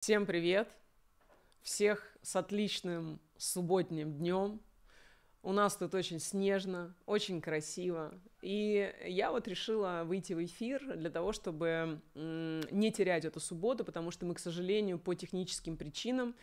Всем привет! Всех с отличным субботним днем. У нас тут очень снежно, очень красиво. И я вот решила выйти в эфир для того, чтобы не терять эту субботу, потому что мы, к сожалению, по техническим причинам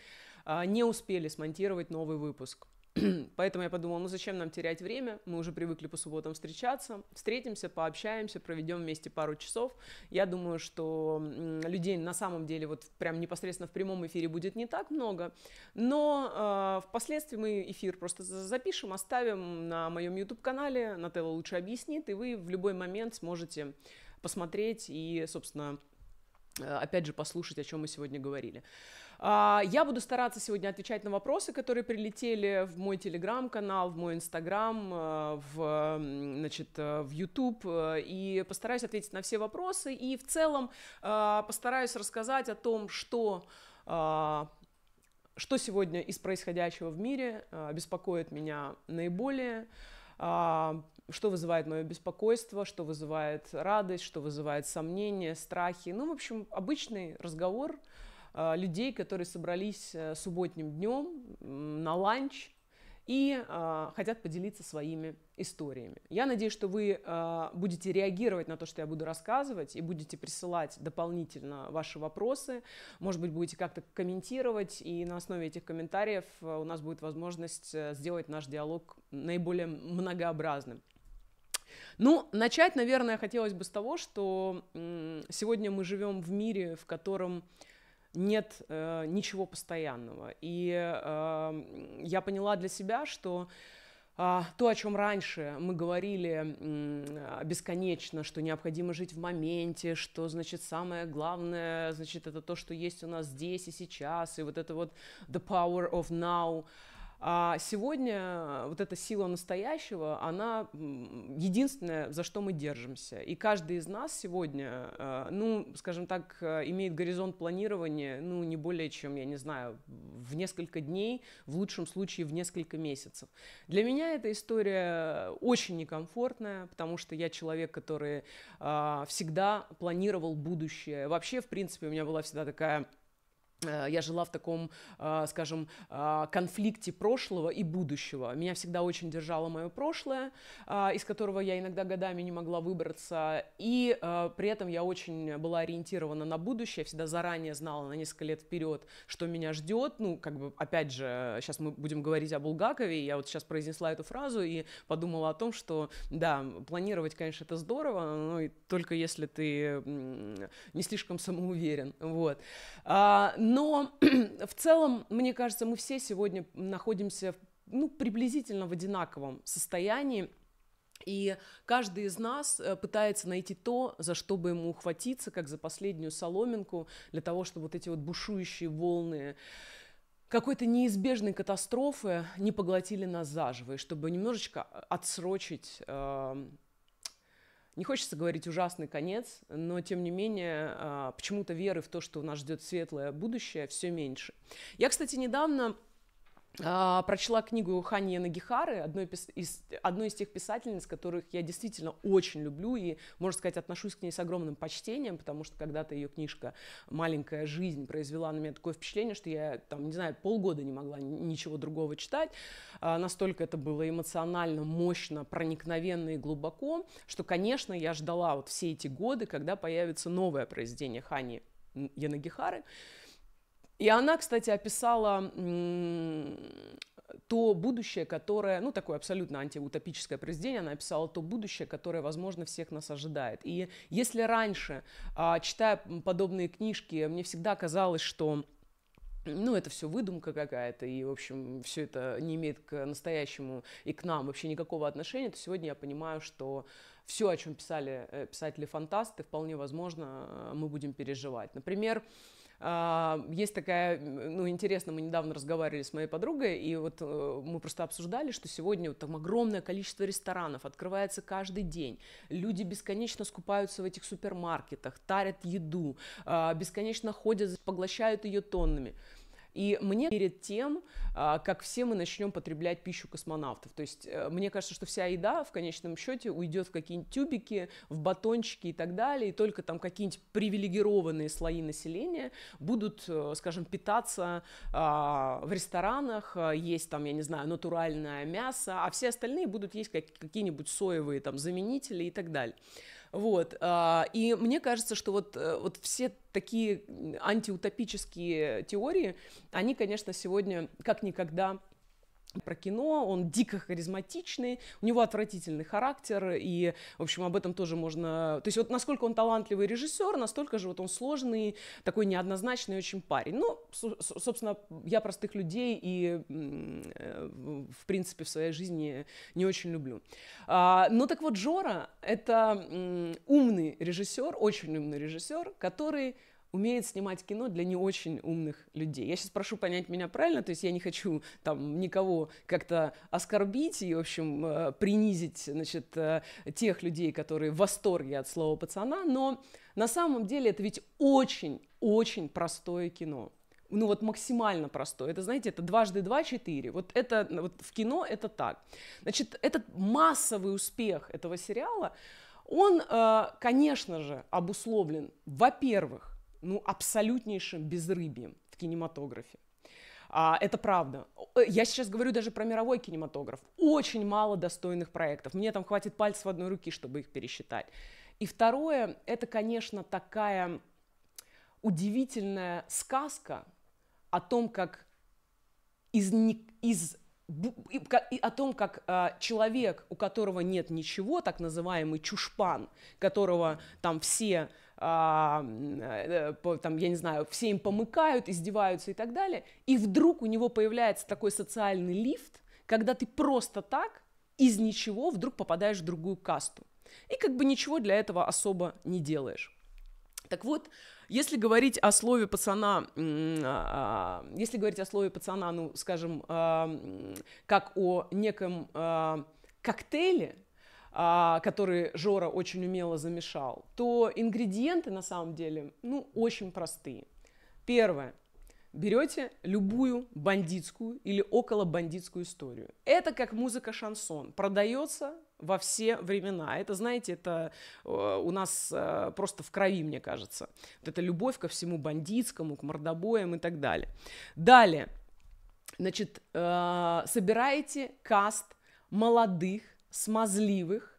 а, не успели смонтировать новый выпуск. Поэтому я подумала, ну зачем нам терять время, мы уже привыкли по субботам встречаться, встретимся, пообщаемся, проведем вместе пару часов. Я думаю, что людей на самом деле вот прям непосредственно в прямом эфире будет не так много, но э, впоследствии мы эфир просто запишем, оставим на моем YouTube-канале, Нателла лучше объяснит, и вы в любой момент сможете посмотреть и, собственно, а, опять же, послушать, о чем мы сегодня говорили. А, я буду стараться сегодня отвечать на вопросы, которые прилетели в мой телеграм-канал, в мой инстаграм, э, в, значит, э, в YouTube, э, и постараюсь ответить на все вопросы, и в целом постараюсь рассказать о том, что что сегодня из происходящего в мире беспокоит меня наиболее, что вызывает мое беспокойство, что вызывает радость, что вызывает сомнения, страхи. Ну, в общем, обычный разговор – а, людей, которые собрались э, субботним днем на ланч и э, хотят поделиться своими историями. Я надеюсь, что вы э, будете реагировать на то, что я буду рассказывать, и будете присылать дополнительно ваши вопросы. Может быть, будете как-то комментировать, и на основе этих комментариев э, у нас будет возможность э, сделать наш диалог наиболее многообразным. Ну, начать, наверное, хотелось бы с того, что сегодня мы живем в мире, в котором нет э, ничего постоянного. И э, я поняла для себя, что а, то, о чем раньше мы говорили а, бесконечно, что необходимо жить в моменте, что, значит, самое главное, значит, это то, что есть у нас здесь и сейчас, и вот это вот the power of now, а сегодня э, вот эта сила настоящего, она единственная, за что мы держимся. И каждый из нас сегодня, э, ну, скажем так, э, имеет горизонт планирования, ну, не более чем, я не знаю, в несколько дней, в лучшем случае в несколько месяцев. Для меня эта история очень некомфортная, потому что я человек, который всегда планировал будущее. Вообще, в принципе, у меня была всегда такая Э, я жила в таком, э, скажем, э, конфликте прошлого и будущего. Меня всегда очень держало мое прошлое, из которого я иногда годами не могла выбраться. И при этом я очень была ориентирована на будущее. Я всегда заранее знала на несколько лет вперед, что меня ждет. Ну, как бы, опять же, сейчас мы будем говорить о Булгакове. Я вот сейчас произнесла эту фразу и подумала о том, что, да, планировать, конечно, это здорово, но только если ты не слишком самоуверен. Вот а, но в целом, мне кажется, мы все сегодня находимся ну, приблизительно в одинаковом состоянии. И каждый из нас э, пытается найти то, за что бы ему ухватиться, как за последнюю соломинку, для того, чтобы вот эти вот бушующие волны какой-то неизбежной катастрофы не поглотили нас заживо, и чтобы немножечко э, отсрочить э, не хочется говорить ужасный конец, но тем не менее а, почему-то веры в то, что нас ждет светлое будущее, все меньше. Я, кстати, недавно а, прочла книгу Хани Нагихары, одной из, одной из тех писательниц, которых я действительно очень люблю и, можно сказать, отношусь к ней с огромным почтением, потому что когда-то ее книжка «Маленькая жизнь» произвела на меня такое впечатление, что я, там, не знаю, полгода не могла ничего другого читать. А, настолько это было эмоционально, мощно, проникновенно и глубоко, что, конечно, я ждала вот все эти годы, когда появится новое произведение Хани Янагихары. Гихары и она, кстати, описала то будущее, которое, ну, такое абсолютно антиутопическое произведение, она описала то будущее, которое, возможно, всех нас ожидает. И если раньше, а, читая подобные книжки, мне всегда казалось, что ну, это все выдумка какая-то, и, в общем, все это не имеет к настоящему и к нам вообще никакого отношения, то сегодня я понимаю, что все, о чем писали э, писатели-фантасты, вполне возможно, э, мы будем переживать. Например, а, есть такая, ну, интересно, мы недавно разговаривали с моей подругой, и вот э, мы просто обсуждали, что сегодня вот там огромное количество ресторанов открывается каждый день, люди бесконечно скупаются в этих супермаркетах, тарят еду, а, бесконечно ходят, поглощают ее тоннами. И мне перед тем, а, как все мы начнем потреблять пищу космонавтов. То есть э, мне кажется, что вся еда в конечном счете уйдет в какие-нибудь тюбики, в батончики и так далее, и только там какие-нибудь привилегированные слои населения будут, э, скажем, питаться а, в ресторанах, есть там, я не знаю, натуральное мясо, а все остальные будут есть какие-нибудь соевые там заменители и так далее. Вот. А, и мне кажется, что вот, э, вот все такие антиутопические теории, они, конечно, сегодня как никогда про кино, он дико харизматичный, у него отвратительный характер, и, в общем, об этом тоже можно... То есть вот насколько он талантливый режиссер, настолько же вот он сложный, такой неоднозначный очень парень. Ну, собственно, я простых людей и, э, в принципе, в своей жизни не очень люблю. А, но ну так вот, Жора — это умный режиссер, очень умный режиссер, который умеет снимать кино для не очень умных людей. Я сейчас прошу понять меня правильно, то есть я не хочу там никого как-то оскорбить и, в общем, э, принизить, значит, э, тех людей, которые в восторге от слова пацана, но на самом деле это ведь очень-очень простое кино ну вот максимально простое. Это, знаете, это дважды два — четыре. Вот это вот в кино это так. Значит, этот массовый успех этого сериала, он, э, конечно же, обусловлен, во-первых, ну, абсолютнейшим безрыбьем в кинематографе. А, это правда. Э, я сейчас говорю даже про мировой кинематограф. Очень мало достойных проектов. Мне там хватит пальцев одной руки, чтобы их пересчитать. И второе, это, конечно, такая удивительная сказка о том, как из, из о том, как э, человек, у которого нет ничего, так называемый чушпан, которого там все а, э, там, я не знаю, все им помыкают, издеваются и так далее, и вдруг у него появляется такой социальный лифт, когда ты просто так из ничего вдруг попадаешь в другую касту. И как бы ничего для этого особо не делаешь. Так вот, если говорить о слове пацана, а, а, если говорить о слове пацана, ну, скажем, как о неком коктейле, а, который Жора очень умело замешал, то ингредиенты на самом деле, ну, очень простые. Первое. Берете любую бандитскую или около бандитскую историю. Это как музыка шансон. Продается во все времена. Это, знаете, это э, у нас э, просто в крови, мне кажется. Вот эта любовь ко всему бандитскому, к мордобоям и так далее. Далее, значит, э, собираете каст молодых смазливых,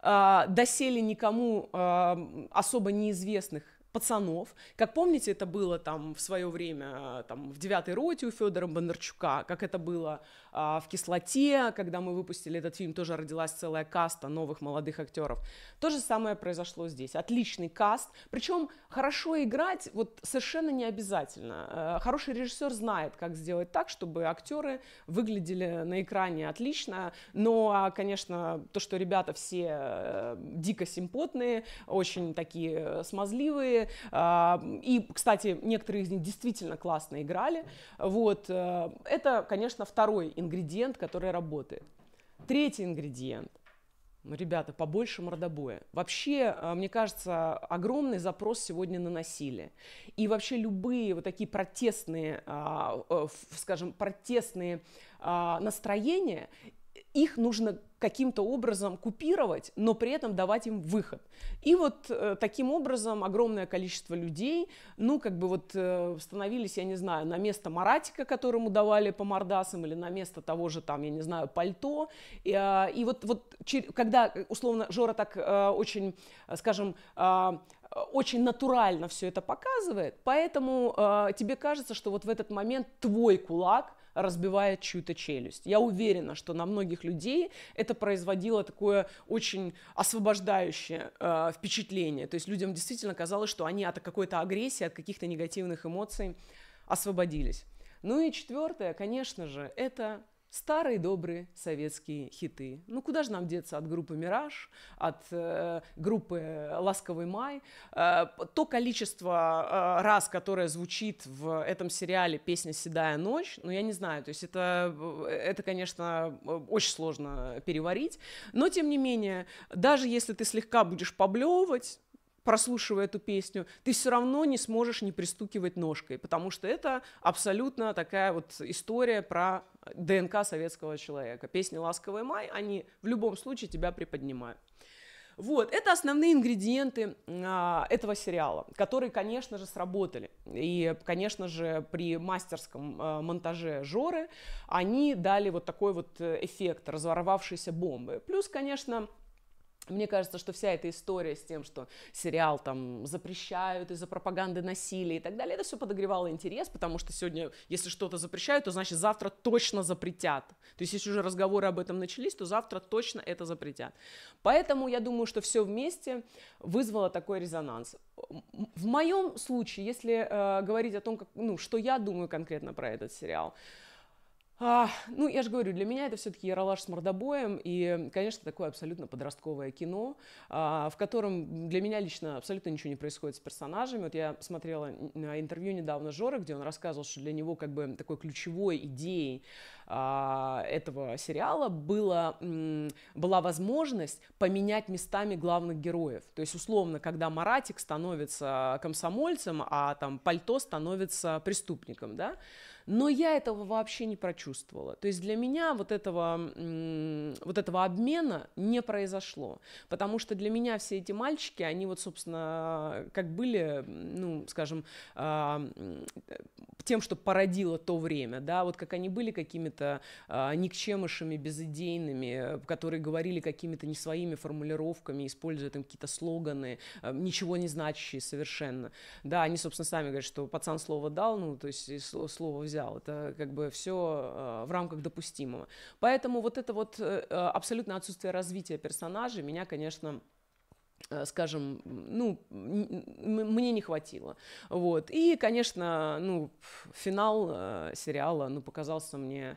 а, доселе никому а, особо неизвестных пацанов. Как помните, это было там в свое время э, там, в девятой роте у Федора Бондарчука, как это было а, в кислоте, когда мы выпустили этот фильм, тоже родилась целая каста новых молодых актеров. То же самое произошло здесь. Отличный каст. Причем хорошо играть вот совершенно не обязательно. Э, хороший режиссер знает, как сделать так, чтобы актеры выглядели на экране отлично. Но, а, конечно, то, что ребята все э, дико симпотные, очень такие смазливые, а, и, кстати, некоторые из них действительно классно играли. Вот. Э, это, конечно, второй ингредиент, который работает. Третий ингредиент. Ну, ребята, побольше мордобоя. Вообще, э, мне кажется, огромный запрос сегодня на насилие. И вообще любые вот такие протестные, а, э, скажем, протестные а, настроения их нужно каким-то образом купировать, но при этом давать им выход. И вот э, таким образом огромное количество людей, ну, как бы вот э, становились, я не знаю, на место Маратика, которому давали по мордасам, или на место того же, там, я не знаю, пальто. И, э, и вот, вот когда, условно, Жора так э, очень, скажем, э, очень натурально все это показывает, поэтому э, тебе кажется, что вот в этот момент твой кулак разбивает чью-то челюсть. Я уверена, что на многих людей это производило такое очень освобождающее э, впечатление. То есть людям действительно казалось, что они от какой-то агрессии, от каких-то негативных эмоций освободились. Ну и четвертое, конечно же, это Старые добрые советские хиты. Ну куда же нам деться от группы «Мираж», от э, группы «Ласковый май». Э, то количество э, раз, которое звучит в этом сериале песня «Седая ночь», ну я не знаю, то есть это, э, это конечно, э, очень сложно переварить. Но тем не менее, даже если ты слегка будешь поблевывать, прослушивая эту песню, ты все равно не сможешь не пристукивать ножкой, потому что это абсолютно такая вот история про ДНК советского человека. Песни «Ласковый май», они в любом случае тебя приподнимают. Вот, это основные ингредиенты а, этого сериала, которые, конечно же, сработали. И, конечно же, при мастерском а, монтаже Жоры они дали вот такой вот э, эффект разворовавшейся бомбы. Плюс, конечно, мне кажется, что вся эта история с тем, что сериал там запрещают из-за пропаганды насилия и так далее, это все подогревало интерес, потому что сегодня, если что-то запрещают, то значит завтра точно запретят. То есть если уже разговоры об этом начались, то завтра точно это запретят. Поэтому я думаю, что все вместе вызвало такой резонанс. В моем случае, если э, говорить о том, как, ну, что я думаю конкретно про этот сериал, а, ну, я же говорю, для меня это все-таки «Яралаш с мордобоем» и, конечно, такое абсолютно подростковое кино, а, в котором для меня лично абсолютно ничего не происходит с персонажами. Вот я смотрела а, интервью недавно Жоры, где он рассказывал, что для него как бы такой ключевой идеей а, этого сериала было, была возможность поменять местами главных героев. То есть, условно, когда Маратик становится комсомольцем, а там Пальто становится преступником, да, но я этого вообще не прочувствовала. То есть для меня вот этого, вот этого обмена не произошло. Потому что для меня все эти мальчики, они вот, собственно, как были, ну, скажем, а, тем, что породило то время, да, вот как они были какими-то а, никчемышами, безыдейными, которые говорили какими-то не своими формулировками, используя там какие-то слоганы, а, ничего не значащие совершенно. Да, они, собственно, сами говорят, что пацан слово дал, ну, то есть слово взял взял. Это как бы все э, в рамках допустимого. Поэтому вот это вот э, э, абсолютное отсутствие развития персонажей меня, конечно, скажем, ну, мне не хватило, вот, и, конечно, ну, финал сериала, ну, показался мне,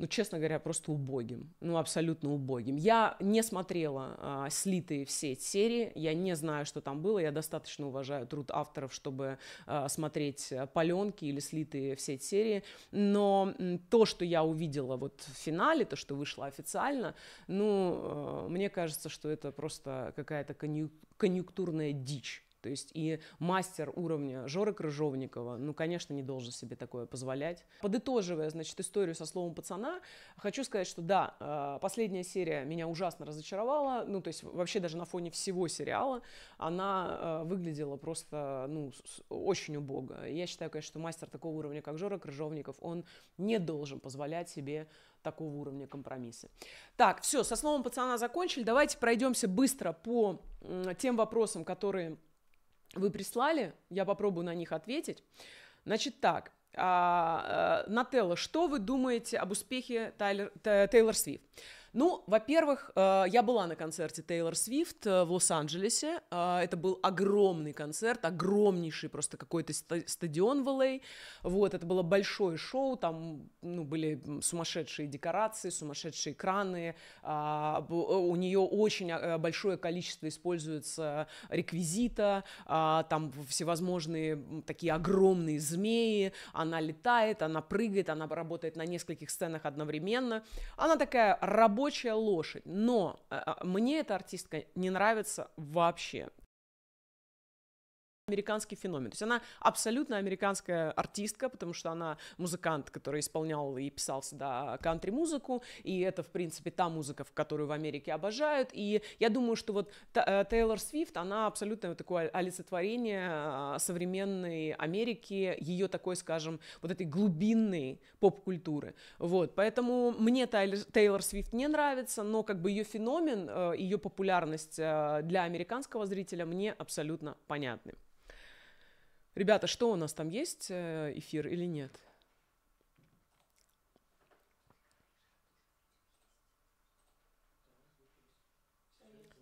ну, честно говоря, просто убогим. Ну, абсолютно убогим. Я не смотрела а, слитые все эти серии, я не знаю, что там было, я достаточно уважаю труд авторов, чтобы а, смотреть э, паленки или слитые все эти серии, но то, что я увидела вот в финале, то, что вышло официально, ну, а, мне кажется, что это просто какая-то конъюнктурная дичь. То есть и мастер уровня Жоры Крыжовникова, ну, конечно, не должен себе такое позволять. Подытоживая, значит, историю со словом пацана, хочу сказать, что да, а, последняя серия меня ужасно разочаровала, ну, то есть вообще даже на фоне всего сериала она а, выглядела просто, ну, очень убого. Я считаю, конечно, что мастер такого уровня, как Жора Крыжовников, он не должен позволять себе такого уровня компромисса. Так, все, со словом пацана закончили. Давайте пройдемся быстро по тем вопросам, которые вы прислали, я попробую на них ответить. Значит так, а, а, Нателла, что вы думаете об успехе Тайлер, Тейлор Свифт? Ну, во-первых, э, я была на концерте Тейлор Свифт э, в Лос-Анджелесе. Э, это был огромный концерт, огромнейший просто какой-то стадион в LA. А. Вот, это было большое шоу, там ну, были сумасшедшие декорации, сумасшедшие экраны. А, у нее очень большое количество используется реквизита, а, там всевозможные такие огромные змеи. Она летает, она прыгает, она работает на нескольких сценах одновременно. Она такая работа рабочая лошадь, но э, а, мне эта артистка не нравится вообще американский феномен. То есть она абсолютно американская артистка, потому что она музыкант, который исполнял и писал сюда кантри-музыку, и это, в принципе, та музыка, которую в Америке обожают, и я думаю, что вот э, Тейлор Свифт, она абсолютно такое олицетворение а, современной Америки, ее такой, скажем, вот этой глубинной поп-культуры, вот, поэтому мне Тейлор Свифт не нравится, но как бы ее феномен, э, ее популярность э, для американского зрителя мне абсолютно понятны. Ребята, что у нас там есть э, эфир или нет?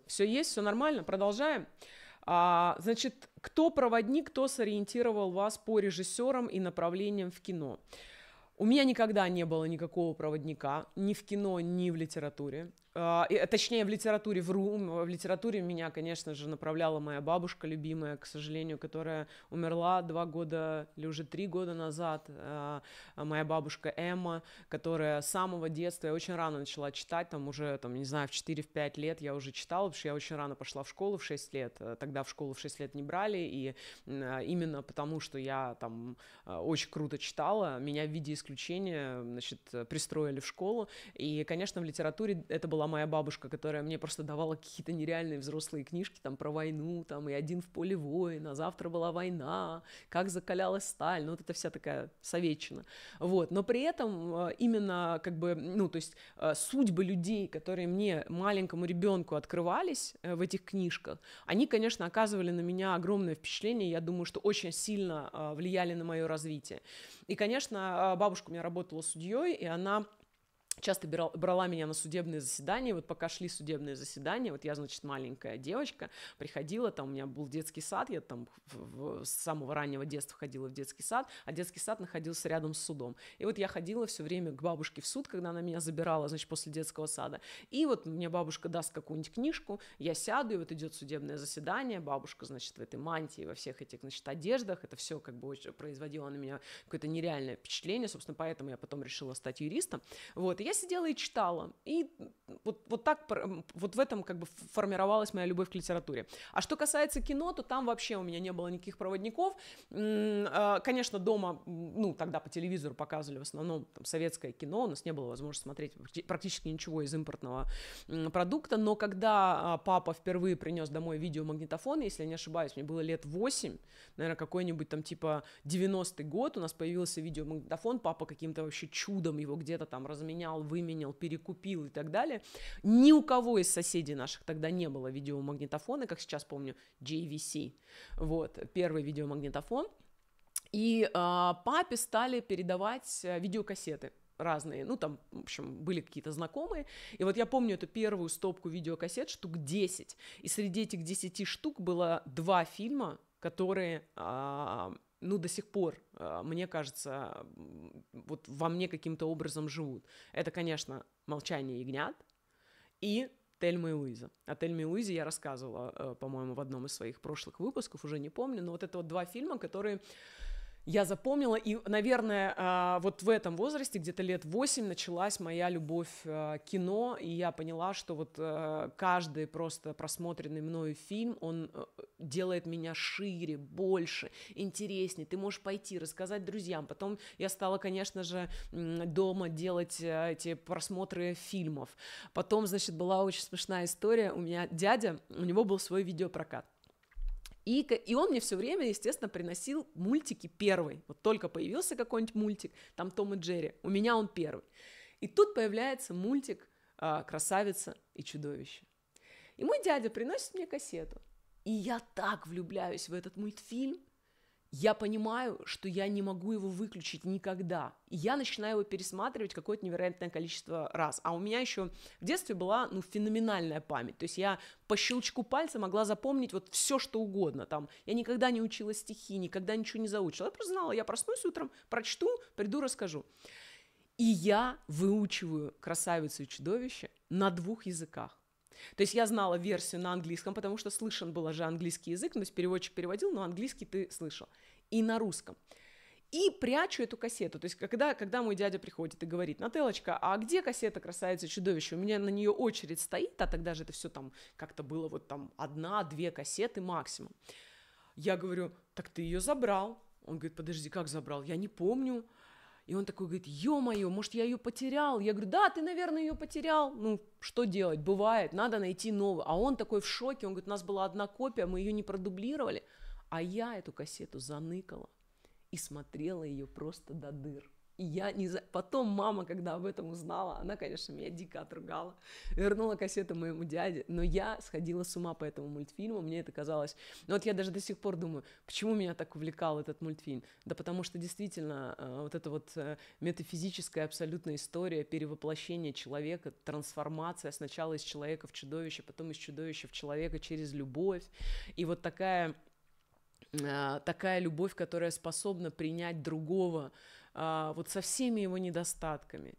Все есть, все нормально, продолжаем. А, значит, кто проводник, кто сориентировал вас по режиссерам и направлениям в кино? У меня никогда не было никакого проводника ни в кино, ни в литературе. А, точнее, в литературе в вру. В литературе меня, конечно же, направляла моя бабушка любимая, к сожалению, которая умерла два года или уже три года назад. А, а моя бабушка Эмма, которая с самого детства, я очень рано начала читать, там уже, там, не знаю, в 4-5 лет я уже читала, потому что я очень рано пошла в школу в 6 лет. Э, тогда в школу в 6 лет не брали, и именно потому, что я там очень круто читала, меня в виде исключения, значит, пристроили в школу. И, конечно, в литературе это была моя бабушка, которая мне просто давала какие-то нереальные взрослые книжки там про войну, там и один в поле воин, а завтра была война, как закалялась сталь, ну вот это вся такая советчина. Вот, но при этом э, именно как бы, ну то есть э, судьбы людей, которые мне, маленькому ребенку открывались э, в этих книжках, они, конечно, оказывали на меня огромное впечатление, я думаю, что очень сильно влияли на мое развитие. И, конечно, бабушка у меня работала судьей, и она часто брала, брала меня на судебные заседания, вот пока шли судебные заседания, вот я, значит, маленькая девочка, приходила, там у меня был детский сад, я там в, в, с самого раннего детства ходила в детский сад, а детский сад находился рядом с судом. И вот я ходила все время к бабушке в суд, когда она меня забирала, значит, после детского сада. И вот мне бабушка даст какую-нибудь книжку, я сяду, и вот идет судебное заседание, бабушка, значит, в этой мантии, во всех этих, значит, одеждах, это все как бы очень производило на меня какое-то нереальное впечатление, собственно, поэтому я потом решила стать юристом. Вот, и я сидела и читала, и вот, вот так, вот в этом как бы формировалась моя любовь к литературе. А что касается кино, то там вообще у меня не было никаких проводников. А, конечно, дома, ну, тогда по телевизору показывали в основном там, советское кино, у нас не было возможности смотреть практически ничего из импортного продукта, но когда а, папа впервые принес домой видеомагнитофон, если я не ошибаюсь, мне было лет 8, наверное, какой-нибудь там типа 90-й год, у нас появился видеомагнитофон, папа каким-то вообще чудом его где-то там разменял поменял, выменял, перекупил и так далее. Ни у кого из соседей наших тогда не было видеомагнитофона, как сейчас помню, JVC, вот, первый видеомагнитофон. И э, папе стали передавать э, видеокассеты разные, ну там, в общем, были какие-то знакомые, и вот я помню эту первую стопку видеокассет, штук 10, и среди этих 10 штук было два фильма, которые а, ну, до сих пор, а, мне кажется, вот во мне каким-то образом живут. Это, конечно, «Молчание ягнят» и Тельма и Луиза. О Тельме и Луизе я рассказывала, э, по-моему, в одном из своих прошлых выпусков, уже не помню, но вот это вот два фильма, которые я запомнила. И, наверное, а, вот в этом возрасте, где-то лет 8, началась моя любовь а, к кино, и я поняла, что вот а, каждый просто просмотренный мною фильм, он э, делает меня шире, больше, интереснее. Ты можешь пойти, рассказать друзьям. Потом я стала, конечно же, дома делать э, эти просмотры фильмов. Потом, значит, была очень смешная история. У меня дядя, у него был свой видеопрокат. И, и он мне все время, естественно, приносил мультики первый. Вот только появился какой-нибудь мультик, там Том и Джерри, у меня он первый. И тут появляется мультик а, «Красавица и чудовище». И мой дядя приносит мне кассету. И я так влюбляюсь в этот мультфильм, я понимаю, что я не могу его выключить никогда. И я начинаю его пересматривать какое-то невероятное количество раз. А у меня еще в детстве была ну, феноменальная память. То есть я по щелчку пальца могла запомнить вот все, что угодно. Там, я никогда не учила стихи, никогда ничего не заучила. Я просто знала, я проснусь утром, прочту, приду, расскажу. И я выучиваю красавицу и чудовище на двух языках. То есть я знала версию на английском, потому что слышен был же английский язык, ну, то есть переводчик переводил, но английский ты слышал. И на русском. И прячу эту кассету. То есть, когда, когда мой дядя приходит и говорит, Нателочка, а где кассета «Красавица чудовище»? У меня на нее очередь стоит, а тогда же это все там как-то было вот там одна-две кассеты максимум. Я говорю, так ты ее забрал. Он говорит, подожди, как забрал? Я не помню. И он такой говорит, ё-моё, может, я ее потерял? Я говорю, да, ты, наверное, ее потерял. Ну, что делать, бывает, надо найти новую. А он такой в шоке, он говорит, у нас была одна копия, мы ее не продублировали. А я эту кассету заныкала и смотрела ее просто до дыр. И я не за... Потом мама, когда об этом узнала, она, конечно, меня дико отругала, вернула кассету моему дяде, но я сходила с ума по этому мультфильму, мне это казалось... Ну вот я даже до сих пор думаю, почему меня так увлекал этот мультфильм? Да потому что действительно э, вот эта вот э, метафизическая абсолютная история перевоплощения человека, трансформация сначала из человека в чудовище, потом из чудовища в человека через любовь, и вот такая э, такая любовь, которая способна принять другого, а, вот со всеми его недостатками.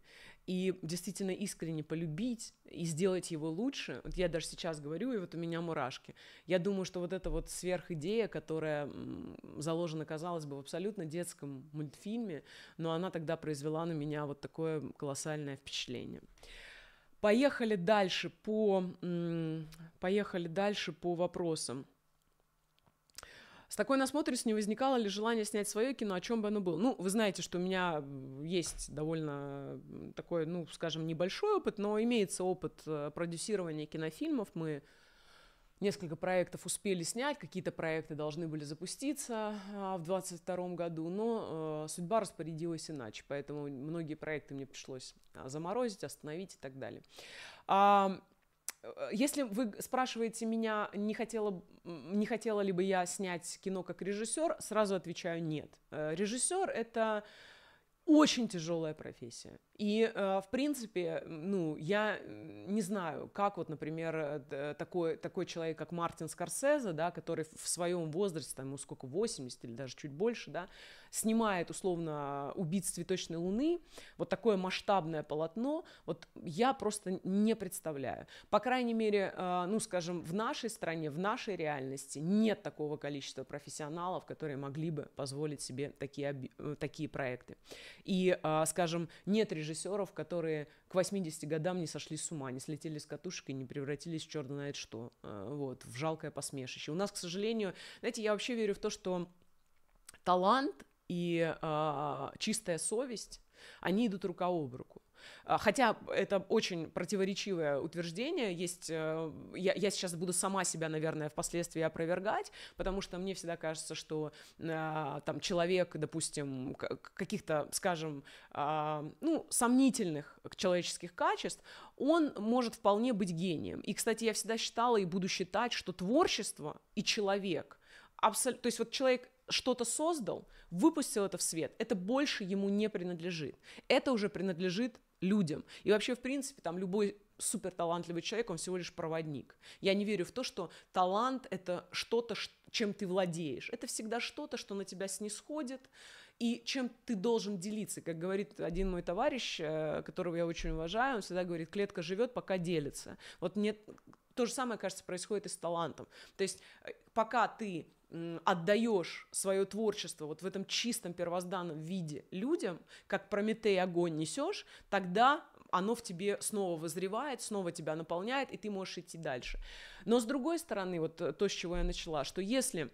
И действительно искренне полюбить и сделать его лучше. Вот я даже сейчас говорю, и вот у меня мурашки. Я думаю, что вот эта вот сверх идея которая заложена, казалось бы, в абсолютно детском мультфильме, но она тогда произвела на меня вот такое колоссальное впечатление. Поехали дальше по, поехали дальше по вопросам. С такой насмотренностью не возникало ли желание снять свое кино, о чем бы оно было? Ну, вы знаете, что у меня есть довольно такой, ну, скажем, небольшой опыт, но имеется опыт э, продюсирования кинофильмов. Мы несколько проектов успели снять, какие-то проекты должны были запуститься а, в 2022 году, но э, судьба распорядилась иначе, поэтому многие проекты мне пришлось а, заморозить, остановить и так далее. Э, если вы спрашиваете меня, не хотела, не хотела ли бы я снять кино как режиссер, сразу отвечаю нет. Э, режиссер это очень тяжелая профессия. И, э, в принципе, ну, я не знаю, как вот, например, э, такой, такой человек, как Мартин Скорсезе, да, который в своем возрасте, там, ему сколько, 80 или даже чуть больше, да, снимает, условно, «Убийц цветочной луны», вот такое масштабное полотно, вот я просто не представляю. По крайней мере, э, ну, скажем, в нашей стране, в нашей реальности нет такого количества профессионалов, которые могли бы позволить себе такие, такие проекты. И, скажем, нет режима режиссеров, которые к 80 годам не сошли с ума, не слетели с катушек и не превратились в черт знает что, э, вот, в жалкое посмешище. У нас, к сожалению, знаете, я вообще верю в то, что талант и э, чистая совесть они идут рука об руку. А, хотя это очень противоречивое утверждение, есть, э, я, я сейчас буду сама себя, наверное, впоследствии опровергать, потому что мне всегда кажется, что э, там человек, допустим, каких-то, скажем, а, ну, сомнительных человеческих качеств, он может вполне быть гением. И, кстати, я всегда считала и буду считать, что творчество и человек абсолютно, то есть вот человек что-то создал, выпустил это в свет, это больше ему не принадлежит. Это уже принадлежит людям. И вообще, в принципе, там любой супер талантливый человек, он всего лишь проводник. Я не верю в то, что талант — это что-то, чем ты владеешь. Это всегда что-то, что на тебя снисходит, и чем ты должен делиться. Как говорит один мой товарищ, э, которого я очень уважаю, он всегда говорит, клетка живет, пока делится. Вот мне то же самое, кажется, происходит и с талантом. То есть э, пока ты отдаешь свое творчество вот в этом чистом первозданном виде людям, как Прометей огонь несешь, тогда оно в тебе снова возревает, снова тебя наполняет, и ты можешь идти дальше. Но с другой стороны, вот э, то, с чего я начала, что если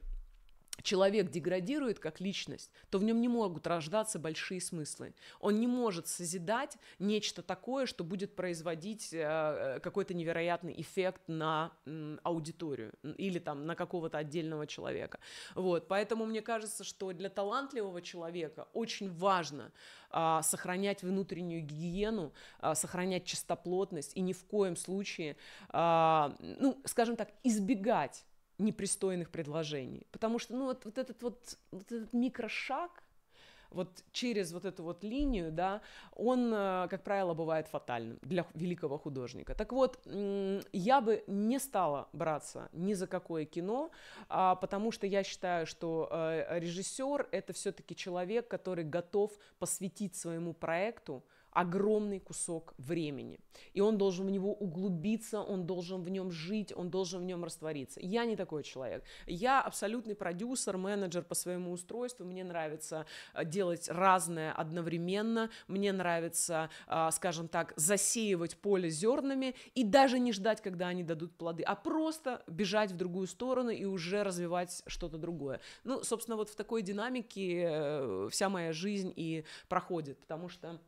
человек деградирует как личность, то в нем не могут рождаться большие смыслы. Он не может созидать нечто такое, что будет производить э, э, какой-то невероятный эффект на аудиторию или там на какого-то отдельного человека. Вот, поэтому мне кажется, что для талантливого человека очень важно а, сохранять внутреннюю гигиену, а, сохранять чистоплотность и ни в коем случае, а, ну, скажем так, избегать непристойных предложений. Потому что ну, вот, вот этот вот, вот этот микрошаг, вот через вот эту вот линию, да, он, э, как правило, бывает фатальным для великого художника. Так вот, я бы не стала браться ни за какое кино, а, потому что я считаю, что э, режиссер — это все-таки человек, который готов посвятить своему проекту огромный кусок времени. И он должен в него углубиться, он должен в нем жить, он должен в нем раствориться. Я не такой человек. Я абсолютный продюсер, менеджер по своему устройству. Мне нравится э, делать разное одновременно. Мне нравится, э, скажем так, засеивать поле зернами и даже не ждать, когда они дадут плоды, а просто бежать в другую сторону и уже развивать что-то другое. Ну, собственно, вот в такой динамике э, вся моя жизнь и проходит, потому что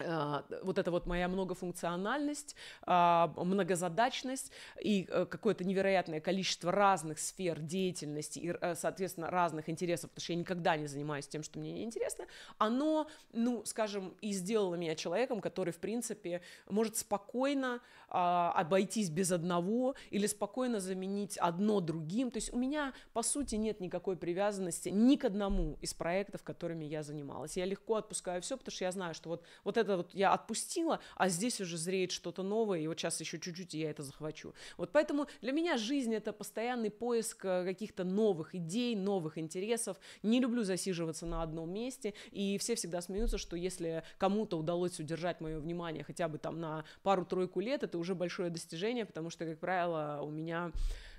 а, вот эта вот моя многофункциональность, а, многозадачность и э, какое-то невероятное количество разных сфер деятельности и, э, соответственно, разных интересов, потому что я никогда не занимаюсь тем, что мне не интересно, оно, ну, скажем, и сделало меня человеком, который, в принципе, может спокойно а, обойтись без одного или спокойно заменить одно другим. То есть у меня, по сути, нет никакой привязанности ни к одному из проектов, которыми я занималась. Я легко отпускаю все, потому что я знаю, что вот, вот это вот я отпустила, а здесь уже зреет что-то новое, и вот сейчас еще чуть-чуть, я это захвачу. Вот поэтому для меня жизнь — это постоянный поиск э, каких-то новых идей, новых интересов. Не люблю засиживаться на одном месте, и все всегда смеются, что если кому-то удалось удержать мое внимание хотя бы там на пару-тройку лет, это уже уже большое достижение, потому что, как правило, у меня,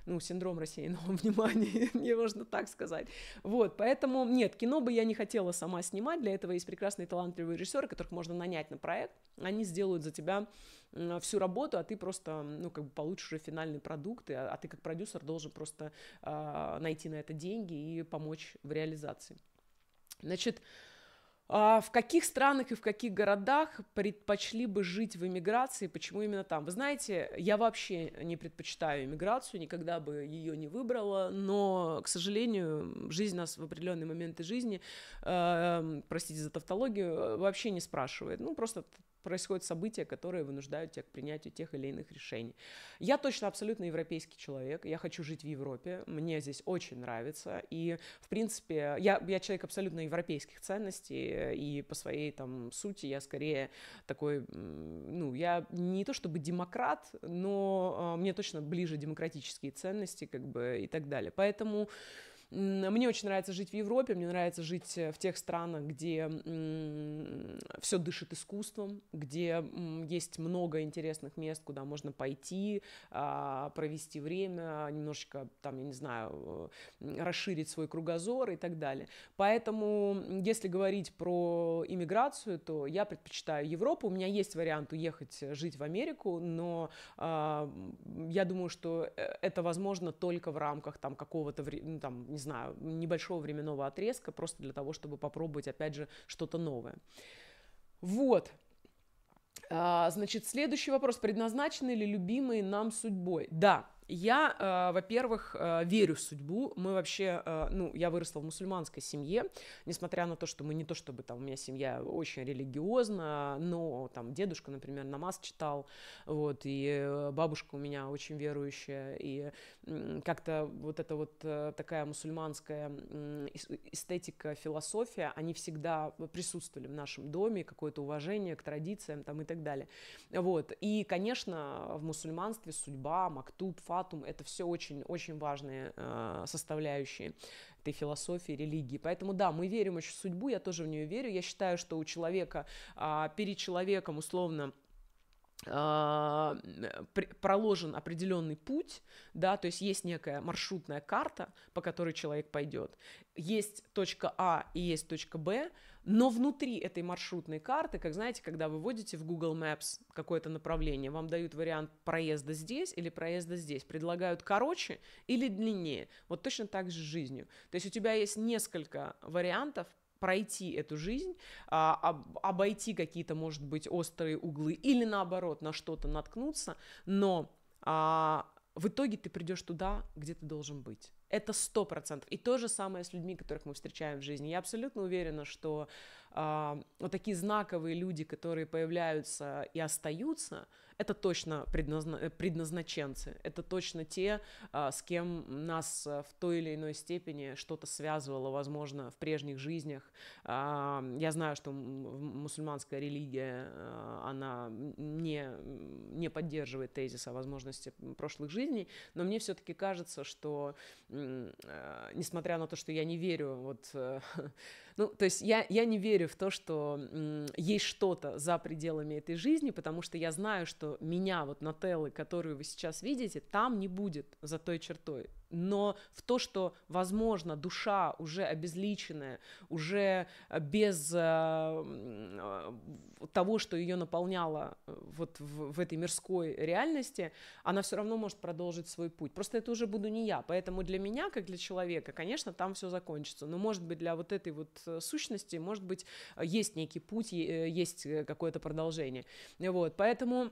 ну, синдром рассеянного внимания, мне можно так сказать. Вот, поэтому, нет, кино бы я не хотела сама снимать, для этого есть прекрасные талантливые режиссеры, которых можно нанять на проект, они сделают за тебя всю работу, а ты просто, ну, как бы получишь уже финальный продукт, а, а ты как продюсер должен просто э, найти на это деньги и помочь в реализации. Значит, э, а в каких странах и в каких городах предпочли бы жить в эмиграции, почему именно там? Вы знаете, я вообще не предпочитаю эмиграцию, никогда бы ее не выбрала, но, к сожалению, жизнь нас в определенные моменты жизни, э, эм, простите за тавтологию, вообще не спрашивает. Ну, просто происходят события, которые вынуждают тебя к принятию тех или иных решений. Я точно абсолютно европейский человек, я хочу жить в Европе, мне здесь очень нравится, и, в принципе, я, я человек абсолютно европейских ценностей, и по своей там сути я скорее такой, ну, я не то чтобы демократ, но а, мне точно ближе демократические ценности, как бы, и так далее. Поэтому... Поэтому мне очень нравится жить в Европе, мне нравится жить э, в тех странах, где все дышит искусством, где есть много интересных мест, куда можно пойти, а, провести время, немножечко там, я не знаю, э, расширить свой кругозор и так далее. Поэтому, если говорить про иммиграцию, то я предпочитаю Европу. У меня есть вариант уехать э, жить в Америку, но а, я думаю, что это возможно только в рамках там какого-то, ну, там, не знаю, небольшого временного отрезка, просто для того, чтобы попробовать, опять же, что-то новое. Вот. А, значит, следующий вопрос. Предназначены ли любимые нам судьбой? Да, я, э, во-первых, э, верю в судьбу. Мы вообще, э, ну, я выросла в мусульманской семье, несмотря на то, что мы не то чтобы там, у меня семья очень религиозна, но там дедушка, например, намаз читал, вот, и бабушка у меня очень верующая, и как-то вот эта вот такая мусульманская эстетика, философия, они всегда присутствовали в нашем доме, какое-то уважение к традициям там и так далее. Вот, и, конечно, в мусульманстве судьба, мактуб, фа фатум, это все очень-очень важные э, составляющие этой философии, религии. Поэтому да, мы верим еще в судьбу, я тоже в нее верю. Я считаю, что у человека, э, перед человеком условно а, проложен определенный путь, да, то есть есть некая маршрутная карта, по которой человек пойдет. Есть точка А и есть точка Б, но внутри этой маршрутной карты, как знаете, когда вы вводите в Google Maps какое-то направление, вам дают вариант проезда здесь или проезда здесь, предлагают короче или длиннее. Вот точно так же с жизнью. То есть у тебя есть несколько вариантов пройти эту жизнь, а, обойти какие-то, может быть, острые углы или наоборот на что-то наткнуться, но а, в итоге ты придешь туда, где ты должен быть. Это сто процентов. И то же самое с людьми, которых мы встречаем в жизни. Я абсолютно уверена, что э, вот такие знаковые люди, которые появляются и остаются, это точно предназна... Э, предназначенцы, это точно те, а, с кем нас э, в той или иной степени что-то связывало, возможно, в прежних жизнях. А, я знаю, что мусульманская религия, а, она не, не поддерживает тезис о возможности прошлых жизней, но мне все-таки кажется, что, э, несмотря на то, что я не верю вот Ну, то есть я, я не верю в то, что м, есть что-то за пределами этой жизни, потому что я знаю, что меня вот Нателлы, которую вы сейчас видите, там не будет за той чертой но в то, что, возможно, душа уже обезличенная, уже э, без э, того, что ее наполняло э, вот в, в этой мирской реальности, она все равно может продолжить свой путь. Просто это уже буду не я, поэтому для меня, как для человека, конечно, там все закончится, но, может быть, для вот этой вот сущности, может быть, есть некий путь, есть какое-то продолжение. Вот, поэтому...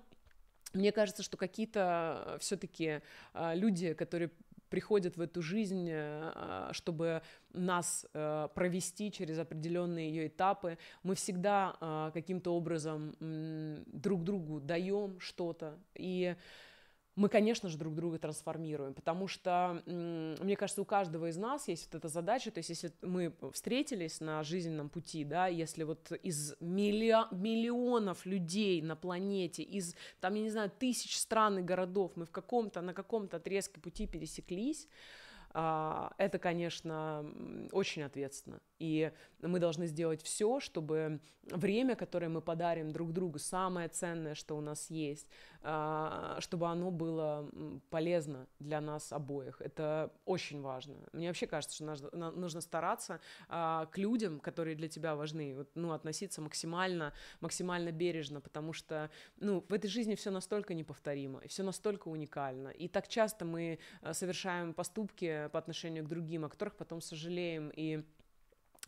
Мне кажется, что какие-то все-таки люди, которые приходят в эту жизнь, э, чтобы нас э, провести через определенные ее этапы. Мы всегда э, каким-то образом друг другу даем что-то. И мы, конечно же, друг друга трансформируем, потому что, мне кажется, у каждого из нас есть вот эта задача, то есть если мы встретились на жизненном пути, да, если вот из миллион, миллионов людей на планете, из, там, я не знаю, тысяч стран и городов мы в каком-то, на каком-то отрезке пути пересеклись, а, это, конечно, очень ответственно и мы должны сделать все, чтобы время, которое мы подарим друг другу, самое ценное, что у нас есть, а, чтобы оно было полезно для нас обоих. Это очень важно. Мне вообще кажется, что нужно стараться а, к людям, которые для тебя важны, ну, относиться максимально, максимально бережно, потому что, ну, в этой жизни все настолько неповторимо, все настолько уникально, и так часто мы э, совершаем поступки по отношению к другим, о которых потом сожалеем, и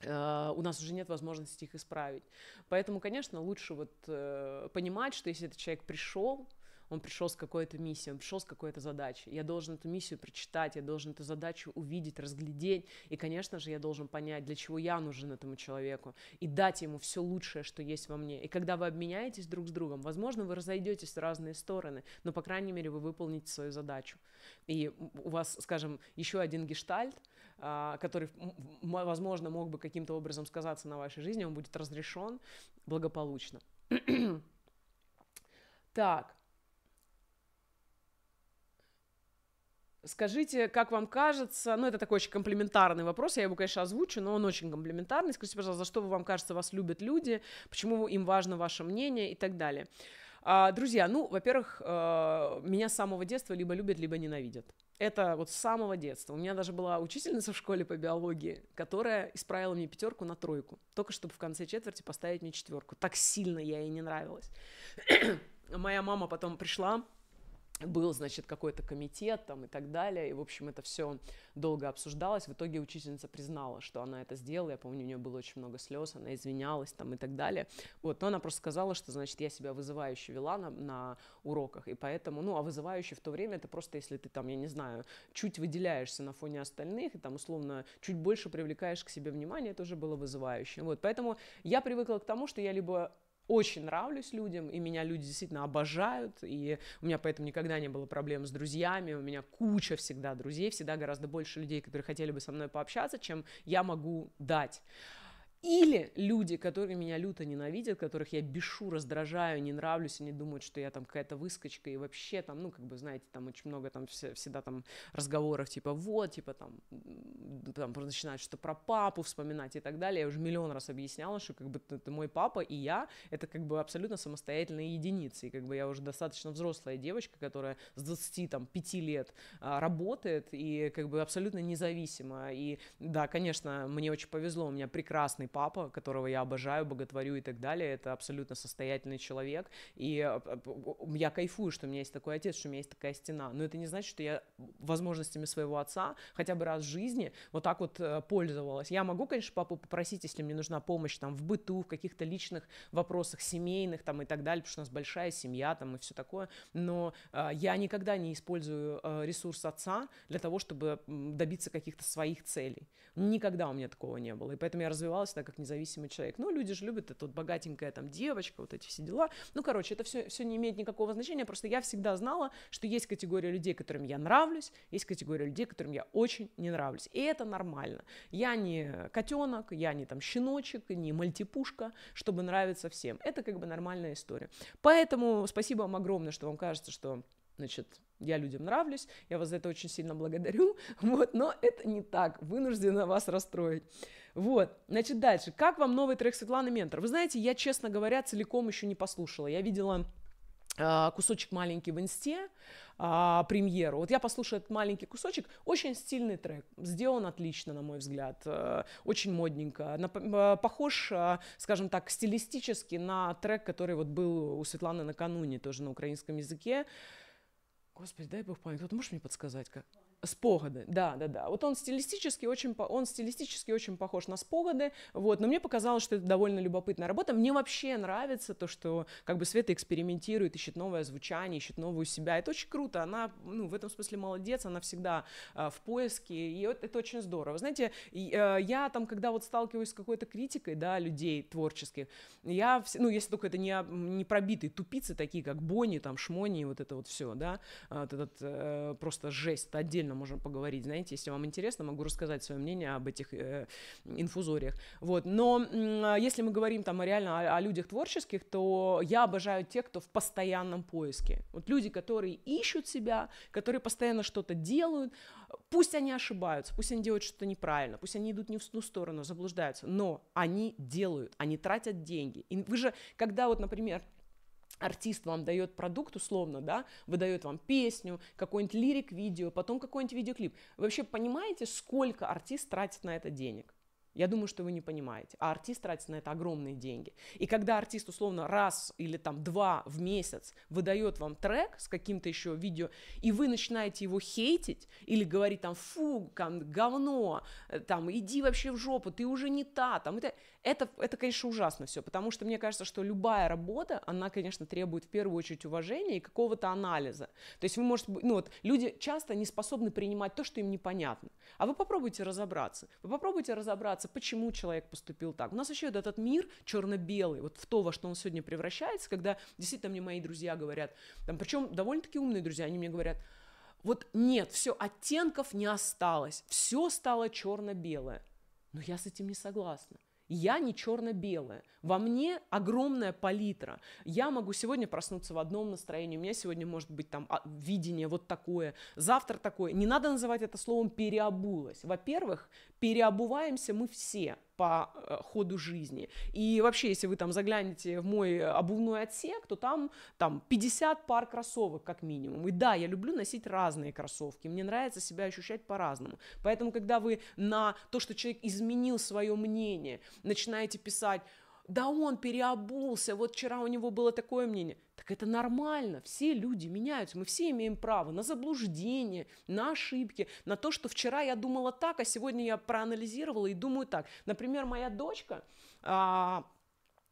Э, у нас уже нет возможности их исправить. Поэтому, конечно, лучше вот э, понимать, что если этот человек пришел, он пришел с какой-то миссией, он пришел с какой-то задачей. Я должен эту миссию прочитать, я должен эту задачу увидеть, разглядеть. И, конечно же, я должен понять, для чего я нужен этому человеку, и дать ему все лучшее, что есть во мне. И когда вы обменяетесь друг с другом, возможно, вы разойдетесь в разные стороны, но, по крайней мере, вы выполните свою задачу. И у вас, скажем, еще один гештальт — а, который, возможно, мог бы каким-то образом сказаться на вашей жизни, он будет разрешен благополучно. так. Скажите, как вам кажется, ну это такой очень комплиментарный вопрос, я его, конечно, озвучу, но он очень комплиментарный. Скажите, пожалуйста, за что вам кажется, вас любят люди, почему им важно ваше мнение и так далее. А, друзья, ну, во-первых, а, меня с самого детства либо любят, либо ненавидят. Это вот с самого детства. У меня даже была учительница в школе по биологии, которая исправила мне пятерку на тройку, только чтобы в конце четверти поставить мне четверку. Так сильно я ей не нравилась. Моя мама потом пришла был, значит, какой-то комитет там и так далее, и, в общем, это все долго обсуждалось, в итоге учительница признала, что она это сделала, я помню, у нее было очень много слез, она извинялась там и так далее, вот, но она просто сказала, что, значит, я себя вызывающе вела на, на уроках, и поэтому, ну, а вызывающе в то время, это просто если ты там, я не знаю, чуть выделяешься на фоне остальных, и там, условно, чуть больше привлекаешь к себе внимание, это уже было вызывающе, вот, поэтому я привыкла к тому, что я либо очень нравлюсь людям, и меня люди действительно обожают, и у меня поэтому никогда не было проблем с друзьями, у меня куча всегда друзей, всегда гораздо больше людей, которые хотели бы со мной пообщаться, чем я могу дать. Или люди, которые меня люто ненавидят, которых я бешу, раздражаю, не нравлюсь, они думают, что я там какая-то выскочка, и вообще там, ну, как бы, знаете, там очень много там всегда там разговоров, типа, вот, типа, там, там начинают что-то про папу вспоминать и так далее. Я уже миллион раз объясняла, что, как бы, это мой папа и я, это, как бы, абсолютно самостоятельные единицы, и, как бы, я уже достаточно взрослая девочка, которая с 20, там, 5 лет а, работает, и, как бы, абсолютно независима, и, да, конечно, мне очень повезло, у меня прекрасный папа, которого я обожаю, боготворю и так далее, это абсолютно состоятельный человек, и э, я кайфую, что у меня есть такой отец, что у меня есть такая стена, но это не значит, что я возможностями своего отца хотя бы раз в жизни вот так вот э, пользовалась. Я могу, конечно, папу попросить, если мне нужна помощь там в быту, в каких-то личных вопросах семейных там и так далее, потому что у нас большая семья там и все такое, но э, я никогда не использую ресурс отца для того, чтобы добиться каких-то своих целей. Никогда у меня такого не было, и поэтому я развивалась так как независимый человек. Ну, люди же любят, это вот богатенькая там девочка, вот эти все дела. Ну, короче, это все, все не имеет никакого значения, просто я всегда знала, что есть категория людей, которым я нравлюсь, есть категория людей, которым я очень не нравлюсь. И это нормально. Я не котенок, я не там щеночек, не мальтипушка, чтобы нравиться всем. Это как бы нормальная история. Поэтому спасибо вам огромное, что вам кажется, что значит, я людям нравлюсь, я вас за это очень сильно благодарю, вот, но это не так, вынуждена вас расстроить. Вот, значит, дальше. Как вам новый трек Светланы Ментор? Вы знаете, я, честно говоря, целиком еще не послушала. Я видела а, кусочек маленький в инсте, а, премьеру. Вот я послушаю этот маленький кусочек. Очень стильный трек. Сделан отлично, на мой взгляд. Э, очень модненько. Нап э, похож, э, скажем так, стилистически на трек, который вот был у Светланы накануне, тоже на украинском языке. Господи, дай бог память. Кто-то может мне подсказать? Как? Спогоды, да, да, да. Вот он стилистически очень, он стилистически очень похож на спогоды, вот, но мне показалось, что это довольно любопытная работа. Мне вообще нравится то, что как бы Света экспериментирует, ищет новое звучание, ищет новую себя. Это очень круто, она, ну, в этом смысле молодец, она всегда э, в поиске, и вот это очень здорово. Знаете, э, я там, когда вот сталкиваюсь с какой-то критикой, да, людей творческих, я, вс... ну, если только это не, не пробитые тупицы такие, как Бонни, там, Шмони, вот это вот все, да, а, вот этот э, просто жесть, это отдельно отдельно можем поговорить, знаете, если вам интересно, могу рассказать свое мнение об этих э, инфузориях, вот, но э, если мы говорим там реально о, о людях творческих, то я обожаю тех, кто в постоянном поиске, вот люди, которые ищут себя, которые постоянно что-то делают, пусть они ошибаются, пусть они делают что-то неправильно, пусть они идут не в ту сторону, заблуждаются, но они делают, они тратят деньги, и вы же, когда вот, например, артист вам дает продукт условно, да, выдает вам песню, какой-нибудь лирик-видео, потом какой-нибудь видеоклип. Вы вообще понимаете, сколько артист тратит на это денег? Я думаю, что вы не понимаете. А артист тратит на это огромные деньги. И когда артист, условно, раз или там два в месяц выдает вам трек с каким-то еще видео, и вы начинаете его хейтить или говорить там, фу, там, говно, э, там, иди вообще в жопу, ты уже не та, там, это это, это, конечно, ужасно все, потому что мне кажется, что любая работа, она, конечно, требует в первую очередь уважения и какого-то анализа. То есть вы можете, ну вот, люди часто не способны принимать то, что им непонятно. А вы попробуйте разобраться. Вы попробуйте разобраться, почему человек поступил так. У нас еще вот этот мир черно-белый, вот в то, во что он сегодня превращается, когда действительно мне мои друзья говорят, там, причем довольно-таки умные друзья, они мне говорят, вот нет, все, оттенков не осталось, все стало черно-белое. Но я с этим не согласна. Я не черно-белая. Во мне огромная палитра. Я могу сегодня проснуться в одном настроении. У меня сегодня может быть там а, видение вот такое, завтра такое. Не надо называть это словом переобулась. Во-первых, переобуваемся мы все по э, ходу жизни. И вообще, если вы там заглянете в мой э, обувной отсек, то там, там 50 пар кроссовок как минимум. И да, я люблю носить разные кроссовки, мне нравится себя ощущать по-разному. Поэтому, когда вы на то, что человек изменил свое мнение, начинаете писать да он переобулся, вот вчера у него было такое мнение. Так это нормально, все люди меняются, мы все имеем право на заблуждение, на ошибки, на то, что вчера я думала так, а сегодня я проанализировала и думаю так. Например, моя дочка, а,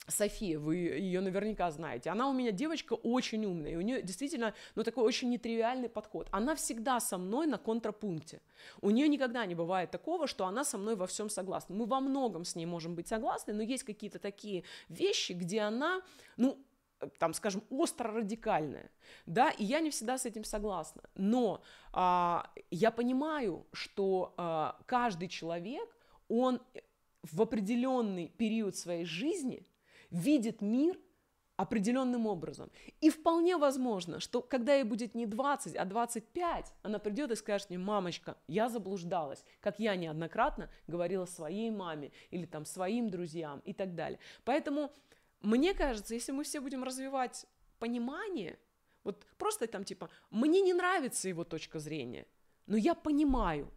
София, вы ее наверняка знаете. Она у меня девочка очень умная, и у нее действительно, ну, такой очень нетривиальный подход. Она всегда со мной на контрапункте. У нее никогда не бывает такого, что она со мной во всем согласна. Мы во многом с ней можем быть согласны, но есть какие-то такие вещи, где она, ну, там, скажем, остро радикальная, да, и я не всегда с этим согласна, но а, я понимаю, что а, каждый человек, он в определенный период своей жизни видит мир определенным образом. И вполне возможно, что когда ей будет не 20, а 25, она придет и скажет мне, мамочка, я заблуждалась, как я неоднократно говорила своей маме или там своим друзьям и так далее. Поэтому мне кажется, если мы все будем развивать понимание, вот просто там типа, мне не нравится его точка зрения, но я понимаю,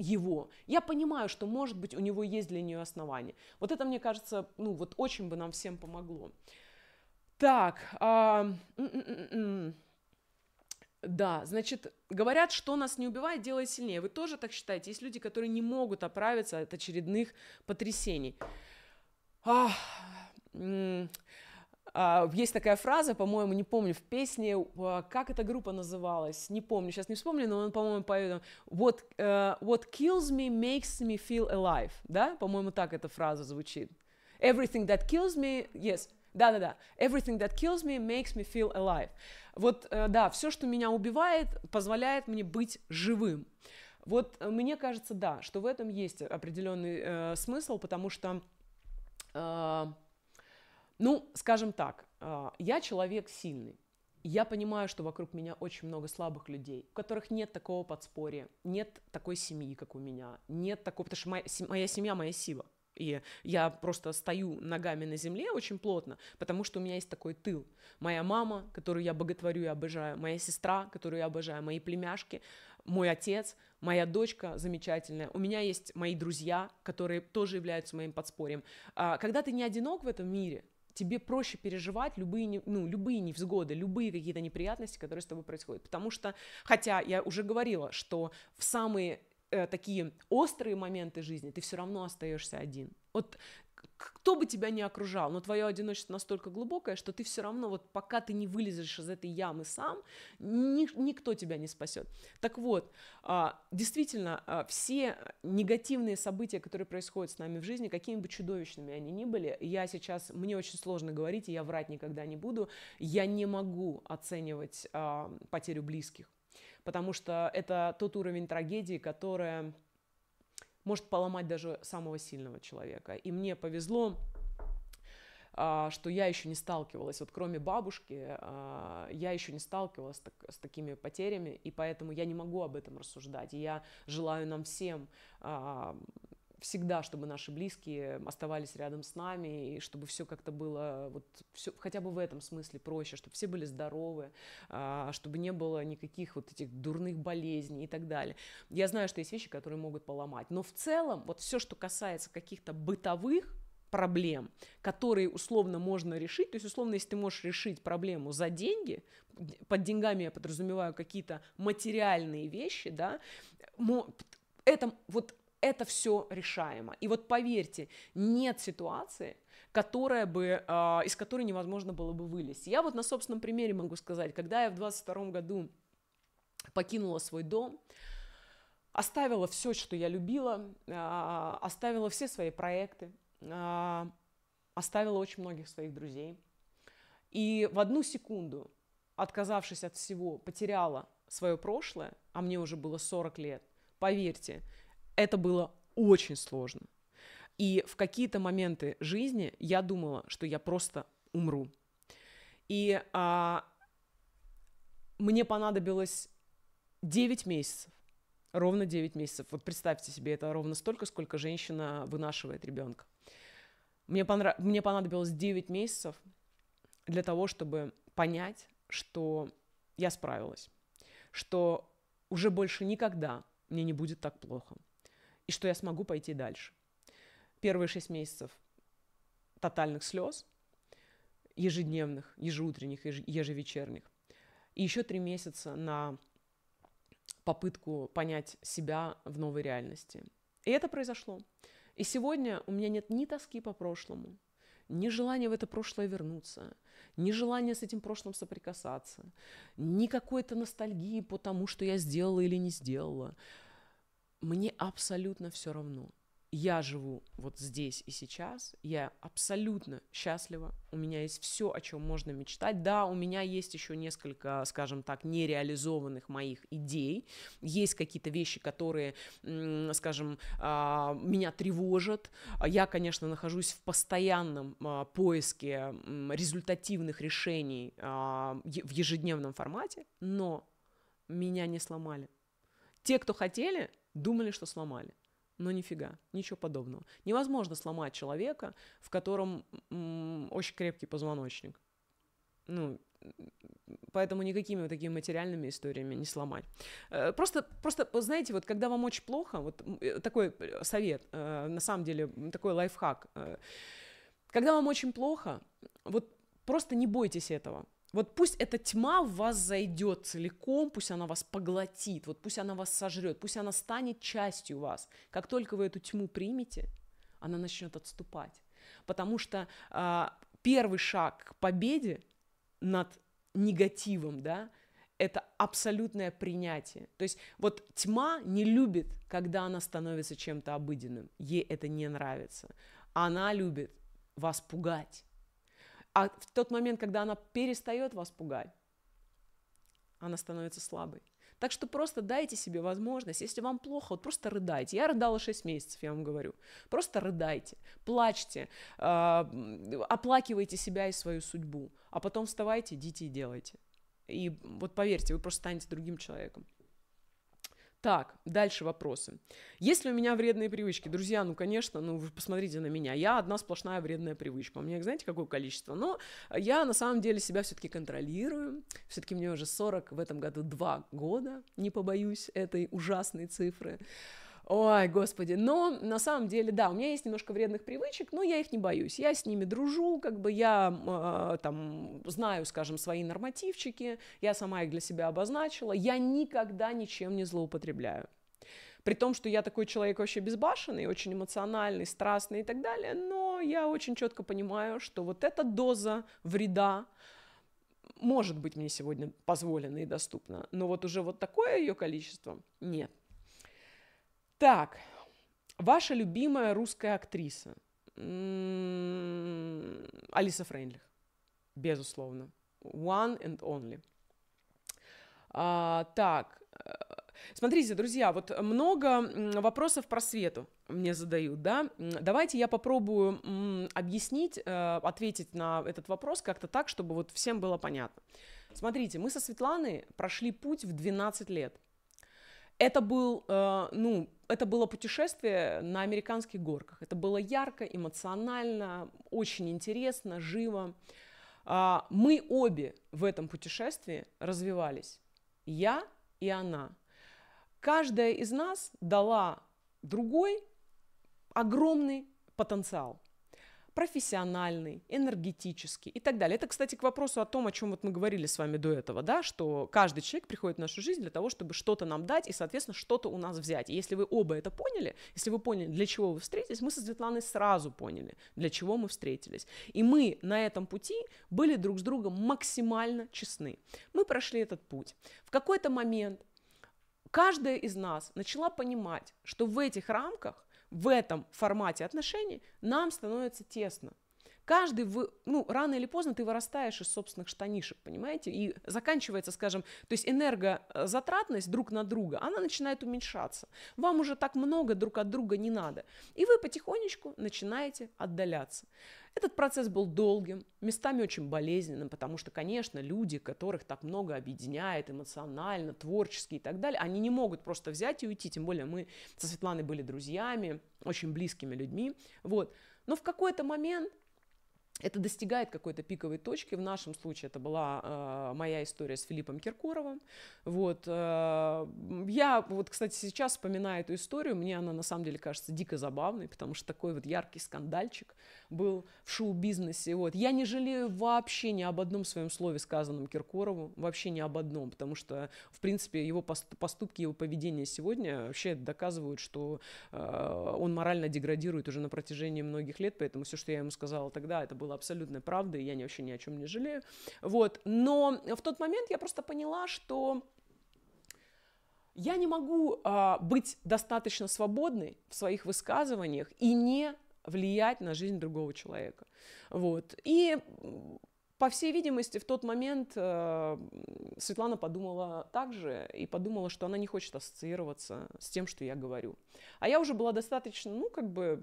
его. Я понимаю, что, может быть, у него есть для нее основания. Вот это, мне кажется, ну вот очень бы нам всем помогло. Так, а, да, значит, говорят, что нас не убивает, делает сильнее. Вы тоже так считаете? Есть люди, которые не могут оправиться от очередных потрясений. Ах, а, есть такая фраза, по-моему, не помню, в песне, а, как эта группа называлась, не помню, сейчас не вспомню, но он, по-моему, поет what, uh, «What kills me makes me feel alive», да? По-моему, так эта фраза звучит. «Everything that kills me...» Yes, да-да-да. «Everything that kills me makes me feel alive». Вот, э, да, все, что меня убивает, позволяет мне быть живым. Вот э, мне кажется, да, что в этом есть определенный э, смысл, потому что... Э, ну, скажем так, а, я человек сильный. Я понимаю, что вокруг меня очень много слабых людей, у которых нет такого подспорья, нет такой семьи, как у меня, нет такого, потому что моя, моя семья моя сила. И я просто стою ногами на земле очень плотно, потому что у меня есть такой тыл. Моя мама, которую я боготворю и обожаю, моя сестра, которую я обожаю, мои племяшки, мой отец, моя дочка замечательная, у меня есть мои друзья, которые тоже являются моим подспорьем. А, когда ты не одинок в этом мире, тебе проще переживать любые, ну, любые невзгоды, любые какие-то неприятности, которые с тобой происходят. Потому что, хотя я уже говорила, что в самые э, такие острые моменты жизни ты все равно остаешься один. Вот кто бы тебя ни окружал, но твое одиночество настолько глубокое, что ты все равно, вот пока ты не вылезешь из этой ямы сам, ни, никто тебя не спасет. Так вот, а, действительно, а, все негативные события, которые происходят с нами в жизни, какими бы чудовищными они ни были, я сейчас, мне очень сложно говорить, и я врать никогда не буду, я не могу оценивать а, потерю близких, потому что это тот уровень трагедии, которая может поломать даже самого сильного человека. И мне повезло, а, что я еще не сталкивалась, вот кроме бабушки, а, я еще не сталкивалась с такими потерями, и поэтому я не могу об этом рассуждать. И я желаю нам всем а, всегда, чтобы наши близкие оставались рядом с нами, и чтобы все как-то было вот все, хотя бы в этом смысле проще, чтобы все были здоровы, а, чтобы не было никаких вот этих дурных болезней и так далее. Я знаю, что есть вещи, которые могут поломать, но в целом вот все, что касается каких-то бытовых проблем, которые условно можно решить. То есть, условно, если ты можешь решить проблему за деньги, под деньгами я подразумеваю какие-то материальные вещи, да, это вот это все решаемо. И вот поверьте, нет ситуации, которая бы, э, из которой невозможно было бы вылезти. Я вот на собственном примере могу сказать, когда я в 22 году покинула свой дом, оставила все, что я любила, э, оставила все свои проекты, э, оставила очень многих своих друзей. И в одну секунду, отказавшись от всего, потеряла свое прошлое, а мне уже было 40 лет, поверьте, это было очень сложно. И в какие-то моменты жизни я думала, что я просто умру. И а, мне понадобилось 9 месяцев, ровно 9 месяцев. Вот представьте себе, это ровно столько, сколько женщина вынашивает ребенка. Мне, понрав... мне понадобилось 9 месяцев для того, чтобы понять, что я справилась, что уже больше никогда мне не будет так плохо, и что я смогу пойти дальше. Первые шесть месяцев тотальных слез, ежедневных, ежеутренних, ежевечерних. И еще три месяца на попытку понять себя в новой реальности. И это произошло. И сегодня у меня нет ни тоски по прошлому, ни желания в это прошлое вернуться, ни желания с этим прошлым соприкасаться, ни какой-то ностальгии по тому, что я сделала или не сделала мне абсолютно все равно. Я живу вот здесь и сейчас, я абсолютно счастлива, у меня есть все, о чем можно мечтать. Да, у меня есть еще несколько, скажем так, нереализованных моих идей, есть какие-то вещи, которые, скажем, а, меня тревожат. Я, конечно, нахожусь в постоянном а, поиске результативных решений а, в ежедневном формате, но меня не сломали. Те, кто хотели, Думали, что сломали. Но нифига, ничего подобного. Невозможно сломать человека, в котором очень крепкий позвоночник. Ну, поэтому никакими вот такими материальными историями не сломать. Э, просто, просто, знаете, вот когда вам очень плохо, вот э, такой э, совет, на самом деле, такой лайфхак. Когда вам очень плохо, вот просто не бойтесь этого. Вот пусть эта тьма в вас зайдет целиком, пусть она вас поглотит, вот пусть она вас сожрет, пусть она станет частью вас. Как только вы эту тьму примете, она начнет отступать. Потому что э, первый шаг к победе над негативом, да, это абсолютное принятие. То есть вот тьма не любит, когда она становится чем-то обыденным. Ей это не нравится. Она любит вас пугать а в тот момент, когда она перестает вас пугать, она становится слабой. Так что просто дайте себе возможность, если вам плохо, вот просто рыдайте. Я рыдала 6 месяцев, я вам говорю. Просто рыдайте, плачьте, э, оплакивайте себя и свою судьбу, а потом вставайте, идите и делайте. И вот поверьте, вы просто станете другим человеком. Так, дальше вопросы. Есть ли у меня вредные привычки? Друзья, ну, конечно, ну, вы посмотрите на меня. Я одна сплошная вредная привычка. У меня, знаете, какое количество? Но я, на самом деле, себя все-таки контролирую. Все-таки мне уже 40, в этом году 2 года. Не побоюсь этой ужасной цифры. Ой, господи, но на самом деле, да, у меня есть немножко вредных привычек, но я их не боюсь, я с ними дружу, как бы я э, там знаю, скажем, свои нормативчики, я сама их для себя обозначила, я никогда ничем не злоупотребляю. При том, что я такой человек вообще безбашенный, очень эмоциональный, страстный и так далее, но я очень четко понимаю, что вот эта доза вреда может быть мне сегодня позволена и доступна, но вот уже вот такое ее количество нет. Так, ваша любимая русская актриса. М -м, Алиса Фрейндлих, безусловно. One and only. А, так, э, смотрите, друзья, вот много вопросов про свету мне задают, да. Давайте я попробую объяснить, э, ответить на этот вопрос как-то так, чтобы вот всем было понятно. Смотрите, мы со Светланой прошли путь в 12 лет. Это был, э, ну, это было путешествие на американских горках. Это было ярко, эмоционально, очень интересно, живо. Э, мы обе в этом путешествии развивались. Я и она. Каждая из нас дала другой огромный потенциал профессиональный, энергетический и так далее. Это, кстати, к вопросу о том, о чем вот мы говорили с вами до этого, да, что каждый человек приходит в нашу жизнь для того, чтобы что-то нам дать и, соответственно, что-то у нас взять. И если вы оба это поняли, если вы поняли, для чего вы встретились, мы со Светланой сразу поняли, для чего мы встретились. И мы на этом пути были друг с другом максимально честны. Мы прошли этот путь. В какой-то момент каждая из нас начала понимать, что в этих рамках в этом формате отношений нам становится тесно каждый, вы, ну, рано или поздно ты вырастаешь из собственных штанишек, понимаете, и заканчивается, скажем, то есть энергозатратность друг на друга, она начинает уменьшаться, вам уже так много друг от друга не надо, и вы потихонечку начинаете отдаляться. Этот процесс был долгим, местами очень болезненным, потому что, конечно, люди, которых так много объединяет эмоционально, творчески и так далее, они не могут просто взять и уйти, тем более мы со Светланой были друзьями, очень близкими людьми, вот. Но в какой-то момент это достигает какой-то пиковой точки. В нашем случае это была э, моя история с Филиппом Киркоровым. Вот, э, я вот, кстати, сейчас вспоминаю эту историю. Мне она на самом деле кажется дико забавной, потому что такой вот яркий скандальчик, был в шоу-бизнесе. Вот. Я не жалею вообще ни об одном своем слове, сказанном Киркорову, вообще ни об одном, потому что, в принципе, его поступки, его поведение сегодня вообще доказывают, что э, он морально деградирует уже на протяжении многих лет, поэтому все, что я ему сказала тогда, это было абсолютной правдой, я вообще ни о чем не жалею. Вот. Но в тот момент я просто поняла, что я не могу а, быть достаточно свободной в своих высказываниях и не влиять на жизнь другого человека. Вот. И по всей видимости, в тот момент э, Светлана подумала так же и подумала, что она не хочет ассоциироваться с тем, что я говорю. А я уже была достаточно, ну, как бы,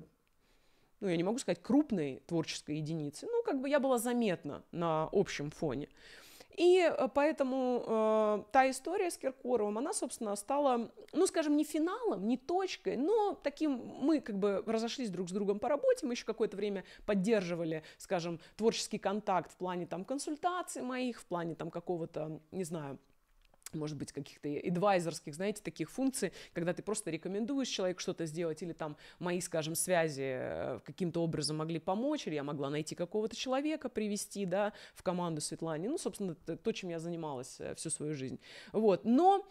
ну, я не могу сказать крупной творческой единицы, ну, как бы я была заметна на общем фоне. Э, и э, поэтому э, та история с Киркоровым, она, собственно, стала, ну, скажем, не финалом, не точкой, но таким мы как бы разошлись друг с другом по работе, мы еще какое-то время поддерживали, скажем, творческий контакт в плане там консультаций моих, в плане там какого-то, не знаю, может быть, каких-то адвайзерских, знаете, таких функций, когда ты просто рекомендуешь человеку что-то сделать, или там мои, скажем, связи э, каким-то образом могли помочь, или я могла найти какого-то человека, привести, да, в команду Светлане. Ну, собственно, то, чем я занималась э, всю свою жизнь. Вот, но...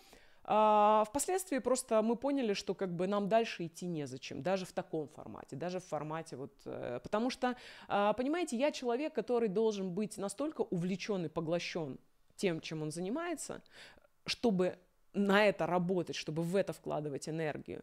А, впоследствии просто мы поняли, что как бы нам дальше идти незачем, даже в таком формате, даже в формате вот, э, потому что, а, понимаете, я человек, который должен быть настолько увлечен и поглощен тем, чем он занимается, чтобы на это работать, чтобы в это вкладывать энергию.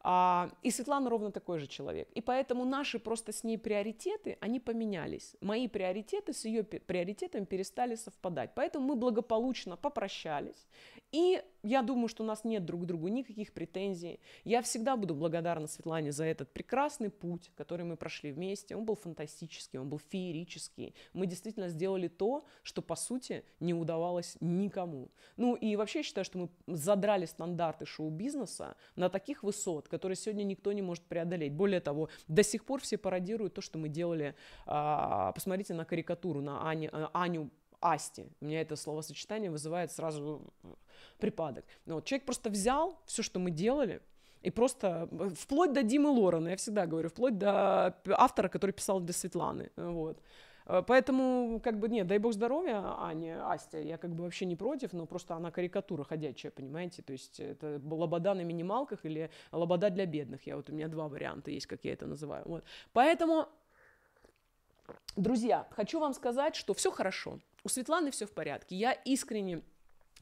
А, и Светлана ровно такой же человек. И поэтому наши просто с ней приоритеты, они поменялись. Мои приоритеты с ее приоритетами перестали совпадать. Поэтому мы благополучно попрощались и я думаю, что у нас нет друг к другу никаких претензий. Я всегда буду благодарна Светлане за этот прекрасный путь, который мы прошли вместе. Он был фантастический, он был феерический. Мы действительно сделали то, что, по сути, не удавалось никому. Ну и вообще я считаю, что мы задрали стандарты шоу-бизнеса на таких высот, которые сегодня никто не может преодолеть. Более того, до сих пор все пародируют то, что мы делали. А, посмотрите на карикатуру, на э, Аню, Аню асти. У меня это словосочетание вызывает сразу э, припадок. Но ну вот человек просто взял все, что мы делали, и просто э, вплоть до Димы Лорена, я всегда говорю, вплоть до э, автора, который писал для Светланы. Вот. Поэтому, как бы, нет, дай бог здоровья Ане, Асте, я как бы вообще не против, но просто она карикатура ходячая, понимаете, то есть это лобода на минималках или лобода для бедных, я вот, у меня два варианта есть, как я это называю, вот. Поэтому, друзья, хочу вам сказать, что все хорошо, у Светланы все в порядке. Я искренне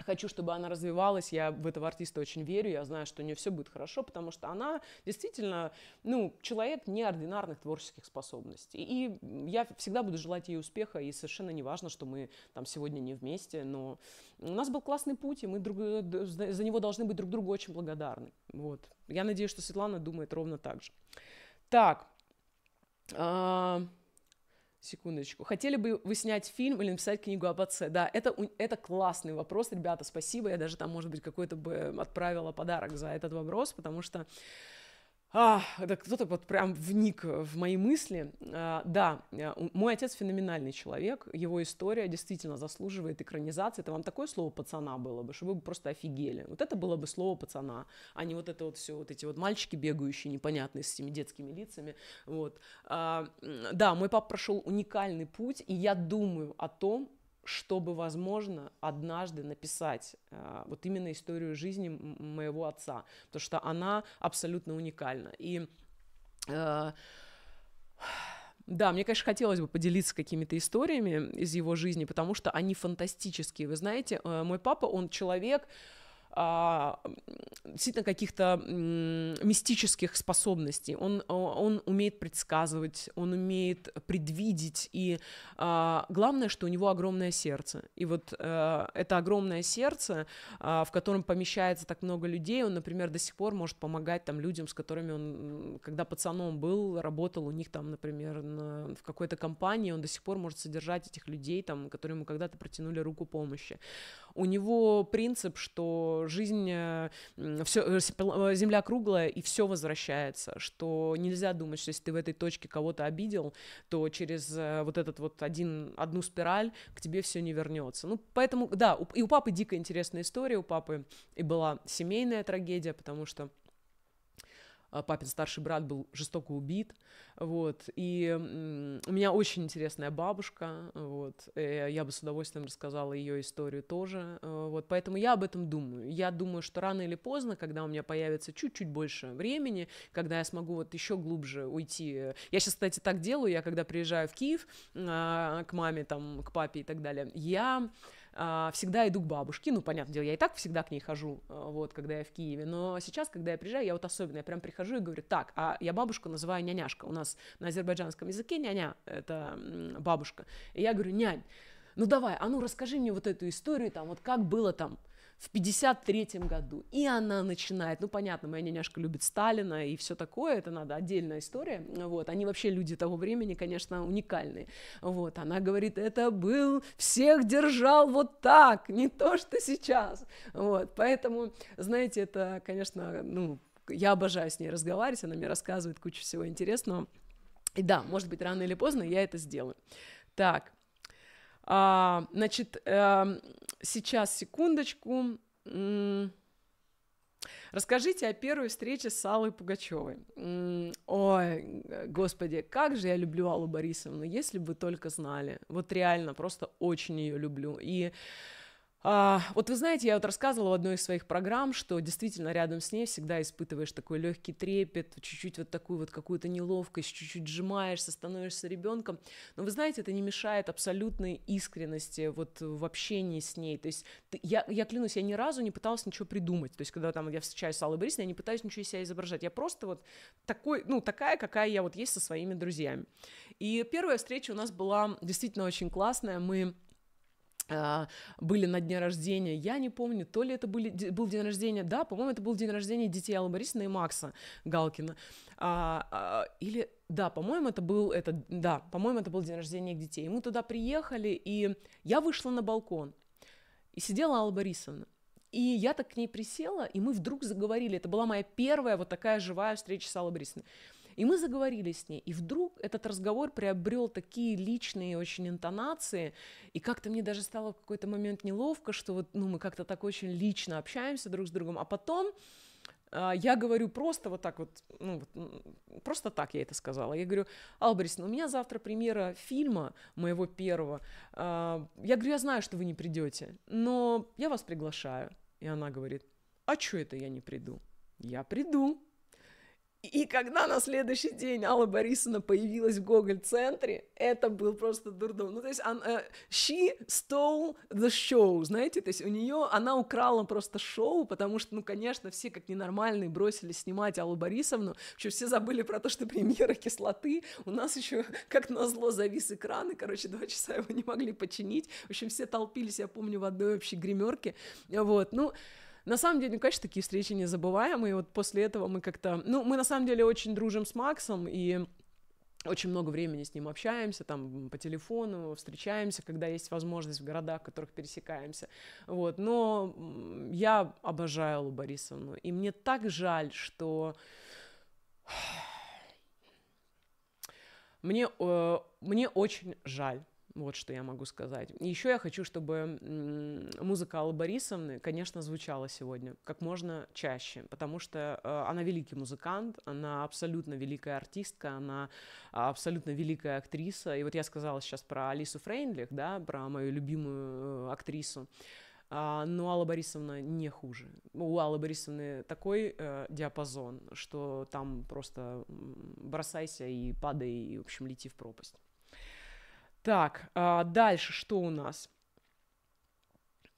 Хочу, чтобы она развивалась, я в этого артиста очень верю, я знаю, что у нее все будет хорошо, потому что она действительно, ну, человек неординарных творческих способностей. И я всегда буду желать ей успеха, и совершенно не важно, что мы там сегодня не вместе, но у нас был классный путь, и мы друг, за него должны быть друг другу очень благодарны. Вот. Я надеюсь, что Светлана думает ровно так же. Так, а, Секундочку. Хотели бы вы снять фильм или написать книгу об отце? Да, это, это классный вопрос, ребята, спасибо. Я даже там, может быть, какой-то бы отправила подарок за этот вопрос, потому что а, это кто-то вот прям вник в мои мысли. А, да, э, мой отец феноменальный человек, его история действительно заслуживает экранизации. Это вам такое слово пацана было бы, чтобы вы просто офигели. Вот это было бы слово пацана, а не вот это вот все, вот эти вот мальчики бегающие непонятные с этими детскими лицами. Вот. А, да, мой папа прошел уникальный путь, и я думаю о том, чтобы, возможно, однажды написать э, вот именно историю жизни моего отца, потому что она абсолютно уникальна. И э, да, мне, конечно, хотелось бы поделиться какими-то историями из его жизни, потому что они фантастические. Вы знаете, э, мой папа, он человек, э, а, действительно каких-то мистических способностей. Он, он умеет предсказывать, он умеет предвидеть, и а, главное, что у него огромное сердце. И вот э, это огромное сердце, а, в котором помещается так много людей, он, например, до сих пор может помогать там людям, с которыми он, когда пацаном был, работал у них там, например, на, в какой-то компании, он до сих пор может содержать этих людей, там, которые ему когда-то протянули руку помощи. У него принцип, что жизнь, э, все, э, э, земля круглая, и все возвращается, что нельзя думать, что если ты в этой точке кого-то обидел, то через вот этот вот один, одну спираль к тебе все не вернется. Ну, поэтому, да, и у папы дико интересная история, у папы и была семейная трагедия, потому что а, папин старший брат был жестоко убит, вот, и у меня очень интересная бабушка, вот, э, я бы с удовольствием рассказала ее историю тоже, э, вот, поэтому я об этом думаю, я думаю, что рано или поздно, когда у меня появится чуть-чуть больше времени, когда я смогу вот еще глубже уйти, э, я сейчас, кстати, так делаю, я когда приезжаю в Киев а, к маме, там, к папе и так далее, я а, всегда иду к бабушке, ну, понятное дело, я и так всегда к ней хожу, а, вот, когда я в Киеве, но сейчас, когда я приезжаю, я вот особенно, я прям прихожу и говорю, так, а я бабушку называю няняшка, у нас на азербайджанском языке няня — это бабушка, и я говорю, нянь, ну давай, а ну расскажи мне вот эту историю, там, вот как было там, в 53 году, и она начинает, ну, понятно, моя няняшка любит Сталина и все такое, это надо отдельная история, вот, они вообще люди того времени, конечно, уникальные, вот, она говорит, это был, всех держал вот так, не то, что сейчас, вот, поэтому, знаете, это, конечно, ну, я обожаю с ней разговаривать, она мне рассказывает кучу всего интересного, и да, может быть, рано или поздно я это сделаю. Так, а, значит, эм, сейчас секундочку. Расскажите о первой встрече с Аллой Пугачевой. Ой, господи, как же я люблю Аллу Борисовну, если бы вы только знали. Вот реально, просто очень ее люблю. И а, вот вы знаете, я вот рассказывала в одной из своих программ, что действительно рядом с ней всегда испытываешь такой легкий трепет, чуть-чуть вот такую вот какую-то неловкость, чуть-чуть сжимаешься, становишься ребенком. Но вы знаете, это не мешает абсолютной искренности вот в общении с ней. То есть ты, я, я клянусь, я ни разу не пыталась ничего придумать. То есть когда там я встречаюсь с Аллой Борисовной, я не пытаюсь ничего из себя изображать. Я просто вот такой, ну такая, какая я вот есть со своими друзьями. И первая встреча у нас была действительно очень классная. Мы а, были на дне рождения, я не помню, то ли это были, был день рождения, да, по-моему, это был день рождения детей Аллы Борисовны и Макса Галкина, а, а, или, да, по-моему, это был, это, да, по-моему, это был день рождения их детей, и мы туда приехали, и я вышла на балкон, и сидела Алла Борисовна, и я так к ней присела, и мы вдруг заговорили, это была моя первая вот такая живая встреча с Аллой Борисовной, и мы заговорили с ней, и вдруг этот разговор приобрел такие личные очень интонации, и как-то мне даже стало в какой-то момент неловко, что вот, ну, мы как-то так очень лично общаемся друг с другом, а потом а, я говорю просто вот так вот, ну, вот, просто так я это сказала. Я говорю, Албрис, ну, у меня завтра премьера фильма моего первого. А, я говорю, я знаю, что вы не придете, но я вас приглашаю. И она говорит, а что это я не приду? Я приду. И когда на следующий день Алла Борисовна появилась в Гоголь-центре, это был просто дурдом. Ну, то есть, он, uh, э, she stole the show, знаете, то есть у нее, она украла просто шоу, потому что, ну, конечно, все как ненормальные бросили снимать Аллу Борисовну, что все забыли про то, что премьера кислоты, у нас еще как назло завис экран, и, короче, два часа его не могли починить, в общем, все толпились, я помню, в одной общей гримерке, вот, ну, на самом деле, ну, конечно, такие встречи незабываемые. И вот после этого мы как-то... Ну, мы на самом деле очень дружим с Максом, и очень много времени с ним общаемся, там, по телефону, встречаемся, когда есть возможность в городах, в которых пересекаемся, вот, но я обожаю Аллу Борисовну, и мне так жаль, что мне, э, мне очень жаль, вот что я могу сказать. еще я хочу, чтобы музыка Аллы Борисовны, конечно, звучала сегодня как можно чаще, потому что э, она великий музыкант, она абсолютно великая артистка, она а, абсолютно великая актриса. И вот я сказала сейчас про Алису Фрейндлих, да, про мою любимую э, актрису. А, но Алла Борисовна не хуже. У Аллы Борисовны такой э, диапазон, что там просто бросайся и падай, и, в общем, лети в пропасть. Так, а дальше что у нас?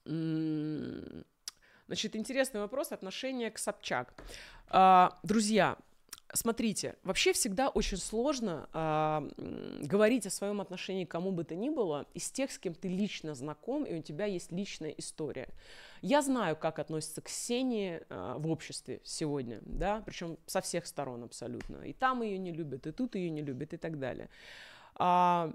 Значит, интересный вопрос отношение к Собчак. А, друзья, смотрите, вообще всегда очень сложно а, говорить о своем отношении к кому бы то ни было из тех, с кем ты лично знаком, и у тебя есть личная история. Я знаю, как относится к Ксении а, в обществе сегодня, да, причем со всех сторон абсолютно. И там ее не любят, и тут ее не любят, и так далее. А,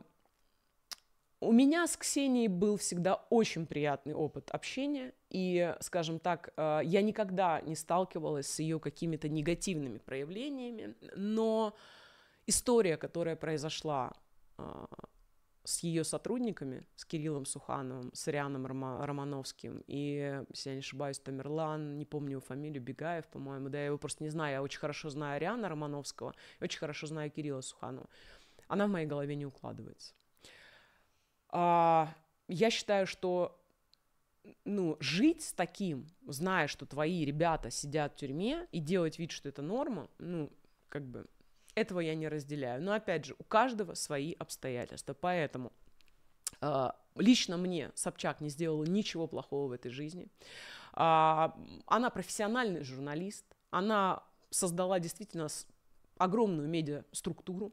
у меня с Ксенией был всегда очень приятный опыт общения, и, скажем так, э, я никогда не сталкивалась с ее какими-то негативными проявлениями, но история, которая произошла а, с ее сотрудниками, с Кириллом Сухановым, с Рианом Романовским и, если я не ошибаюсь, Тамерлан, не помню его фамилию, Бегаев, по-моему, да, я его просто не знаю, я очень хорошо знаю Риана Романовского, очень хорошо знаю Кирилла Суханова, она в моей голове не укладывается. А, я считаю, что ну, жить с таким, зная, что твои ребята сидят в тюрьме, и делать вид, что это норма, ну, как бы, этого я не разделяю. Но, опять же, у каждого свои обстоятельства, поэтому э, лично мне Собчак не сделала ничего плохого в этой жизни. Э, она профессиональный журналист, она создала действительно огромную медиаструктуру. структуру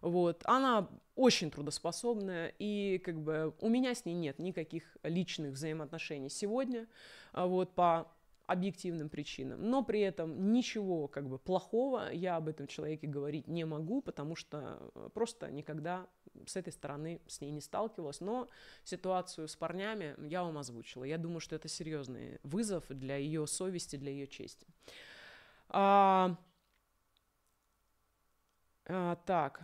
вот. Она очень трудоспособная, и как бы у меня с ней нет никаких личных взаимоотношений сегодня, а, вот, по объективным причинам. Но при этом ничего как бы плохого я об этом человеке говорить не могу, потому что э, просто никогда с этой стороны с ней не сталкивалась. Но ситуацию с парнями я вам озвучила. Я думаю, что это серьезный вызов для ее совести, для ее чести. А, а, так.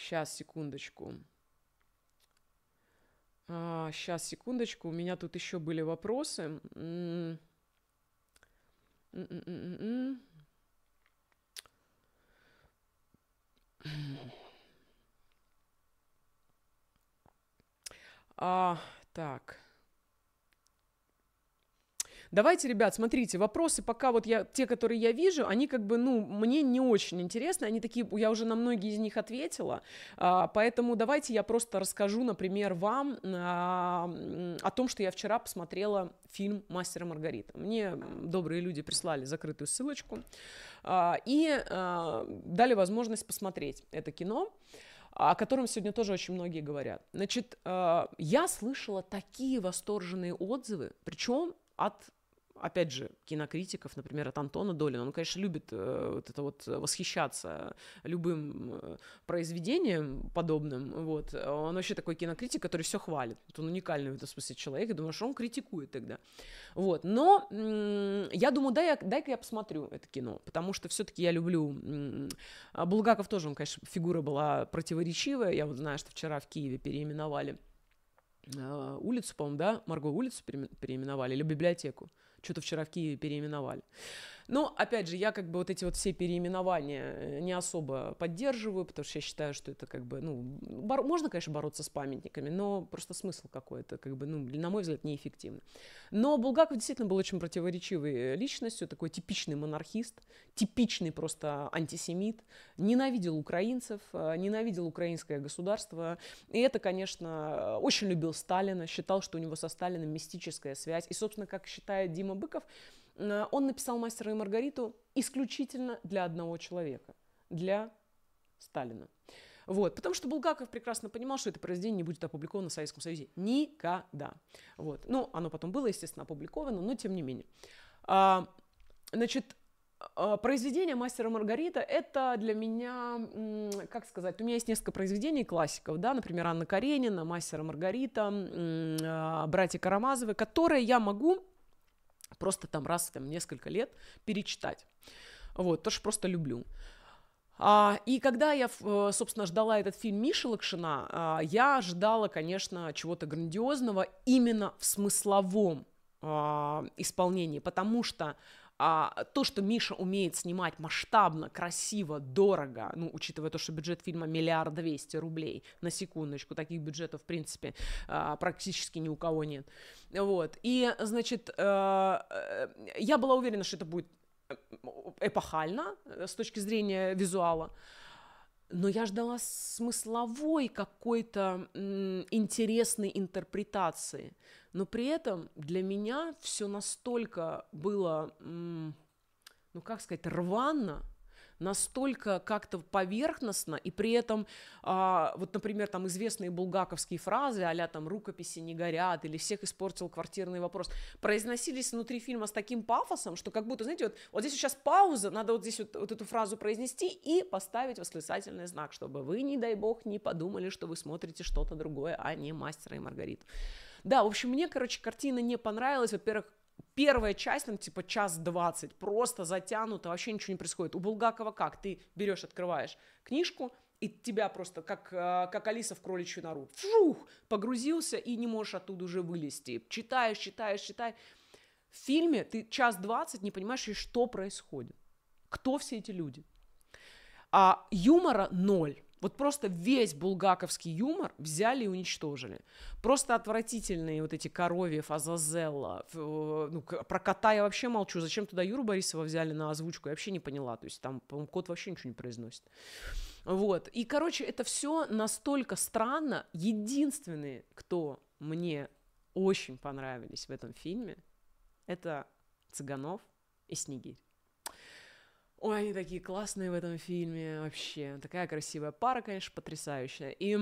Сейчас, секундочку. А, сейчас, секундочку. У меня тут еще были вопросы. а, так. Давайте, ребят, смотрите, вопросы пока вот я, те, которые я вижу, они как бы, ну, мне не очень интересны, они такие, я уже на многие из них ответила, а, поэтому давайте я просто расскажу, например, вам а, о том, что я вчера посмотрела фильм «Мастер и Маргарита». Мне добрые люди прислали закрытую ссылочку а, и дали возможность посмотреть это кино о котором сегодня тоже очень многие говорят. Значит, я слышала такие восторженные отзывы, причем от опять же, кинокритиков, например, от Антона Долина, он, конечно, любит э, вот это вот э, восхищаться любым э, произведением подобным, вот. Он вообще такой кинокритик, который все хвалит. Вот он уникальный в этом смысле человек, я думаю, что он критикует тогда. Вот, но м- я думаю, дай, дай-ка я посмотрю это кино, потому что все-таки я люблю... М- Булгаков тоже, он, конечно, фигура была противоречивая, я вот знаю, что вчера в Киеве переименовали э, улицу, по-моему, да, Марго улицу переименовали или библиотеку. Что-то вчера в Киеве переименовали. Но, опять же, я как бы вот эти вот все переименования э, не особо поддерживаю, потому что я считаю, что это как бы, ну, бор... можно, конечно, бороться с памятниками, но просто смысл какой-то, как бы, ну, на мой взгляд, неэффективно. Но Булгаков действительно был очень противоречивой э, личностью, такой типичный монархист, типичный просто антисемит, ненавидел украинцев, э, ненавидел украинское государство, и это, конечно, очень любил Сталина, считал, что у него со Сталиным мистическая связь, и, собственно, как считает Дима Быков, Э, он написал «Мастера и Маргариту» исключительно для одного человека, для Сталина. Вот. Потому что Булгаков прекрасно понимал, что это произведение не будет опубликовано в Советском Союзе. Никогда. Вот. Ну, оно потом было, естественно, опубликовано, но тем не менее. А, значит, а, произведение «Мастера Маргарита» — это для меня, как сказать, у меня есть несколько произведений классиков, да, например, Анна Каренина, «Мастера Маргарита», а, «Братья Карамазовы», которые я могу просто там раз там, несколько лет перечитать. Вот, тоже просто люблю. А, и когда я, э, собственно, ждала этот фильм Миши Лакшина, а, я ожидала, конечно, чего-то грандиозного именно в смысловом а, исполнении, потому что а, э, то, что Миша умеет снимать масштабно, красиво, дорого, ну, учитывая то, что бюджет фильма миллиард двести рублей, на секундочку, таких бюджетов, в принципе, а, практически ни у кого нет, вот, и, значит, э, э, я была уверена, что это будет эпохально с точки зрения визуала, но я ждала смысловой какой-то интересной интерпретации, но при этом для меня все настолько было, ну как сказать, рвано, настолько как-то поверхностно, и при этом, а, вот, например, там известные булгаковские фразы, а там «рукописи не горят» или «всех испортил квартирный вопрос», произносились внутри фильма с таким пафосом, что как будто, знаете, вот, вот здесь сейчас пауза, надо вот здесь вот, вот эту фразу произнести и поставить восклицательный знак, чтобы вы, не дай бог, не подумали, что вы смотрите что-то другое, а не «Мастера и Маргариту». Да, в общем, мне, короче, картина не понравилась. Во-первых, первая часть, там, типа, час двадцать, просто затянута, вообще ничего не происходит. У Булгакова как? Ты берешь, открываешь книжку, и тебя просто, как, э, как Алиса в кроличью нору, фух, погрузился и не можешь оттуда уже вылезти. Читаешь, читаешь, читаешь. В фильме ты час двадцать не понимаешь, что происходит. Кто все эти люди? А юмора ноль. Вот просто весь булгаковский юмор взяли и уничтожили. Просто отвратительные вот эти коровьи, Азазелла. Э, ну, про кота я вообще молчу. Зачем туда Юру Борисова взяли на озвучку? Я вообще не поняла. То есть там, по-моему, кот вообще ничего не произносит. Вот. И, короче, это все настолько странно. Единственные, кто мне очень понравились в этом фильме, это Цыганов и Снегирь. Ой, они такие классные в этом фильме вообще. Такая красивая пара, конечно, потрясающая. И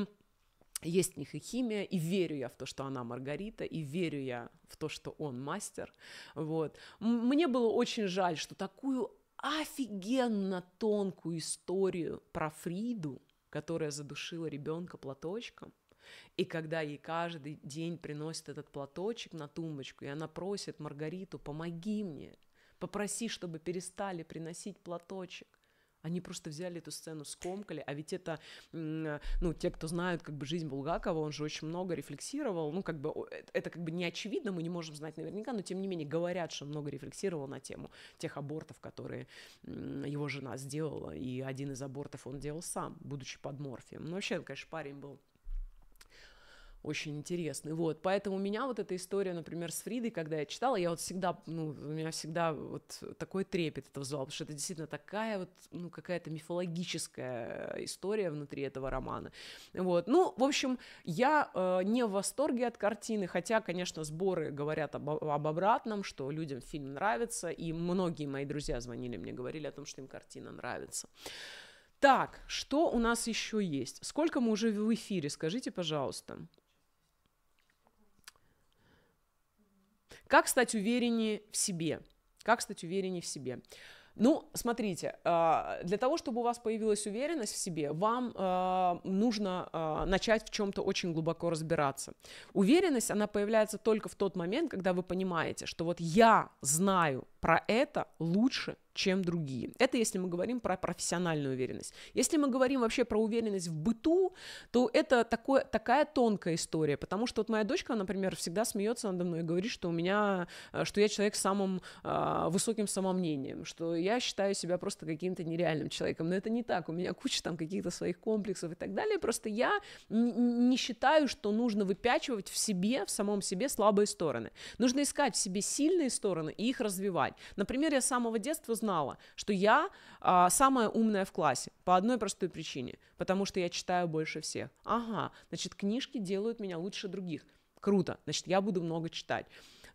есть в них и химия, и верю я в то, что она Маргарита, и верю я в то, что он мастер. Вот. Мне было очень жаль, что такую офигенно тонкую историю про Фриду, которая задушила ребенка платочком, и когда ей каждый день приносит этот платочек на тумбочку, и она просит Маргариту, помоги мне, попроси, чтобы перестали приносить платочек. Они просто взяли эту сцену, скомкали, а ведь это, ну, те, кто знают как бы жизнь Булгакова, он же очень много рефлексировал, ну, как бы, э, это как бы не очевидно, мы не можем знать наверняка, но тем не менее говорят, что много рефлексировал на тему тех абортов, которые его жена сделала, и один из абортов он делал сам, будучи под морфием. Ну, вообще, конечно, парень был очень интересный, вот, поэтому у меня вот эта история, например, с Фридой, когда я читала, я вот всегда, ну, у меня всегда вот такой трепет это вызывал, потому что это действительно такая вот, ну, какая-то мифологическая э, история внутри этого романа, вот, ну, в общем, я э, не в восторге от картины, хотя, конечно, сборы говорят об, об обратном, что людям фильм нравится, и многие мои друзья звонили мне, говорили о том, что им картина нравится. Так, что у нас еще есть? Сколько мы уже в эфире? Скажите, пожалуйста. Как стать увереннее в себе? Как стать увереннее в себе? Ну, смотрите, а, для того, чтобы у вас появилась уверенность в себе, вам а, нужно а, начать в чем-то очень глубоко разбираться. Уверенность, она появляется только в тот момент, когда вы понимаете, что вот я знаю, про это лучше, чем другие. Это если мы говорим про профессиональную уверенность. Если мы говорим вообще про уверенность в быту, то это такое, такая тонкая история, потому что вот моя дочка, например, всегда смеется надо мной и говорит, что у меня, э, что я человек с самым э, высоким самомнением, что я считаю себя просто каким-то нереальным человеком, но это не так, у меня куча там каких-то своих комплексов и так далее, просто я не считаю, что нужно выпячивать в себе, в самом себе слабые стороны. Нужно искать в себе сильные стороны и их развивать существовать. Например, я с самого детства знала, что я а, самая умная в классе по одной простой причине, потому что я читаю больше всех. Ага, значит, книжки делают меня лучше других. Круто, значит, я буду много читать.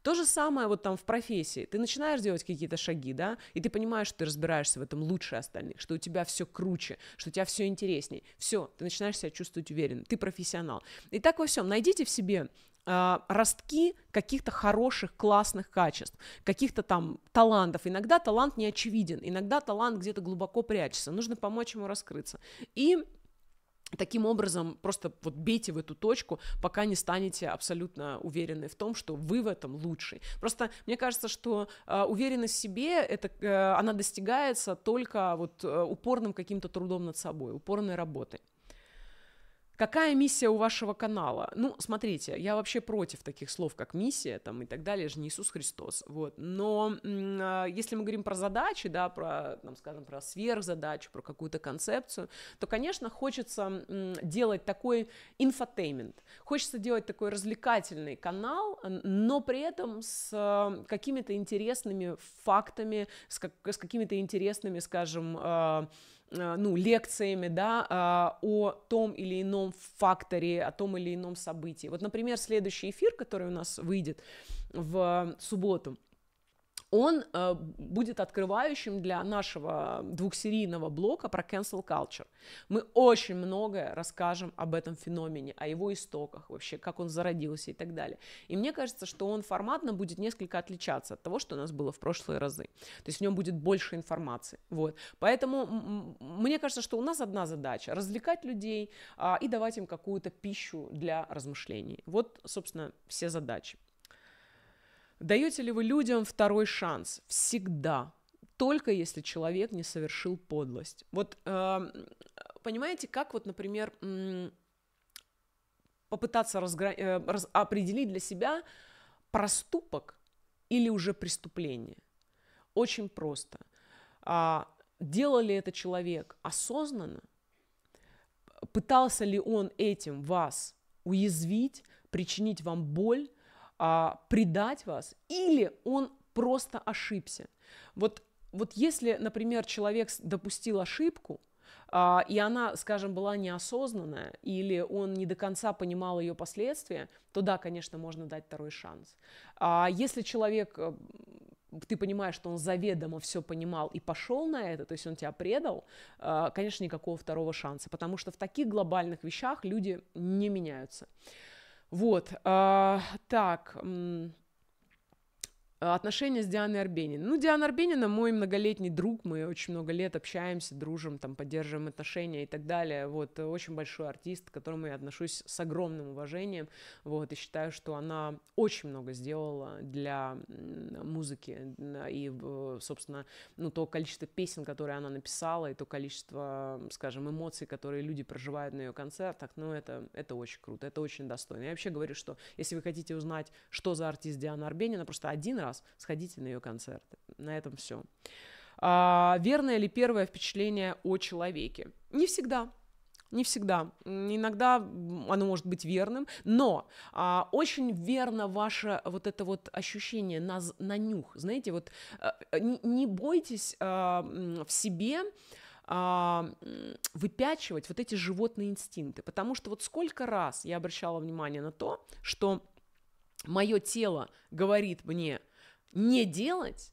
То же самое вот там в профессии. Ты начинаешь делать какие-то шаги, да, и ты понимаешь, что ты разбираешься в этом лучше остальных, что у тебя все круче, что у тебя все интереснее. Все, ты начинаешь себя чувствовать уверенно, ты профессионал. И так во всем. Найдите в себе э, ростки каких-то хороших, классных качеств, каких-то там талантов. Иногда талант не очевиден, иногда талант где-то глубоко прячется, нужно помочь ему раскрыться. И Таким образом, просто вот бейте в эту точку, пока не станете абсолютно уверены в том, что вы в этом лучший. Просто мне кажется, что э, уверенность в себе, это, э, она достигается только вот э, упорным каким-то трудом над собой, упорной работой. Какая миссия у вашего канала? Ну, смотрите, я вообще против таких слов, как миссия там, и так далее, же не Иисус Христос. Вот. Но а, если мы говорим про задачи, да, про, там, скажем, про сверхзадачу, про какую-то концепцию, то, конечно, хочется делать такой инфотеймент, хочется делать такой развлекательный канал, но при этом с э, какими-то интересными фактами, с, как, с какими-то интересными, скажем, а, Э, ну, лекциями, да, э, о том или ином факторе, о том или ином событии. Вот, например, следующий эфир, который у нас выйдет в субботу, он э, будет открывающим для нашего двухсерийного блока про cancel culture. Мы очень многое расскажем об этом феномене, о его истоках вообще, как он зародился и так далее. И мне кажется, что он форматно будет несколько отличаться от того, что у нас было в прошлые разы. То есть в нем будет больше информации. Вот. Поэтому мне кажется, что у нас одна задача – развлекать людей а, и давать им какую-то пищу для размышлений. Вот, собственно, все задачи. Даете ли вы людям второй шанс? Всегда. Только если человек не совершил подлость. Вот эм, понимаете, как вот, например, попытаться разгра... Э, раз... определить для себя проступок или уже преступление. Очень просто. А, делал ли это человек осознанно? Пытался ли он этим вас уязвить, причинить вам боль? а, предать вас, или он просто ошибся. Вот, вот если, например, человек допустил ошибку, а, и она, скажем, была неосознанная, или он не до конца понимал ее последствия, то да, конечно, можно дать второй шанс. А если человек э, ты понимаешь, что он заведомо все понимал и пошел на это, то есть он тебя предал, а, конечно, никакого второго шанса, потому что в таких глобальных вещах люди не меняются. Вот, а, так, Э, отношения с Дианой Арбениной. Ну, Диана Арбенина мой многолетний друг, мы очень много лет общаемся, дружим, там, поддерживаем отношения и так далее. Вот, э, очень большой артист, к которому я отношусь с огромным уважением, вот, и считаю, что она очень много сделала для музыки и, собственно, ну, то количество песен, которые она написала, и то количество, скажем, эмоций, которые люди проживают на ее концертах, ну, это, это очень круто, это очень достойно. Я вообще говорю, что если вы хотите узнать, что за артист Диана Арбенина, просто один раз раз. Сходите на ее концерты. На этом все. А, верное ли первое впечатление о человеке? Не всегда. Не всегда. Иногда оно может быть верным, но а, очень верно ваше вот это вот ощущение на, на нюх. Знаете, вот а, не, не бойтесь а, в себе а, выпячивать вот эти животные инстинкты, потому что вот сколько раз я обращала внимание на то, что мое тело говорит мне, не делать,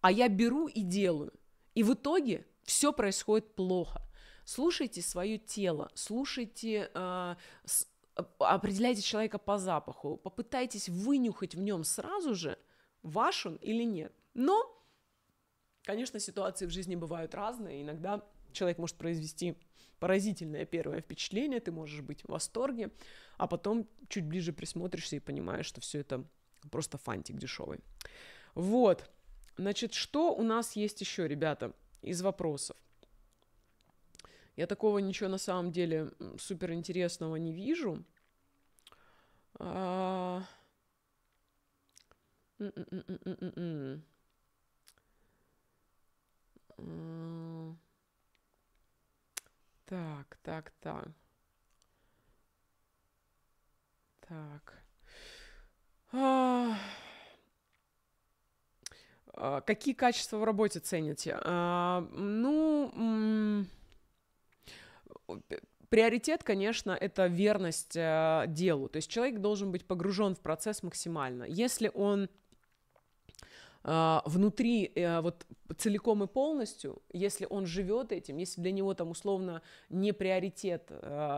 а я беру и делаю. И в итоге все происходит плохо. Слушайте свое тело, слушайте, э, с, э, определяйте человека по запаху, попытайтесь вынюхать в нем сразу же, ваш он или нет. Но, конечно, ситуации в жизни бывают разные, иногда человек может произвести поразительное первое впечатление, ты можешь быть в восторге, а потом чуть ближе присмотришься и понимаешь, что все это просто фантик дешевый. Вот. Значит, что у нас есть еще, ребята, из вопросов? Я такого ничего на самом деле супер интересного не вижу. А... Так, так, так. Так. А... А, какие качества в работе цените? А, ну, приоритет, конечно, это верность а, делу. То есть человек должен быть погружен в процесс максимально. Если он внутри э, вот целиком и полностью, если он живет этим, если для него там условно не приоритет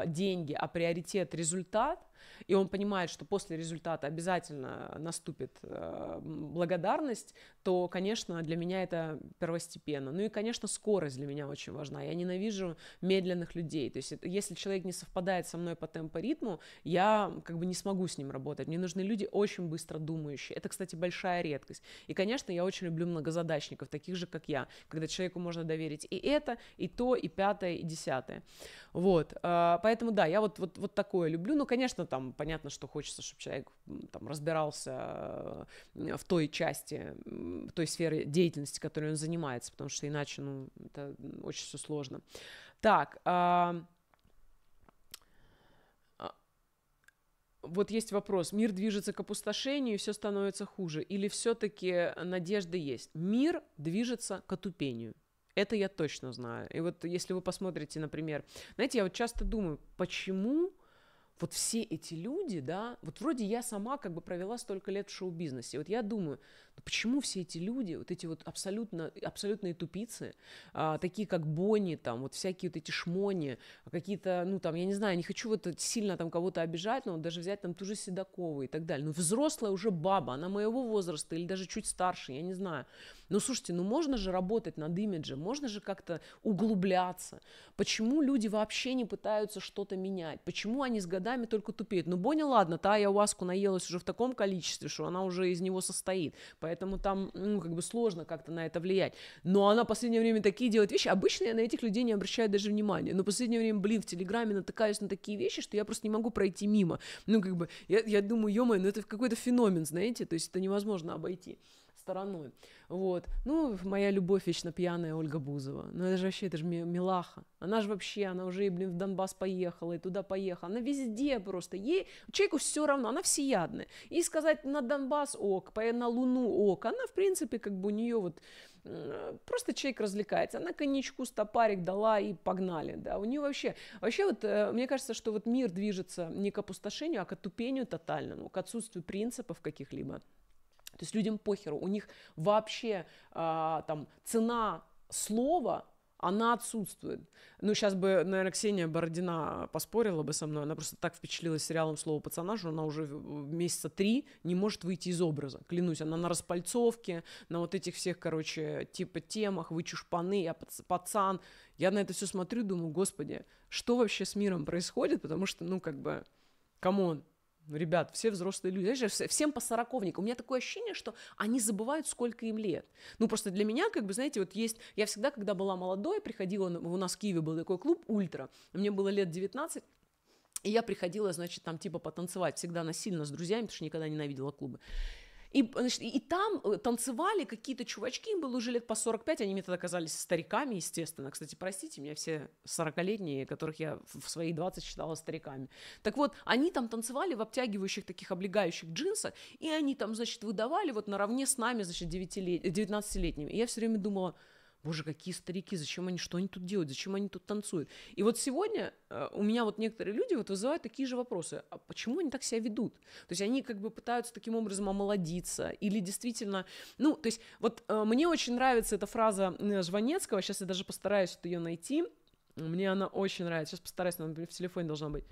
деньги, а приоритет результат, и он понимает, что после результата обязательно наступит э, благодарность, то, конечно, для меня это первостепенно. Ну и, конечно, скорость для меня очень важна. Я ненавижу медленных людей. То есть это, если человек не совпадает со мной по темпо-ритму, я как бы не смогу с ним работать. Мне нужны люди очень быстро думающие. Это, кстати, большая редкость. И, конечно, я очень люблю многозадачников, таких же, как я, когда человеку можно доверить и это, и то, и пятое, и десятое. Вот. Э, поэтому, да, я вот, вот, вот такое люблю. Ну, конечно, там понятно, что хочется, чтобы человек там разбирался э, в той части, в той сфере деятельности, которой он занимается, потому что иначе, ну, это очень все сложно. Так, а, вот есть вопрос, мир движется к опустошению, и все становится хуже, или все-таки надежда есть? Мир движется к отупению. Это я точно знаю. И вот если вы посмотрите, например, знаете, я вот часто думаю, почему вот все эти люди, да, вот вроде я сама как бы провела столько лет в шоу-бизнесе, вот я думаю, почему все эти люди, вот эти вот абсолютно, абсолютные тупицы, а, такие как Бонни, там, вот всякие вот эти шмони, какие-то, ну там, я не знаю, не хочу вот сильно там кого-то обижать, но вот даже взять там ту же Седокову и так далее, ну взрослая уже баба, она моего возраста или даже чуть старше, я не знаю, ну, слушайте, ну можно же работать над имиджем, можно же как-то углубляться. Почему люди вообще не пытаются что-то менять? Почему они с годами только тупеют? Ну, Боня, ладно, та ayahuasca наелась уже в таком количестве, что она уже из него состоит. Поэтому там, ну, как бы сложно как-то на это влиять. Но она в последнее время такие делает вещи. Обычно я на этих людей не обращаю даже внимания. Но в последнее время, блин, в Телеграме натыкаюсь на такие вещи, что я просто не могу пройти мимо. Ну, как бы, я, я думаю, ё ну это какой-то феномен, знаете, то есть это невозможно обойти стороной. Вот. Ну, моя любовь вечно пьяная Ольга Бузова. Ну, это же вообще, это же милаха. Она же вообще, она уже и, блин, в Донбасс поехала, и туда поехала. Она везде просто. Ей, человеку все равно, она всеядная. И сказать на Донбасс ок, на Луну ок. Она, в принципе, как бы у нее вот просто человек развлекается. Она коньячку стопарик дала и погнали, да. У нее вообще, вообще вот, э, мне кажется, что вот мир движется не к опустошению, а к отупению тотальному, к отсутствию принципов каких-либо. То есть людям похеру, у них вообще а, там цена слова она отсутствует. Ну, сейчас бы, наверное, Ксения Бородина поспорила бы со мной, она просто так впечатлилась сериалом «Слово пацана», что она уже месяца три не может выйти из образа, клянусь, она на распальцовке, на вот этих всех, короче, типа темах, вы чушпаны, я пацан, я на это все смотрю, думаю, господи, что вообще с миром происходит, потому что, ну, как бы, камон, ребят, все взрослые люди, знаешь, всем по сороковнику. У меня такое ощущение, что они забывают, сколько им лет. Ну, просто для меня, как бы, знаете, вот есть... Я всегда, когда была молодой, приходила... У нас в Киеве был такой клуб «Ультра». Мне было лет 19, и я приходила, значит, там типа потанцевать всегда насильно с друзьями, потому что никогда ненавидела клубы. И, значит, и там э, танцевали какие-то чувачки, им было уже лет по 45, они мне тогда казались стариками, естественно. Кстати, простите, меня все 40-летние, которых я в свои 20 считала стариками. Так вот, они там танцевали в обтягивающих таких облегающих джинсах, и они там, значит, выдавали вот наравне с нами, значит, 9-лет... 19-летними. И я все время думала, боже, какие старики, зачем они, что они тут делают, зачем они тут танцуют. И вот сегодня э, у меня вот некоторые люди вот вызывают такие же вопросы, а почему они так себя ведут? То есть они как бы пытаются таким образом омолодиться или действительно, ну, то есть вот э, мне очень нравится эта фраза э, Жванецкого, сейчас я даже постараюсь вот ее найти, мне она очень нравится, сейчас постараюсь, она в телефоне должна быть.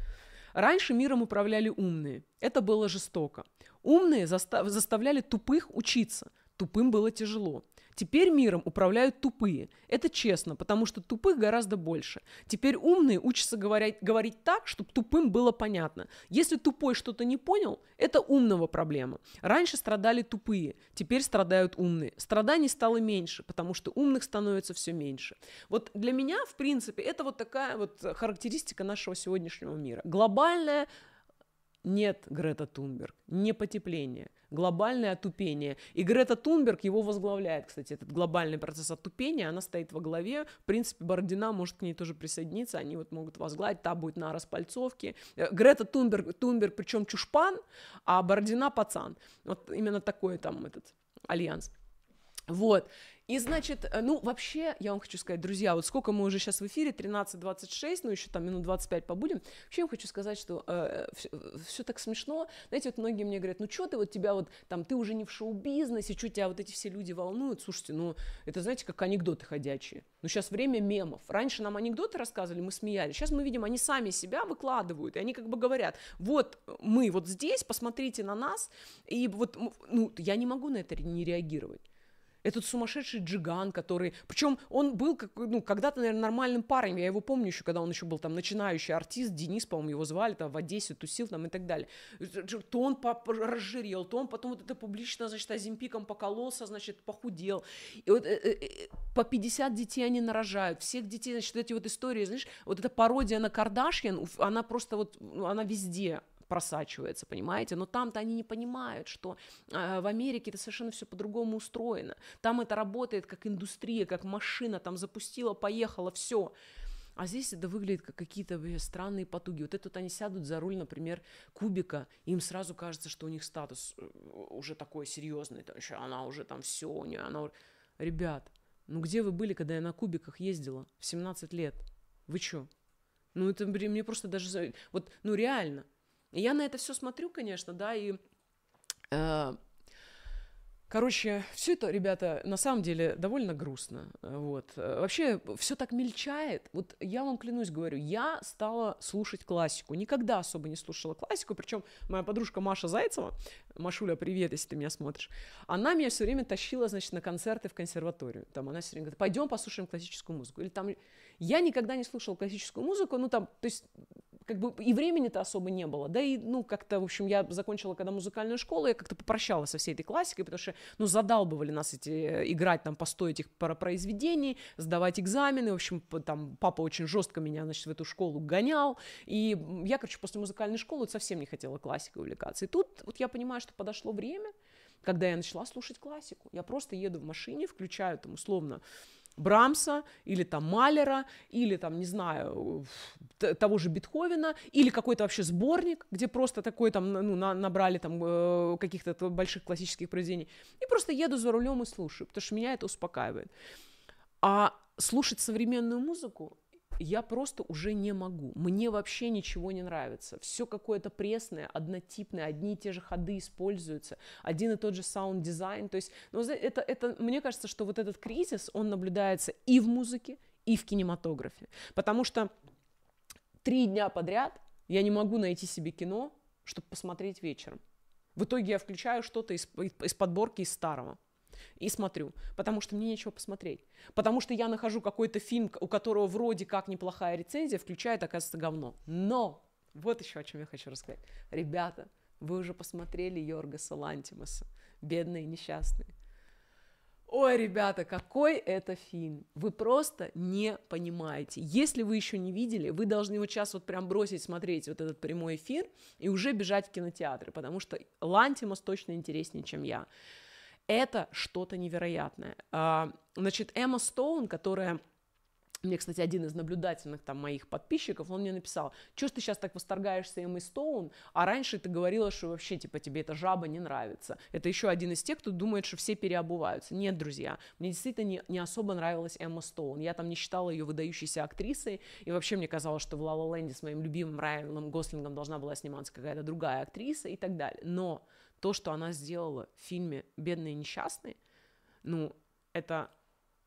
Раньше миром управляли умные. Это было жестоко. Умные заста- заставляли тупых учиться. Тупым было тяжело. Теперь миром управляют тупые. Это честно, потому что тупых гораздо больше. Теперь умные учатся говорить, говорить так, чтобы тупым было понятно. Если тупой что-то не понял, это умного проблема. Раньше страдали тупые, теперь страдают умные. Страданий стало меньше, потому что умных становится все меньше. Вот для меня, в принципе, это вот такая вот характеристика нашего сегодняшнего мира. Глобальная нет, Грета Тунберг, не потепление, глобальное отупение. И Грета Тунберг его возглавляет, кстати, этот глобальный процесс отупения, она стоит во главе, в принципе, Бородина может к ней тоже присоединиться, они вот могут возглавить, та будет на распальцовке. Э, Грета Тунберг, Тунберг причем чушпан, а Бородина пацан. Вот именно такой там этот альянс. Вот. И, значит, э, ну, вообще, я вам хочу сказать, друзья, вот сколько мы уже сейчас в эфире, 13.26, ну, еще там минут 25 побудем, вообще я вам хочу сказать, что э, э все, э, так смешно, знаете, вот многие мне говорят, ну, что ты вот тебя вот, там, ты уже не в шоу-бизнесе, что тебя вот эти все люди волнуют, слушайте, ну, это, знаете, как анекдоты ходячие, ну, сейчас время мемов, раньше нам анекдоты рассказывали, мы смеялись, сейчас мы видим, они сами себя выкладывают, и они как бы говорят, вот мы вот здесь, посмотрите на нас, и вот, ну, я не могу на это не реагировать, этот сумасшедший джиган, который... Причем он был как, ну, когда-то, наверное, нормальным парнем, я его помню еще, когда он еще был там начинающий артист, Денис, по-моему, его звали, там в Одессе тусил там и так далее. То он разжирел, то он потом вот это публично, значит, азимпиком покололся, значит, похудел. И вот э, э, э, по 50 детей они нарожают, всех детей, значит, эти вот истории, знаешь, вот эта пародия на Кардашьян, она просто вот, ну, она везде, просачивается, понимаете? Но там-то они не понимают, что э, в Америке это совершенно все по-другому устроено. Там это работает как индустрия, как машина, там запустила, поехала, все. А здесь это выглядит как какие-то странные потуги. Вот это вот они сядут за руль, например, кубика, и им сразу кажется, что у них статус э, уже такой серьезный, там еще она уже там все, у нее, она... Ребят, ну где вы были, когда я на кубиках ездила в 17 лет? Вы чё? Ну это, мне просто даже... Вот, ну реально, и я на это все смотрю, конечно, да, и... Э, Короче, все это, ребята, на самом деле довольно грустно. Э, вот. Э, вообще, все так мельчает. Вот я вам клянусь, говорю, я стала слушать классику. Никогда особо не слушала классику. Причем моя подружка Маша Зайцева, Машуля, привет, если ты меня смотришь, она меня все время тащила, значит, на концерты в консерваторию. Там она все время говорит, пойдем послушаем классическую музыку. Или там, я никогда не слушала классическую музыку, ну там, то есть как бы и времени-то особо не было, да, и, ну, как-то, в общем, я закончила, когда музыкальную школу, я как-то попрощалась со всей этой классикой, потому что, ну, задалбывали нас эти, э, играть там по 100 этих произведений, сдавать экзамены, в общем, там, папа очень жестко меня, значит, в эту школу гонял, и я, короче, после музыкальной школы совсем не хотела классикой увлекаться, и тут вот я понимаю, что подошло время, когда я начала слушать классику, я просто еду в машине, включаю там условно Брамса или там Малера или там, не знаю, того же Бетховена или какой-то вообще сборник, где просто такой там, ну, на, набрали там э, каких-то больших классических произведений. И просто еду за рулем и слушаю, потому что меня это успокаивает. А слушать современную музыку я просто уже не могу. Мне вообще ничего не нравится. Все какое-то пресное, однотипное, одни и те же ходы используются, один и тот же саунд-дизайн. То есть, ну, это, это, мне кажется, что вот этот кризис, он наблюдается и в музыке, и в кинематографе. Потому что три дня подряд я не могу найти себе кино, чтобы посмотреть вечером. В итоге я включаю что-то из, из подборки из старого и смотрю, потому что мне нечего посмотреть. Потому что я нахожу какой-то фильм, у которого вроде как неплохая рецензия, включает, оказывается, говно. Но! Вот еще о чем я хочу рассказать. Ребята, вы уже посмотрели Йорга Салантимаса, бедные несчастные. Ой, ребята, какой это фильм. Вы просто не понимаете. Если вы еще не видели, вы должны вот сейчас вот прям бросить смотреть вот этот прямой эфир и уже бежать в кинотеатры, потому что Лантимас точно интереснее, чем я. Это что-то невероятное. А, значит, Эмма Стоун, которая мне, кстати, один из наблюдательных там моих подписчиков, он мне написал, что ты сейчас так восторгаешься Эммой Стоун, а раньше ты говорила, что вообще, типа, тебе эта жаба не нравится. Это еще один из тех, кто думает, что все переобуваются. Нет, друзья, мне действительно не, не особо нравилась Эмма Стоун. Я там не считала ее выдающейся актрисой, и вообще мне казалось, что в Ла Ленде с моим любимым Райаном Гослингом должна была сниматься какая-то другая актриса и так далее. Но то, что она сделала в фильме «Бедные и несчастные», ну, это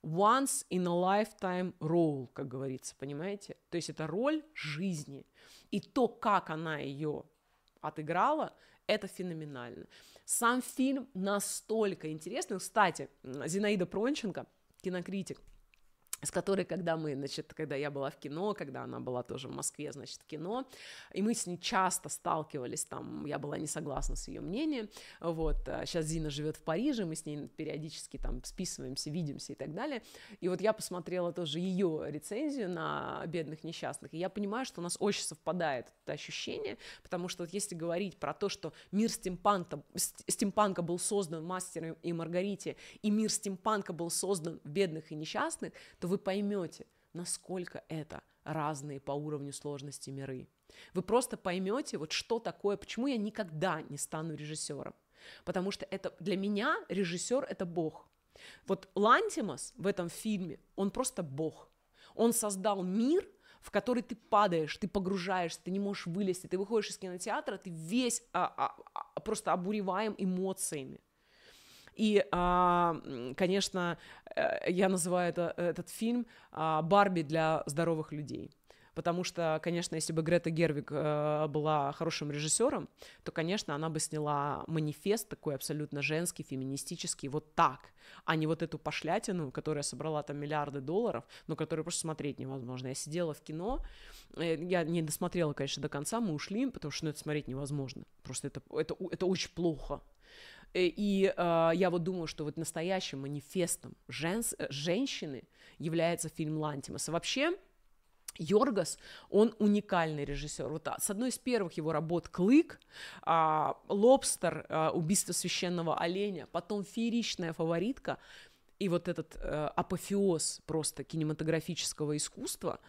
once in a lifetime role, как говорится, понимаете? То есть это роль жизни. И то, как она ее отыграла, это феноменально. Сам фильм настолько интересный. Кстати, Зинаида Пронченко, кинокритик, с которой, когда мы, значит, когда я была в кино, когда она была тоже в Москве, значит, кино, и мы с ней часто сталкивались, там, я была не согласна с ее мнением, вот, сейчас а Зина живет в Париже, мы с ней периодически там списываемся, видимся и так далее, и вот я посмотрела тоже ее рецензию на «Бедных несчастных», и я понимаю, что у нас очень совпадает это ощущение, потому что вот если говорить про то, что мир стимпанка, стимпанка был создан мастером и Маргарите, и мир стимпанка был создан в «Бедных и несчастных», то вы поймете, насколько это разные по уровню сложности миры. Вы просто поймете, вот что такое, почему я никогда не стану режиссером. Потому что это для меня режиссер это Бог. Вот Лантимас в этом фильме, он просто Бог. Он создал мир, в который ты падаешь, ты погружаешься, ты не можешь вылезти, ты выходишь из кинотеатра, ты весь а, а, а, просто обуреваем эмоциями. И, а, конечно, э, я называю это, этот фильм а, «Барби для здоровых людей». Потому что, конечно, если бы Грета Гервик э, была хорошим режиссером, то, конечно, она бы сняла манифест такой абсолютно женский, феминистический, вот так, а не вот эту пошлятину, которая собрала там миллиарды долларов, но которую просто смотреть невозможно. Я сидела в кино, э, я не досмотрела, конечно, до конца, мы ушли, потому что ну, это смотреть невозможно. Просто это, это, это очень плохо, Э, и э, я вот думаю, что вот настоящим манифестом женс, э, женщины является фильм Лантимаса. Вообще, Йоргас, он уникальный режиссер. Вот а, с одной из первых его работ «Клык», а, «Лобстер», а, «Убийство священного оленя», потом «Фееричная фаворитка», и вот этот э, апофеоз просто кинематографического искусства,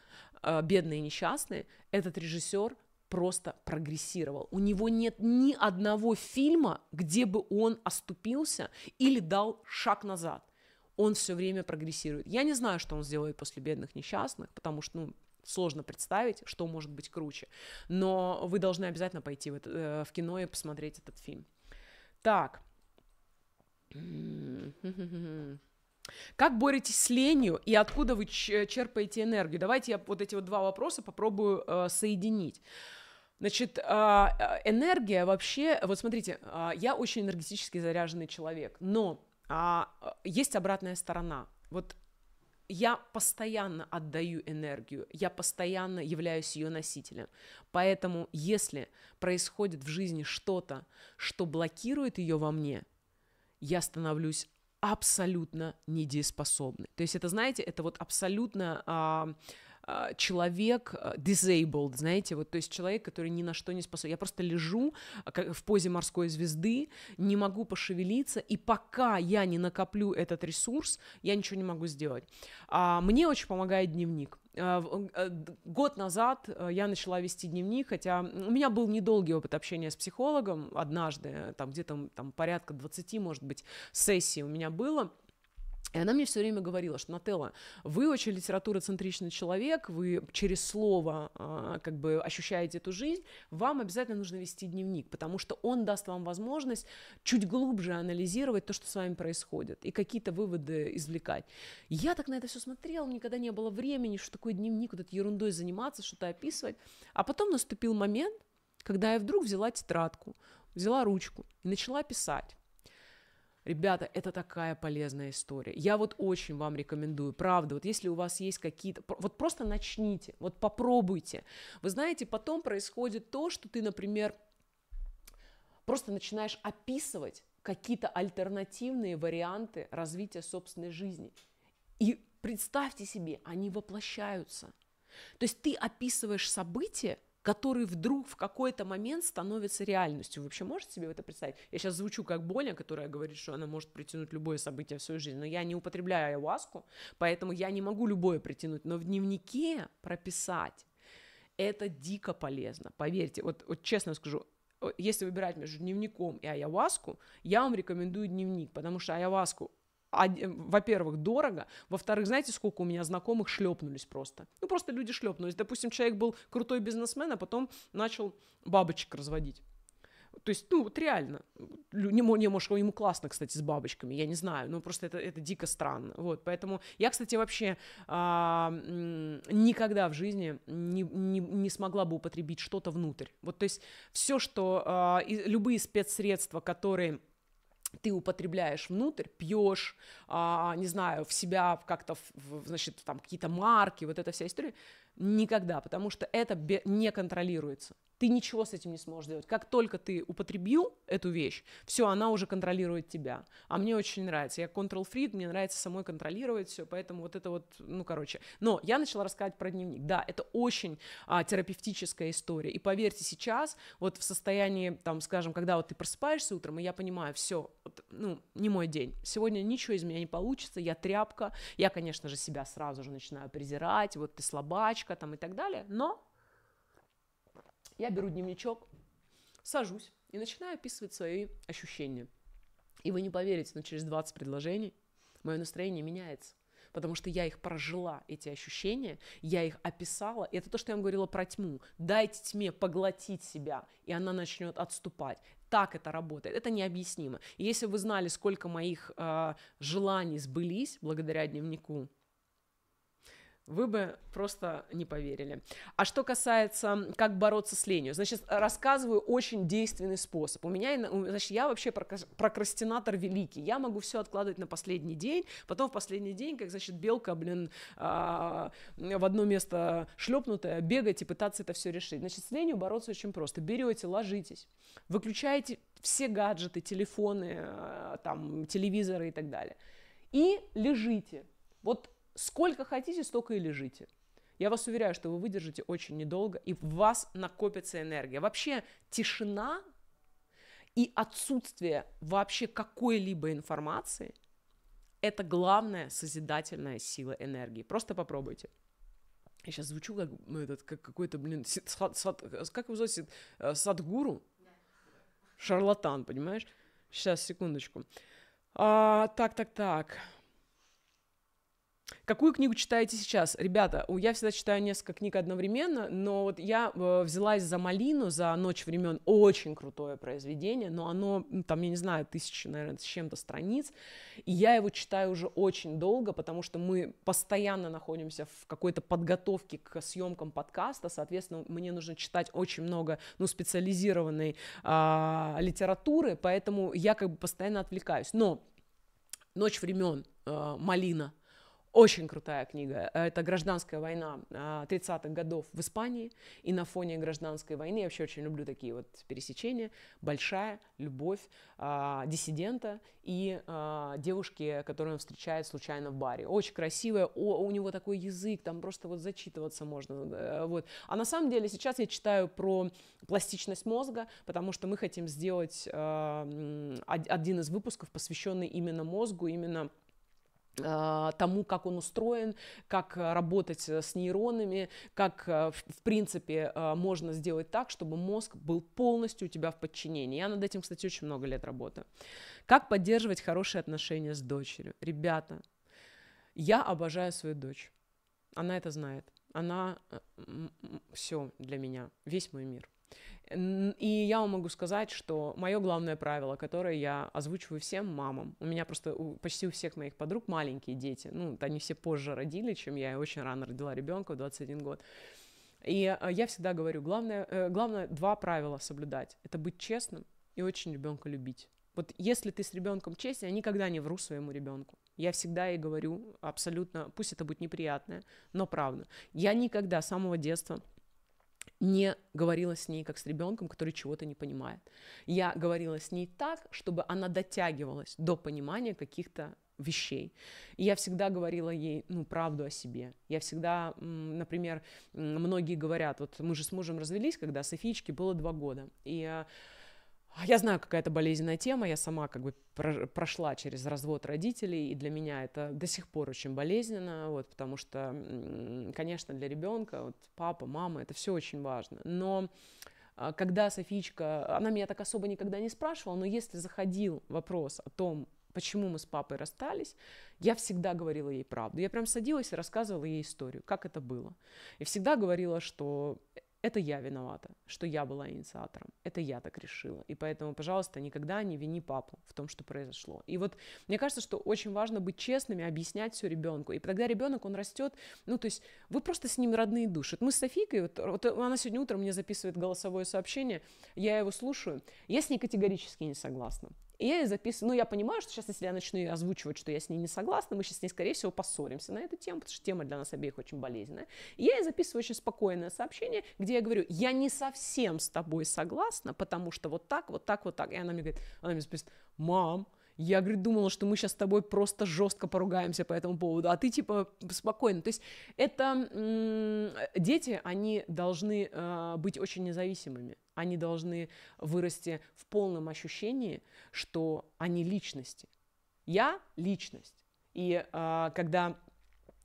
э, бедные и несчастные, этот режиссер просто прогрессировал. У него нет ни одного фильма, где бы он оступился или дал шаг назад. Он все время прогрессирует. Я не знаю, что он сделает после бедных несчастных, потому что, ну, сложно представить, что может быть круче. Но вы должны обязательно пойти в, это, э, в кино и посмотреть этот фильм. Так. Как боретесь с ленью и откуда вы черпаете энергию? Давайте я вот эти вот два вопроса попробую э, соединить. Значит, а, а, энергия вообще, вот смотрите, а, я очень энергетически заряженный человек, но есть обратная сторона. Вот я постоянно отдаю энергию, я постоянно являюсь ее носителем. Поэтому, если происходит в жизни что-то, что блокирует ее во мне, я становлюсь абсолютно недееспособной. То есть это, знаете, это вот абсолютно а, а, человек а, disabled, знаете, вот, то есть человек, который ни на что не способен. Я просто лежу а, в позе морской звезды, не могу пошевелиться, и пока я не накоплю этот ресурс, я ничего не могу сделать. Мне очень помогает дневник. Э, год назад э, я начала вести дневник, хотя у меня был недолгий опыт общения с психологом однажды, э, там где-то там порядка 20, может быть, сессий у меня было, и она мне все время говорила, что Нателла, вы очень литературоцентричный человек, вы через слово а, как бы ощущаете эту жизнь, вам обязательно нужно вести дневник, потому что он даст вам возможность чуть глубже анализировать то, что с вами происходит, и какие-то выводы извлекать. Я так на это все смотрела, никогда не было времени, что такое дневник, вот этой ерундой заниматься, что-то описывать. А потом наступил момент, когда я вдруг взяла тетрадку, взяла ручку и начала писать. Ребята, это такая полезная история. Я вот очень вам рекомендую, правда, вот если у вас есть какие-то... Вот просто начните, вот попробуйте. Вы знаете, потом происходит то, что ты, например, просто начинаешь описывать какие-то альтернативные варианты развития собственной жизни. И представьте себе, они воплощаются. То есть ты описываешь события, который вдруг в какой-то момент становится реальностью. Вы вообще можете себе это представить? Я сейчас звучу как Боня, которая говорит, что она может притянуть любое событие в свою жизнь, но я не употребляю айваску, поэтому я не могу любое притянуть, но в дневнике прописать это дико полезно, поверьте. Вот, вот честно скажу, если выбирать между дневником и айаваску, я вам рекомендую дневник, потому что айаваску во-первых, дорого, во-вторых, знаете, сколько у меня знакомых шлепнулись просто. Ну, просто люди шлепнулись. Допустим, человек был крутой бизнесмен, а потом начал бабочек разводить. То есть, ну, вот реально, не, не, может, ему классно, кстати, с бабочками, я не знаю, ну, просто это, это дико странно, вот, поэтому я, кстати, вообще а, никогда в жизни не, не, не смогла бы употребить что-то внутрь, вот, то есть, все, что, а, и, любые спецсредства, которые ты употребляешь внутрь, пьешь, а, не знаю, в себя как-то, значит, там какие-то марки, вот эта вся история, никогда, потому что это не контролируется ты ничего с этим не сможешь делать. Как только ты употребил эту вещь, все, она уже контролирует тебя. А мне очень нравится. Я control freak, мне нравится самой контролировать все, поэтому вот это вот, ну, короче. Но я начала рассказывать про дневник. Да, это очень а, терапевтическая история. И поверьте, сейчас вот в состоянии, там, скажем, когда вот ты просыпаешься утром, и я понимаю, все, вот, ну, не мой день. Сегодня ничего из меня не получится, я тряпка. Я, конечно же, себя сразу же начинаю презирать, вот ты слабачка там и так далее. Но я беру дневничок, сажусь и начинаю описывать свои ощущения. И вы не поверите, но через 20 предложений мое настроение меняется потому что я их прожила, эти ощущения, я их описала. И это то, что я вам говорила про тьму. Дайте тьме поглотить себя, и она начнет отступать. Так это работает, это необъяснимо. И если вы знали, сколько моих э, желаний сбылись благодаря дневнику, вы бы просто не поверили. А что касается, как бороться с ленью, значит, рассказываю очень действенный способ. У меня, значит, я вообще прокрастинатор великий, я могу все откладывать на последний день, потом в последний день, как, значит, белка, блин, а, в одно место шлепнутая, бегать и пытаться это все решить. Значит, с ленью бороться очень просто. Берете, ложитесь, выключаете все гаджеты, телефоны, а, там, телевизоры и так далее. И лежите. Вот сколько хотите, столько и лежите. Я вас уверяю, что вы выдержите очень недолго, и в вас накопится энергия. Вообще тишина и отсутствие вообще какой-либо информации – это главная созидательная сила энергии. Просто попробуйте. Я сейчас звучу как, ну, этот, как какой-то, блин, сад, сад, как его зовут, э, садгуру? Шарлатан, понимаешь? Сейчас, секундочку. А, так, так, так. Какую книгу читаете сейчас? Ребята, я всегда читаю несколько книг одновременно, но вот я э, взялась за «Малину», за «Ночь времен». Очень крутое произведение, но оно, там, я не знаю, тысячи, наверное, с чем-то страниц. И я его читаю уже очень долго, потому что мы постоянно находимся в какой-то подготовке к съемкам подкаста, соответственно, мне нужно читать очень много, ну, специализированной э, литературы, поэтому я как бы постоянно отвлекаюсь. Но «Ночь времен», э, «Малина», очень крутая книга. Э, это «Гражданская война 30-х а, годов в Испании». И на фоне гражданской войны, я вообще очень люблю такие вот пересечения, большая любовь а, диссидента и а, девушки, которую он встречает случайно в баре. Очень красивая, о, у него такой язык, там просто вот зачитываться можно. Э, вот. А на самом деле сейчас я читаю про пластичность мозга, потому что мы хотим сделать один из выпусков, посвященный именно мозгу, именно Э, тому, как он устроен, как э, работать э, с нейронами, как, в принципе, можно сделать так, чтобы мозг был полностью у тебя в подчинении. Я над этим, кстати, очень много лет работаю. Как поддерживать хорошие отношения с дочерью? Ребята, я обожаю свою дочь. Она это знает. Она все для меня, весь мой мир. И я вам могу сказать, что мое главное правило, которое я озвучиваю всем мамам, у меня просто у, почти у всех моих подруг маленькие дети, ну, они все позже родили, чем я, я очень рано родила ребенка 21 год. И а, я всегда говорю, главное, э, главное два правила соблюдать. Это быть честным и очень ребенка любить. Вот если ты с ребенком честен, я никогда не вру своему ребенку. Я всегда ей говорю абсолютно, пусть это будет неприятное, но правда. Я никогда с самого детства не говорила с ней как с ребенком, который чего-то не понимает. Я говорила с ней так, чтобы она дотягивалась до понимания каких-то вещей. И я всегда говорила ей, ну, правду о себе. Я всегда, например, многие говорят, вот мы же с мужем развелись, когда Софичке было два года, и э, а я знаю, какая это болезненная тема, я сама как бы прошла через развод родителей, и для меня это до сих пор очень болезненно, вот, потому что, конечно, для ребенка, вот, папа, мама, это все очень важно, но а, когда Софичка, она меня так особо никогда не спрашивала, но если заходил вопрос о том, почему мы с папой расстались, я всегда говорила ей правду. Я прям садилась и рассказывала ей историю, как это было. И всегда говорила, что это я виновата, что я была инициатором, это я так решила. И поэтому, пожалуйста, никогда не вини папу в том, что произошло. И вот мне кажется, что очень важно быть честными, объяснять все ребенку. И тогда ребенок, он растет, ну, то есть вы просто с ним родные души. Вот мы с Софикой, вот, вот она сегодня утром мне записывает голосовое сообщение, я его слушаю, я с ней категорически не согласна. И я ей записываю, ну, я понимаю, что сейчас, если я начну ее озвучивать, что я с ней не согласна, мы сейчас с ней, скорее всего, поссоримся на эту тему, потому что тема для нас обеих очень болезненная. И я ей записываю очень спокойное сообщение, где я говорю, я не совсем с тобой согласна, потому что вот так, вот так, вот так. И она мне говорит, она мне записывает, мам, я, говорит, думала, что мы сейчас с тобой просто жестко поругаемся по этому поводу, а ты, типа, спокойно. То есть это дети, они должны э, быть очень независимыми. Они должны вырасти в полном ощущении, что они личности. Я личность. И э, когда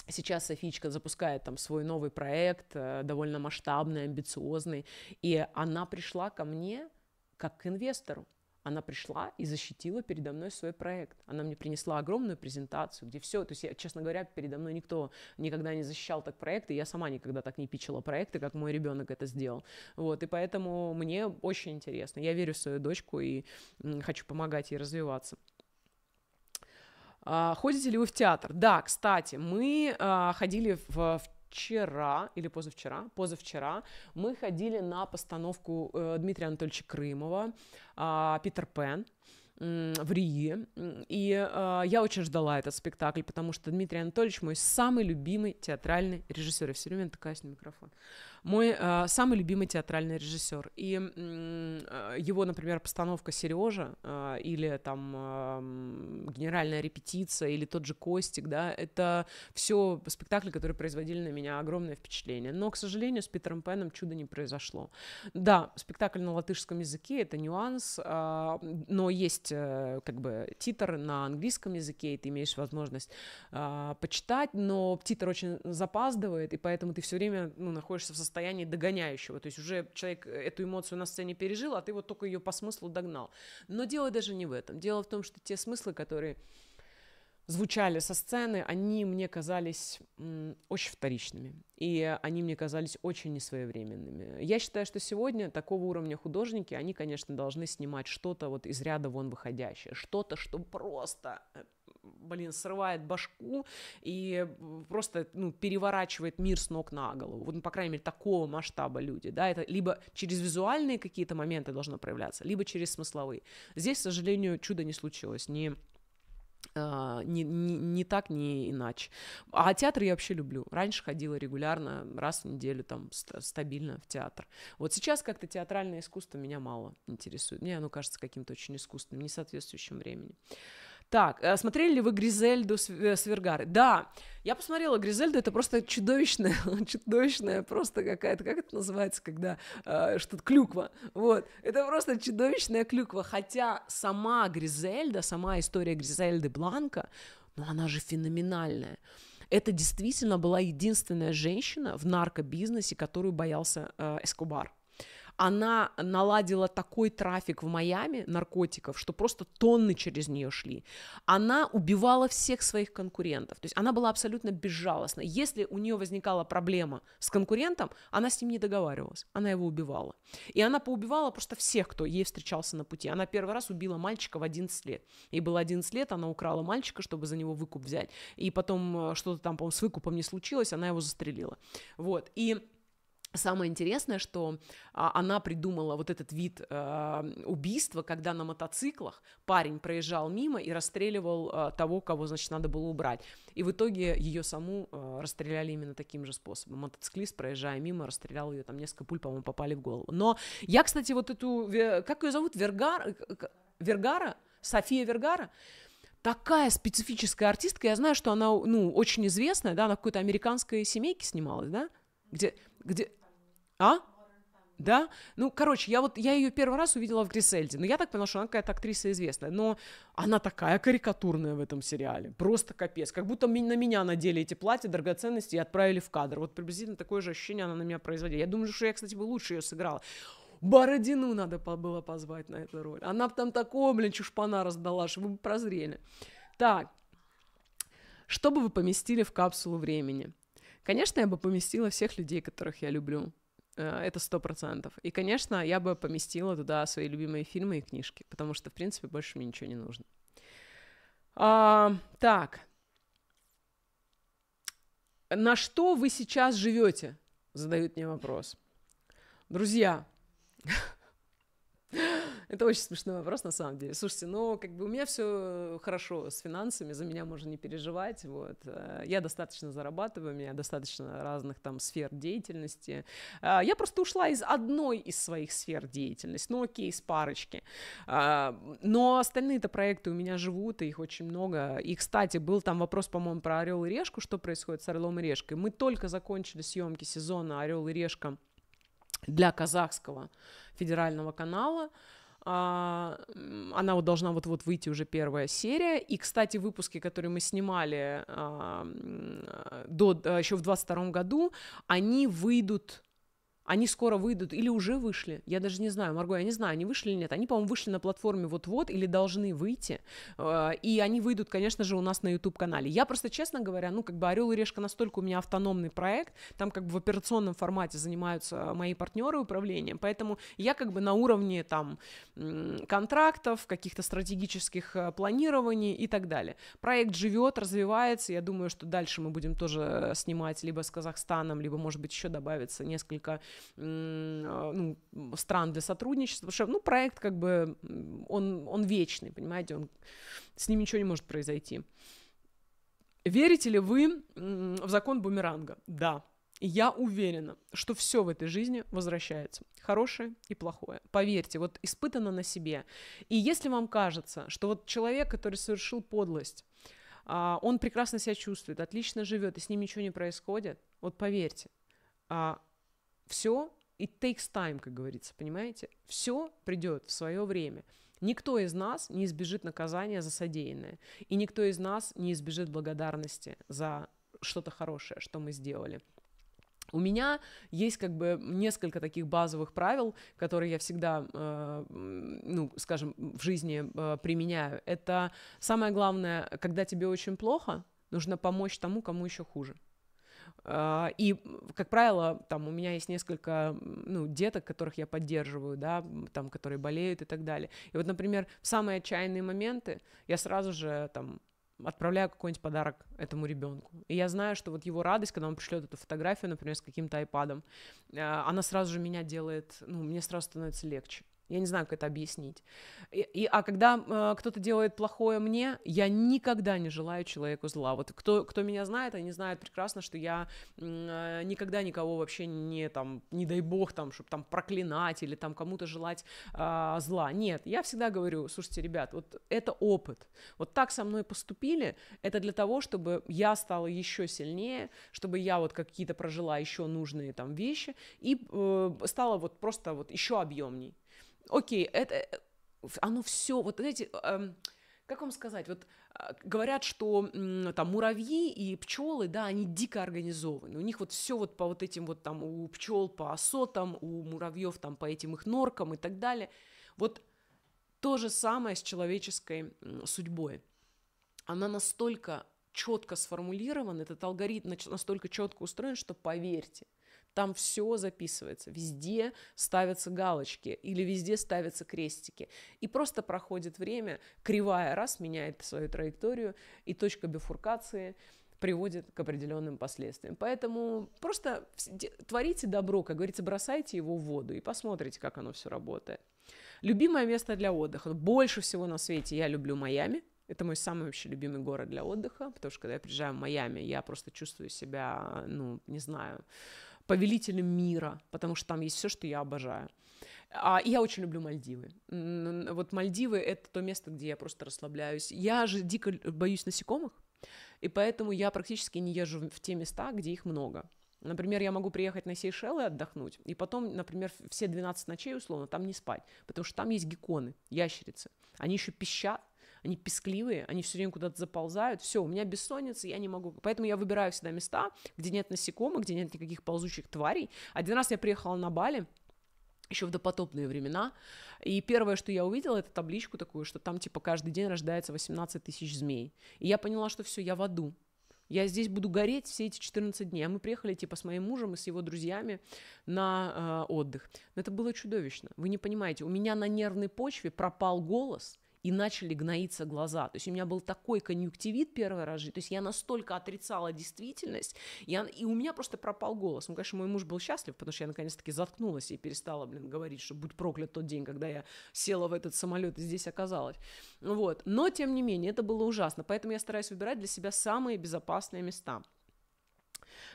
Сейчас Софичка запускает там свой новый проект, э, довольно масштабный, амбициозный, и она пришла ко мне как к инвестору она пришла и защитила передо мной свой проект. Она мне принесла огромную презентацию, где все, то есть, я, честно говоря, передо мной никто никогда не защищал так проекты, я сама никогда так не пичила проекты, как мой ребенок это сделал. Вот, и поэтому мне очень интересно. Я верю в свою дочку и хочу помогать ей развиваться. А, ходите ли вы в театр? Да, кстати, мы а, ходили в, в вчера или позавчера, позавчера мы ходили на постановку э, Дмитрия Анатольевича Крымова а, «Питер Пен» в Рии, и э, я очень ждала этот спектакль, потому что Дмитрий Анатольевич мой самый любимый театральный режиссер, я все время такая с ним микрофон, мой э, самый любимый театральный режиссер. И э, его, например, постановка Сережа э, а, или там э, генеральная репетиция или тот же Костик, да, это все спектакли, которые производили на меня огромное впечатление. Но, к сожалению, с Питером Пеном чудо не произошло. Да, спектакль на латышском языке это нюанс, э, но есть э, как бы титр на английском языке, и ты имеешь возможность э, почитать, но титр очень запаздывает, и поэтому ты все время ну, находишься в состоянии состоянии догоняющего. То есть уже человек э, эту эмоцию на сцене пережил, а ты вот только ее по смыслу догнал. Но дело даже не в этом. Дело в том, что те смыслы, которые звучали со сцены, они мне казались очень вторичными. И они мне казались очень несвоевременными. Я считаю, что сегодня такого уровня художники, они, конечно, должны снимать что-то вот из ряда вон выходящее. Что-то, что просто блин, срывает башку и просто, ну, переворачивает мир с ног на голову. Вот, ну, по крайней мере, такого масштаба люди, да, это либо через визуальные какие-то моменты должно проявляться, либо через смысловые. Здесь, к сожалению, чудо не случилось, не а, не, не, не так, не иначе. А театр я вообще люблю. Раньше ходила регулярно, раз в неделю там ст- стабильно в театр. Вот сейчас как-то театральное искусство меня мало интересует. Мне оно кажется каким-то очень искусственным, не соответствующим времени. Так, э, смотрели ли вы Гризельду э, Свергары? Да, я посмотрела Гризельду, это просто чудовищная, чудовищная просто какая-то, как это называется, когда э, что-то клюква, вот, это просто чудовищная клюква, хотя сама Гризельда, сама история Гризельды Бланка, ну она же феноменальная, это действительно была единственная женщина в наркобизнесе, которую боялся э, Эскобар она наладила такой трафик в Майами наркотиков, что просто тонны через нее шли. Она убивала всех своих конкурентов. То есть она была абсолютно безжалостна. Если у нее возникала проблема с конкурентом, она с ним не договаривалась. Она его убивала. И она поубивала просто всех, кто ей встречался на пути. Она первый раз убила мальчика в 11 лет. Ей было 11 лет, она украла мальчика, чтобы за него выкуп взять. И потом э, что-то там, по-моему, с выкупом не случилось, она его застрелила. Вот. И Самое интересное, что а, она придумала вот этот вид а, убийства, когда на мотоциклах парень проезжал мимо и расстреливал а, того, кого, значит, надо было убрать. И в итоге ее саму а, расстреляли именно таким же способом. Мотоциклист, проезжая мимо, расстрелял ее, там несколько пуль, по-моему, попали в голову. Но я, кстати, вот эту, как ее зовут, Вергар, э, Вергара, София Вергара, такая специфическая артистка, я знаю, что она, ну, очень известная, да, она в какой-то американской семейке снималась, да, где, где, а? Да? Ну, короче, я вот, я ее первый раз увидела в Грисельде, но ну, я так поняла, что она какая-то актриса известная, но она такая карикатурная в этом сериале, просто капец, как будто на меня надели эти платья, драгоценности и отправили в кадр, вот приблизительно такое же ощущение она на меня производила, я думаю, что я, кстати, бы лучше ее сыграла. Бородину надо было позвать на эту роль, она бы там такого, блин, чушпана раздала, чтобы вы прозрели. Так, что бы вы поместили в капсулу времени? Конечно, я бы поместила всех людей, которых я люблю. Э, это сто процентов. И, конечно, я бы поместила туда свои любимые фильмы и книжки, потому что, в принципе, больше мне ничего не нужно. А, так. На что вы сейчас живете? Задают мне вопрос. Друзья, Это очень смешной вопрос, на самом деле. Слушайте, ну, как бы у меня все хорошо с финансами, за меня можно не переживать, вот. Э, я достаточно зарабатываю, у меня достаточно разных там сфер деятельности. Э, я просто ушла из одной из своих сфер деятельности, ну, окей, с парочки. Э, но остальные-то проекты у меня живут, и их очень много. И, кстати, был там вопрос, по-моему, про «Орел и решку», что происходит с «Орлом и решкой». Мы только закончили съемки сезона «Орел и решка» для казахского федерального канала. А, она вот должна вот-вот выйти уже первая серия. И, кстати, выпуски, которые мы снимали а, до, а, еще в 22 году, они выйдут они скоро выйдут или уже вышли. Я даже не знаю, Марго, я не знаю, они вышли или нет. Они, по-моему, вышли на платформе вот-вот или должны выйти. Э, и они выйдут, конечно же, у нас на YouTube-канале. Я просто, честно говоря, ну, как бы «Орел и решка» настолько у меня автономный проект. Там как бы в операционном формате занимаются э, мои партнеры управлением. Поэтому я как бы на уровне там контрактов, каких-то стратегических э, планирований и так далее. Проект живет, развивается. Я думаю, что дальше мы будем тоже снимать либо с Казахстаном, либо, может быть, еще добавится несколько а, ну, стран для сотрудничества, потому что, ну, проект как бы, он, он вечный, понимаете, он, с ним ничего не может произойти. Верите ли вы в закон бумеранга? Да. Я уверена, что все в этой жизни возвращается. Хорошее и плохое. Поверьте, вот испытано на себе. И если вам кажется, что вот человек, который совершил подлость, а, он прекрасно себя чувствует, отлично живет, и с ним ничего не происходит, вот поверьте, а, все it takes time, как говорится, понимаете? Все придет в свое время. Никто из нас не избежит наказания за содеянное, и никто из нас не избежит благодарности за что-то хорошее, что мы сделали. У меня есть как бы несколько таких базовых правил, которые я всегда, э, ну, скажем, в жизни э, применяю. Это самое главное, когда тебе очень плохо, нужно помочь тому, кому еще хуже. А, и, как правило, там у меня есть несколько ну, деток, которых я поддерживаю, да, там, которые болеют и так далее. И вот, например, в самые отчаянные моменты я сразу же там отправляю какой-нибудь подарок этому ребенку. И я знаю, что вот его радость, когда он пришлет эту фотографию, например, с каким-то айпадом, а, она сразу же меня делает, ну, мне сразу становится легче. Я не знаю, как это объяснить. И, и, а когда э, кто-то делает плохое мне, я никогда не желаю человеку зла. Вот кто, кто меня знает, они знают прекрасно, что я э, никогда никого вообще не там, не дай бог, там, чтобы там проклинать или там кому-то желать э, зла. Нет, я всегда говорю, слушайте, ребят, вот это опыт. Вот так со мной поступили, это для того, чтобы я стала еще сильнее, чтобы я вот какие-то прожила еще нужные там вещи и э, стала вот просто вот еще объемней окей, это, э, оно все, вот знаете, эм, как вам сказать, вот а, говорят, что там муравьи и пчелы, да, они дико организованы. У них вот все вот по вот этим вот там у пчел по осотам, у муравьев там по этим их норкам и так далее. Вот то же самое с человеческой судьбой. Она настолько четко сформулирован, этот алгоритм настолько четко устроен, что поверьте, там все записывается, везде ставятся галочки или везде ставятся крестики. И просто проходит время, кривая раз меняет свою траекторию, и точка бифуркации приводит к определенным последствиям. Поэтому просто творите добро, как говорится, бросайте его в воду и посмотрите, как оно все работает. Любимое место для отдыха. Больше всего на свете я люблю Майами. Это мой самый вообще любимый город для отдыха, потому что когда я приезжаю в Майами, я просто чувствую себя, ну, не знаю, повелителем мира, потому что там есть все, что я обожаю. А, я очень люблю Мальдивы. Вот Мальдивы — это то место, где я просто расслабляюсь. Я же дико боюсь насекомых, и поэтому я практически не езжу в те места, где их много. Например, я могу приехать на Сейшелы отдохнуть, и потом, например, все 12 ночей, условно, там не спать, потому что там есть геконы, ящерицы. Они еще пищат, они пескливые, они все время куда-то заползают, все, у меня бессонница, я не могу, поэтому я выбираю всегда места, где нет насекомых, где нет никаких ползучих тварей. Один раз я приехала на Бали, еще в допотопные времена. И первое, что я увидела, это табличку такую, что там типа каждый день рождается 18 тысяч змей. И я поняла, что все, я в аду. Я здесь буду гореть все эти 14 дней. А мы приехали типа с моим мужем и с его друзьями на э, отдых. Но это было чудовищно. Вы не понимаете, у меня на нервной почве пропал голос, и начали гноиться глаза. То есть у меня был такой конъюнктивит первой рожи, то есть я настолько отрицала действительность, я, и у меня просто пропал голос. Ну, конечно, мой муж был счастлив, потому что я наконец-таки заткнулась и перестала, блин, говорить, что будь проклят тот день, когда я села в этот самолет и здесь оказалась. Вот. Но, тем не менее, это было ужасно, поэтому я стараюсь выбирать для себя самые безопасные места.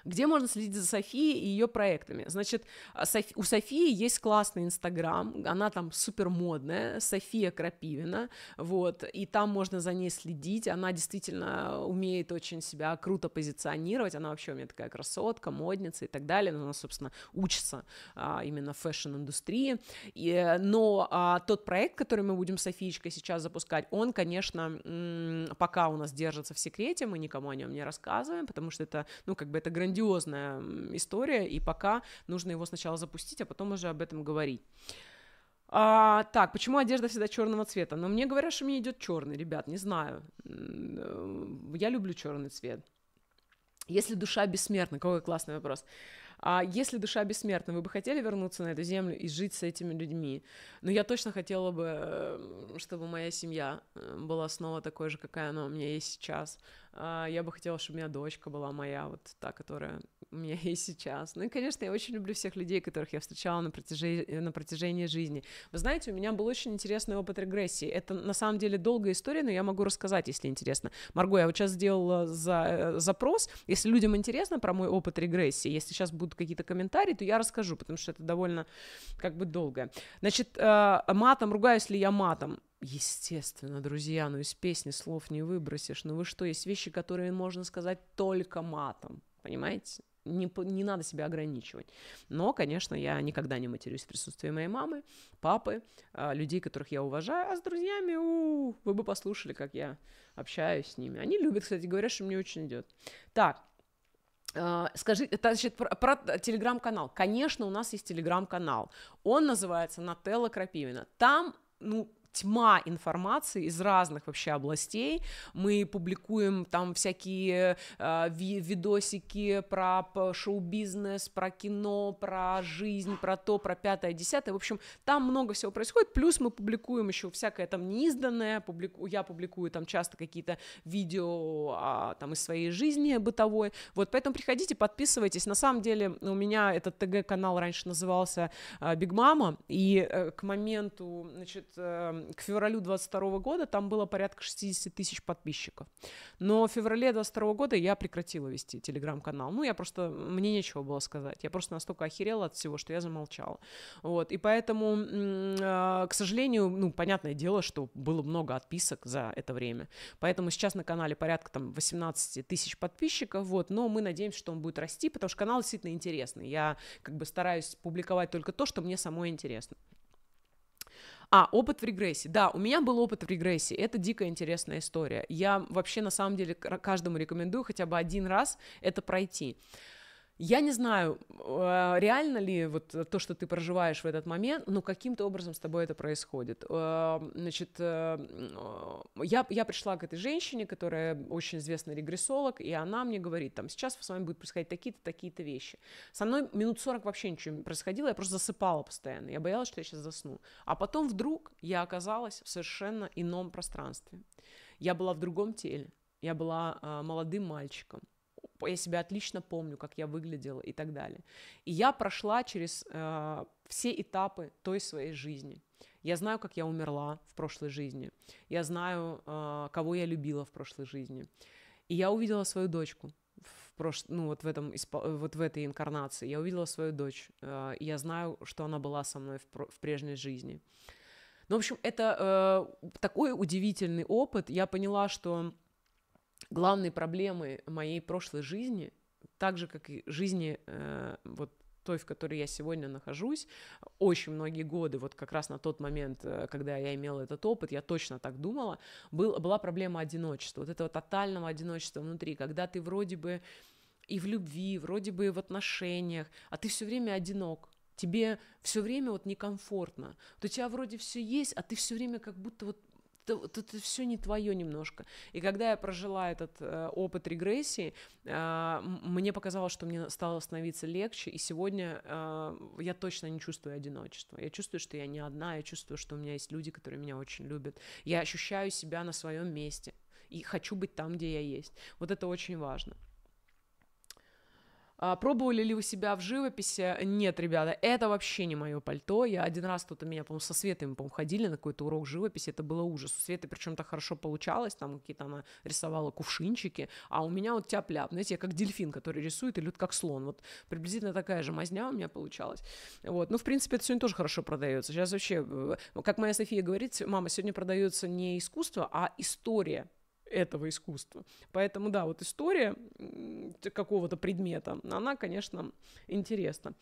Где можно следить за Софией и ее проектами? Значит, а, у Софии есть классный Инстаграм, она там супер модная, София Крапивина, вот, и там можно за ней следить, она действительно умеет очень себя круто позиционировать, она вообще у меня такая красотка, модница и так далее, но она, собственно, учится а, именно в фэшн-индустрии, и, но а, тот проект, который мы будем с Софиечкой сейчас запускать, он, конечно, пока у нас держится в секрете, мы никому о нем не рассказываем, потому что это, ну, как бы это грани грандиозная история, и пока нужно его сначала запустить, а потом уже об этом говорить. А, так, почему одежда всегда черного цвета? Но мне говорят, что мне идет черный, ребят, не знаю. Я люблю черный цвет. Если душа бессмертна, какой классный вопрос. А если душа бессмертна, вы бы хотели вернуться на эту землю и жить с этими людьми? но ну, я точно хотела бы, чтобы моя семья э, была снова такой же, какая она у меня есть сейчас. А, я бы хотела, чтобы у меня дочка была моя, вот та, которая у меня есть сейчас. Ну и, конечно, я очень люблю всех людей, которых я встречала на протяжении, э, на протяжении жизни. Вы знаете, у меня был очень интересный опыт регрессии. Это, на самом деле, долгая история, но я могу рассказать, если интересно. Марго, я вот сейчас сделала за, э, запрос. Если людям интересно про мой опыт регрессии, если сейчас будут какие-то комментарии, то я расскажу, потому что это довольно как бы долго. Значит, э, матом ругаюсь ли я матом? Естественно, друзья, ну из песни слов не выбросишь. Ну вы что, есть вещи, которые можно сказать только матом, понимаете? Не, не надо себя ограничивать. Но, конечно, я никогда не матерюсь в присутствии моей мамы, папы, а, людей, которых я уважаю, а с друзьями, у, -у вы бы послушали, как я общаюсь с ними. Они любят, кстати, говорят, что мне очень идет. Так, а, Скажи, это значит про, про телеграм-канал. Конечно, у нас есть телеграм-канал. Он называется Нателла Крапивина. Там, ну, тьма информации из разных вообще областей. Мы публикуем там всякие э, ви видосики про шоу-бизнес, про кино, про жизнь, про то, про пятое, десятое. В общем, там много всего происходит. Плюс мы публикуем еще всякое там неизданное. Публику... Я публикую там часто какие-то видео а, там из своей жизни бытовой. Вот, поэтому приходите, подписывайтесь. На самом деле у меня этот ТГ-канал раньше назывался э, Биг Мама, и э, к моменту, значит, э, к февралю 22 года там было порядка 60 тысяч подписчиков. Но в феврале 22 года я прекратила вести телеграм-канал. Ну, я просто, мне нечего было сказать. Я просто настолько охерела от всего, что я замолчала. Вот, и поэтому, а, к сожалению, ну, понятное дело, что было много отписок за это время. Поэтому сейчас на канале порядка там 18 тысяч подписчиков, вот, но мы надеемся, что он будет расти, потому что канал действительно интересный. Я как бы стараюсь публиковать только то, что мне самой интересно. А, опыт в регрессии. Да, у меня был опыт в регрессии. Это дико интересная история. Я вообще на самом деле каждому рекомендую хотя бы один раз это пройти. Я не знаю, э, реально ли вот то, что ты проживаешь в этот момент, но каким-то образом с тобой это происходит. Э, значит, э, я, я пришла к этой женщине, которая очень известный регрессолог, и она мне говорит, там, сейчас с вами будут происходить такие-то, такие-то вещи. Со мной минут 40 вообще ничего не происходило, я просто засыпала постоянно, я боялась, что я сейчас засну. А потом вдруг я оказалась в совершенно ином пространстве. Я была в другом теле, я была молодым мальчиком, я себя отлично помню, как я выглядела и так далее. И я прошла через э, все этапы той своей жизни. Я знаю, как я умерла в прошлой жизни. Я знаю, э, кого я любила в прошлой жизни. И я увидела свою дочку в прош... ну вот в этом вот в этой инкарнации. Я увидела свою дочь. Э, и я знаю, что она была со мной в, про... в прежней жизни. Ну, в общем, это э, такой удивительный опыт. Я поняла, что главной проблемы моей прошлой жизни, так же, как и жизни э, вот той, в которой я сегодня нахожусь, очень многие годы, вот как раз на тот момент, э, когда я имела этот опыт, я точно так думала, был, была проблема одиночества, вот этого тотального одиночества внутри, когда ты вроде бы и в любви, вроде бы и в отношениях, а ты все время одинок, тебе все время вот некомфортно, то у тебя вроде все есть, а ты все время как будто вот тут, тут все не твое немножко. И когда я прожила этот э, опыт регрессии, э, мне показалось, что мне стало становиться легче, и сегодня э, я точно не чувствую одиночества. Я чувствую, что я не одна, я чувствую, что у меня есть люди, которые меня очень любят. Я ощущаю себя на своем месте и хочу быть там, где я есть. Вот это очень важно. А, пробовали ли вы себя в живописи? Нет, ребята, это вообще не мое пальто. Я один раз тут у меня, по-моему, со Светой, по-моему, ходили на какой-то урок живописи, это было ужас. У Светы причем то хорошо получалось, там какие-то она рисовала кувшинчики, а у меня вот тяп-ляп, знаете, я как дельфин, который рисует, или вот как слон, вот приблизительно такая же мазня у меня получалась. Вот, ну, в принципе, это сегодня тоже хорошо продается. Сейчас вообще, э, как моя София говорит, мама, сегодня продается не искусство, а история этого искусства. Поэтому, да, вот история какого-то предмета, она, конечно, интересна.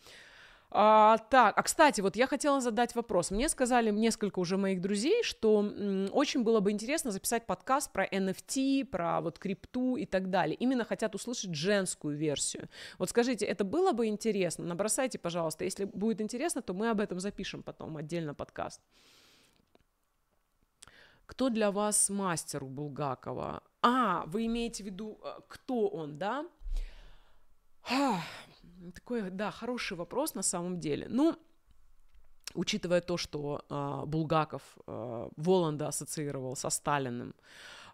А, так, а кстати, вот я хотела задать вопрос. Мне сказали несколько уже моих друзей, что м, очень было бы интересно записать подкаст про NFT, про вот крипту и так далее. Именно хотят услышать женскую версию. Вот скажите, это было бы интересно? Набросайте, пожалуйста. Если будет интересно, то мы об этом запишем потом отдельно подкаст кто для вас мастер у Булгакова? А, вы имеете в виду, э, кто он, да? такой, да, хороший вопрос на самом деле. Ну, учитывая то, что э, Булгаков э, Воланда ассоциировал со Сталиным,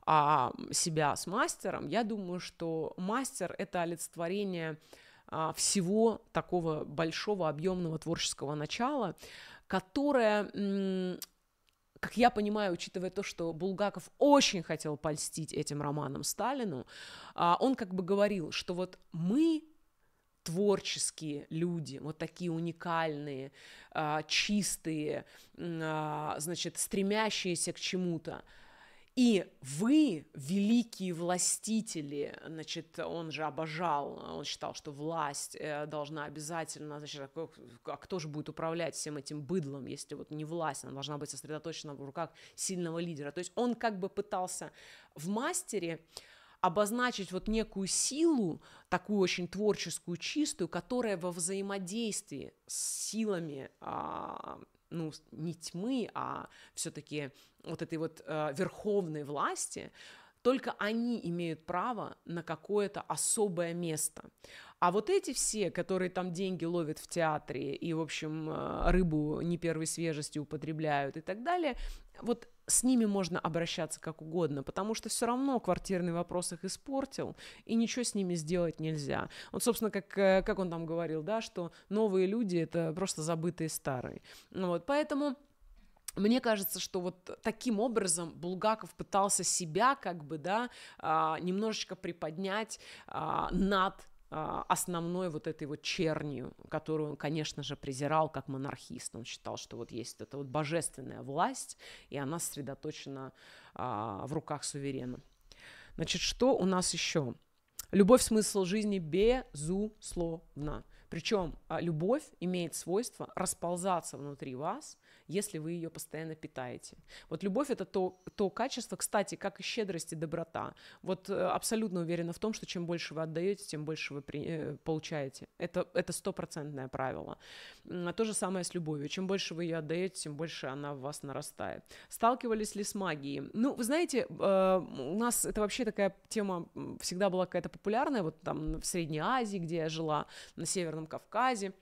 а себя с мастером, я думаю, что мастер — это олицетворение а, всего такого большого объемного творческого начала, которое как я понимаю, учитывая то, что Булгаков очень хотел польстить этим романом Сталину, а, он как бы говорил, что вот мы творческие люди, вот такие уникальные, а, чистые, а, значит, стремящиеся к чему-то, и вы, великие властители, значит, он же обожал, он считал, что власть э, должна обязательно, значит, а, а кто же будет управлять всем этим быдлом, если вот не власть, она должна быть сосредоточена в руках сильного лидера. То есть он как бы пытался в мастере обозначить вот некую силу, такую очень творческую, чистую, которая во взаимодействии с силами а, ну, не тьмы, а все-таки вот этой вот э, верховной власти, только они имеют право на какое-то особое место. А вот эти все, которые там деньги ловят в театре и, в общем, э, рыбу не первой свежести употребляют и так далее, вот с ними можно обращаться как угодно, потому что все равно квартирный вопрос их испортил, и ничего с ними сделать нельзя. Вот, собственно, как, э, как он там говорил, да, что новые люди — это просто забытые старые. Ну вот, поэтому мне кажется, что вот таким образом Булгаков пытался себя как бы, да, а, немножечко приподнять а, над а, основной вот этой вот чернью, которую он, конечно же, презирал как монархист. Он считал, что вот есть эта вот божественная власть, и она сосредоточена в руках суверена. Значит, что у нас еще? Любовь – смысл жизни безусловно. Причем любовь имеет свойство расползаться внутри вас – если вы ее постоянно питаете. Вот любовь это то, то качество, кстати, как и щедрость и доброта. Вот э, абсолютно уверена в том, что чем больше вы отдаете, тем больше вы при, э, получаете. Это, это стопроцентное правило. А то же самое с любовью. Чем больше вы ее отдаете, тем больше она в вас нарастает. Сталкивались ли с магией? Ну, вы знаете, э, у нас это вообще такая тема всегда была какая-то популярная, вот там в Средней Азии, где я жила, на Северном Кавказе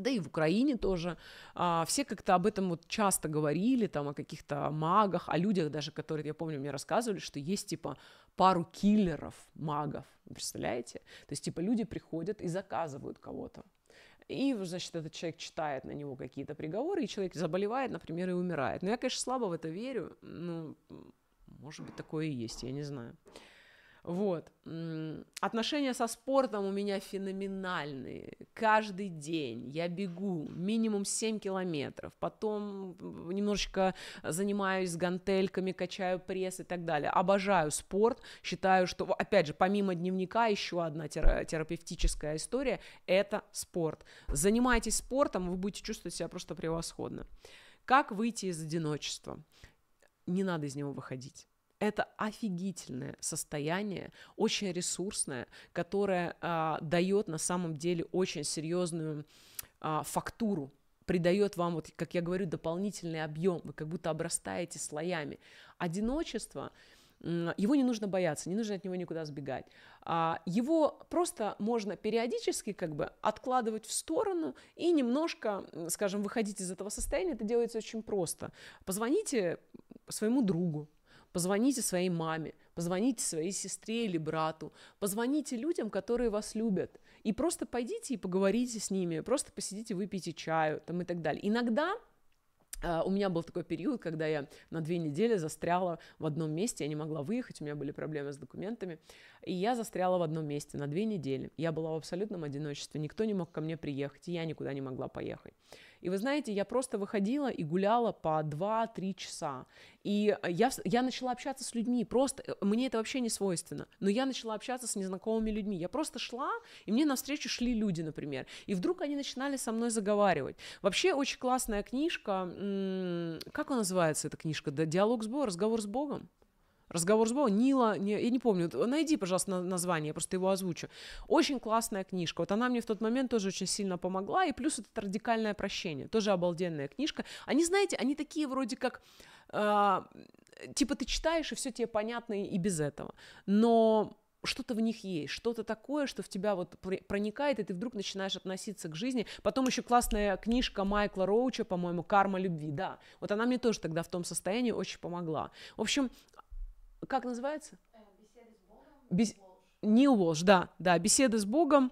да и в Украине тоже, а, все как-то об этом вот часто говорили, там, о каких-то магах, о людях даже, которые, я помню, мне рассказывали, что есть, типа, пару киллеров магов, представляете? То есть, типа, люди приходят и заказывают кого-то, и, значит, этот человек читает на него какие-то приговоры, и человек заболевает, например, и умирает. Но я, конечно, слабо в это верю, но, ну, может быть, такое и есть, я не знаю. Вот. Отношения со спортом у меня феноменальные. Каждый день я бегу минимум 7 километров, потом немножечко занимаюсь гантельками, качаю пресс и так далее. Обожаю спорт, считаю, что, опять же, помимо дневника, еще одна терапевтическая история – это спорт. Занимайтесь спортом, вы будете чувствовать себя просто превосходно. Как выйти из одиночества? Не надо из него выходить это офигительное состояние, очень ресурсное, которое а, дает на самом деле очень серьезную а, фактуру, придает вам, вот, как я говорю, дополнительный объем, вы как будто обрастаете слоями. Одиночество, его не нужно бояться, не нужно от него никуда сбегать. А, его просто можно периодически как бы откладывать в сторону и немножко, скажем, выходить из этого состояния. Это делается очень просто. Позвоните своему другу, Позвоните своей маме, позвоните своей сестре или брату, позвоните людям, которые вас любят, и просто пойдите и поговорите с ними, просто посидите, выпейте чаю там, и так далее. Иногда а, у меня был такой период, когда я на две недели застряла в одном месте, я не могла выехать, у меня были проблемы с документами. И я застряла в одном месте на две недели. Я была в абсолютном одиночестве, никто не мог ко мне приехать, и я никуда не могла поехать. И вы знаете, я просто выходила и гуляла по 2-3 часа. И э, я, я начала общаться с людьми, просто э, мне это вообще не свойственно, но я начала общаться с незнакомыми людьми. Я просто шла, и мне навстречу шли люди, например. И вдруг они начинали со мной заговаривать. Вообще очень классная книжка, как она называется эта книжка? Да, «Диалог с Богом», «Разговор с Богом». Разговор с Богом, Нила, не, я не помню, найди, пожалуйста, название, я просто его озвучу. Очень классная книжка, вот она мне в тот момент тоже очень сильно помогла, и плюс это «Радикальное прощение», тоже обалденная книжка. Они, знаете, они такие вроде как, э, типа ты читаешь, и все тебе понятно и без этого, но что-то в них есть, что-то такое, что в тебя вот проникает, и ты вдруг начинаешь относиться к жизни. Потом еще классная книжка Майкла Роуча, по-моему, «Карма любви», да. Вот она мне тоже тогда в том состоянии очень помогла. В общем, как называется? Э, беседы с Богом. Бес... Нил Волш, да, да, беседы с Богом.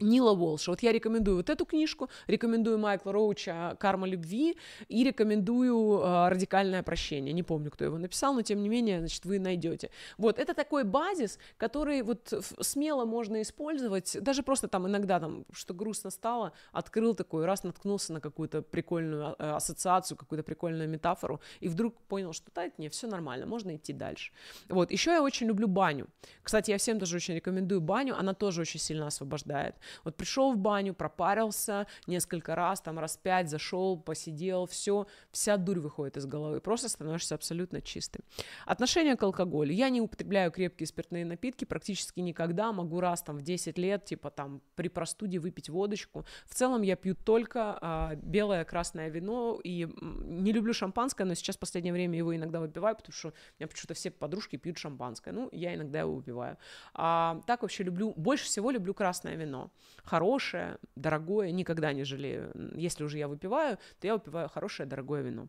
Нила Уолша. Вот я рекомендую вот эту книжку, рекомендую Майкла Роуча «Карма любви» и рекомендую э, «Радикальное прощение». Не помню, кто его написал, но тем не менее, значит, вы найдете. Вот, это такой базис, который вот смело можно использовать, даже просто там иногда там, что грустно стало, открыл такой, раз наткнулся на какую-то прикольную а, э, ассоциацию, какую-то прикольную метафору, и вдруг понял, что да, это не, все нормально, можно идти дальше. Вот, еще я очень люблю баню. Кстати, я всем тоже очень рекомендую баню, она тоже очень сильно освобождает. Вот пришел в баню, пропарился несколько раз, там раз пять зашел, посидел, все, вся дурь выходит из головы, просто становишься абсолютно чистым. Отношение к алкоголю. Я не употребляю крепкие спиртные напитки практически никогда, могу раз там в 10 лет, типа там при простуде выпить водочку. В целом я пью только а, белое, красное вино и не люблю шампанское, но сейчас в последнее время его иногда выпиваю, потому что у меня почему-то все подружки пьют шампанское. Ну, я иногда его выпиваю. А, так вообще люблю, больше всего люблю красное вино хорошее, дорогое, никогда не жалею. Если уже я выпиваю, то я выпиваю хорошее, дорогое вино.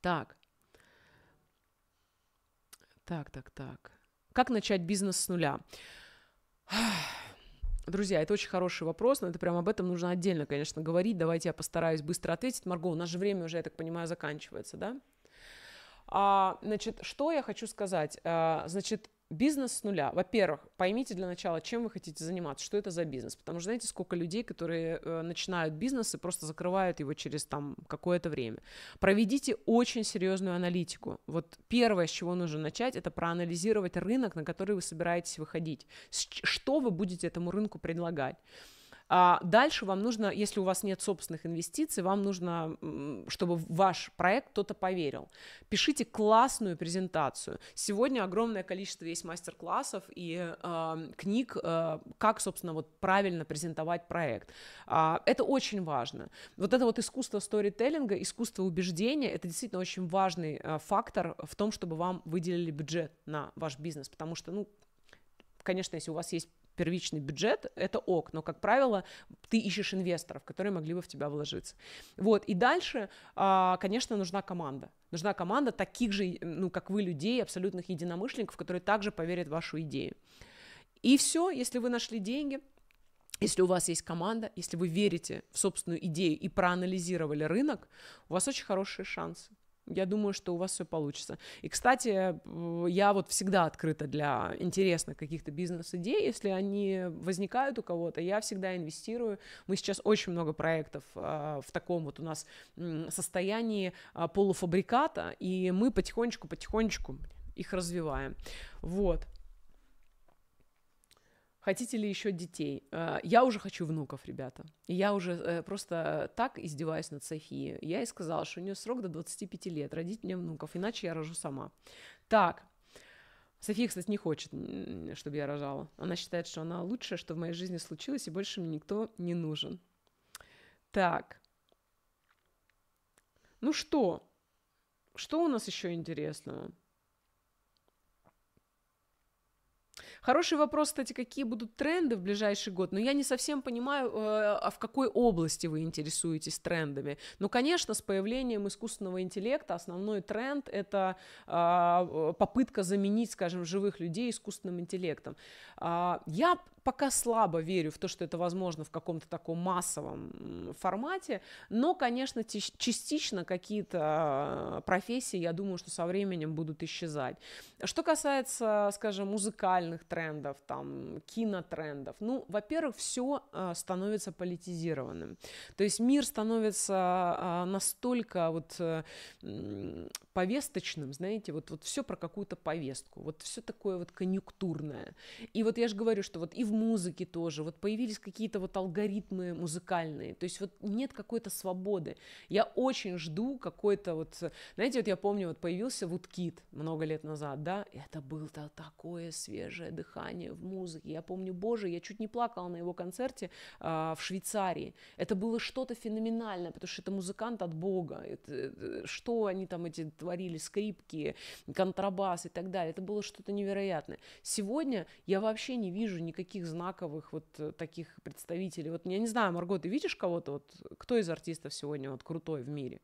Так. Так, так, так. Как начать бизнес с нуля? Друзья, это очень хороший вопрос, но это прям об этом нужно отдельно, конечно, говорить. Давайте я постараюсь быстро ответить. Марго, у нас же время уже, я так понимаю, заканчивается, да? А, значит, что я хочу сказать? А, значит, Бизнес с нуля. Во-первых, поймите для начала, чем вы хотите заниматься, что это за бизнес. Потому что знаете, сколько людей, которые э, начинают бизнес и просто закрывают его через там какое-то время. Проведите очень серьезную аналитику. Вот первое, с чего нужно начать, это проанализировать рынок, на который вы собираетесь выходить. С- что вы будете этому рынку предлагать? А дальше вам нужно, если у вас нет собственных инвестиций, вам нужно, чтобы ваш проект кто-то поверил. Пишите классную презентацию. Сегодня огромное количество есть мастер-классов и э, книг, э, как, собственно, вот правильно презентовать проект. Э, это очень важно. Вот это вот искусство сторителлинга, искусство убеждения, это действительно очень важный э, фактор в том, чтобы вам выделили бюджет на ваш бизнес, потому что, ну, конечно, если у вас есть первичный бюджет, это ок, но, как правило, ты ищешь инвесторов, которые могли бы в тебя вложиться. Вот, и дальше, а, конечно, нужна команда. Нужна команда таких же, ну, как вы, людей, абсолютных единомышленников, которые также поверят в вашу идею. И все, если вы нашли деньги, если у вас есть команда, если вы верите в собственную идею и проанализировали рынок, у вас очень хорошие шансы я думаю, что у вас все получится. И, кстати, я вот всегда открыта для интересных каких-то бизнес-идей, если они возникают у кого-то, я всегда инвестирую. Мы сейчас очень много проектов э, в таком вот у нас состоянии э, полуфабриката, и мы потихонечку-потихонечку их развиваем. Вот. Хотите ли еще детей? Э, я уже хочу внуков, ребята. И я уже э, просто так издеваюсь над Софией. Я ей сказала, что у нее срок до 25 лет, родить мне внуков, иначе я рожу сама. Так, София, кстати, не хочет, чтобы я рожала. Она считает, что она лучшая, что в моей жизни случилось, и больше мне никто не нужен. Так. Ну что? Что у нас еще интересного? Хороший вопрос, кстати, какие будут тренды в ближайший год, но я не совсем понимаю, э, а в какой области вы интересуетесь трендами. Но, ну, конечно, с появлением искусственного интеллекта основной тренд — это а, попытка заменить, скажем, живых людей искусственным интеллектом. А, я пока слабо верю в то, что это возможно в каком-то таком массовом формате, но, конечно, частично какие-то профессии, я думаю, что со временем будут исчезать. Что касается, скажем, музыкальных трендов, там, кинотрендов. Ну, во-первых, все а, становится политизированным. То есть мир становится а, настолько вот э, повесточным, знаете, вот, вот все про какую-то повестку, вот все такое вот конъюнктурное. И вот я же говорю, что вот и в музыке тоже, вот появились какие-то вот алгоритмы музыкальные, то есть вот нет какой-то свободы. Я очень жду какой-то вот, знаете, вот я помню, вот появился Woodkid много лет назад, да, это было такое свежее дыхание дыхание в музыке. Я помню, боже, я чуть не плакала на его концерте а, в Швейцарии. Это было что-то феноменальное, потому что это музыкант от Бога. Это, это, что они там эти творили, скрипки, контрабас и так далее. Это было что-то невероятное. Сегодня я вообще не вижу никаких знаковых вот э, таких представителей. Вот я не знаю, Марго, ты видишь кого-то? Вот, кто из артистов сегодня вот крутой в мире?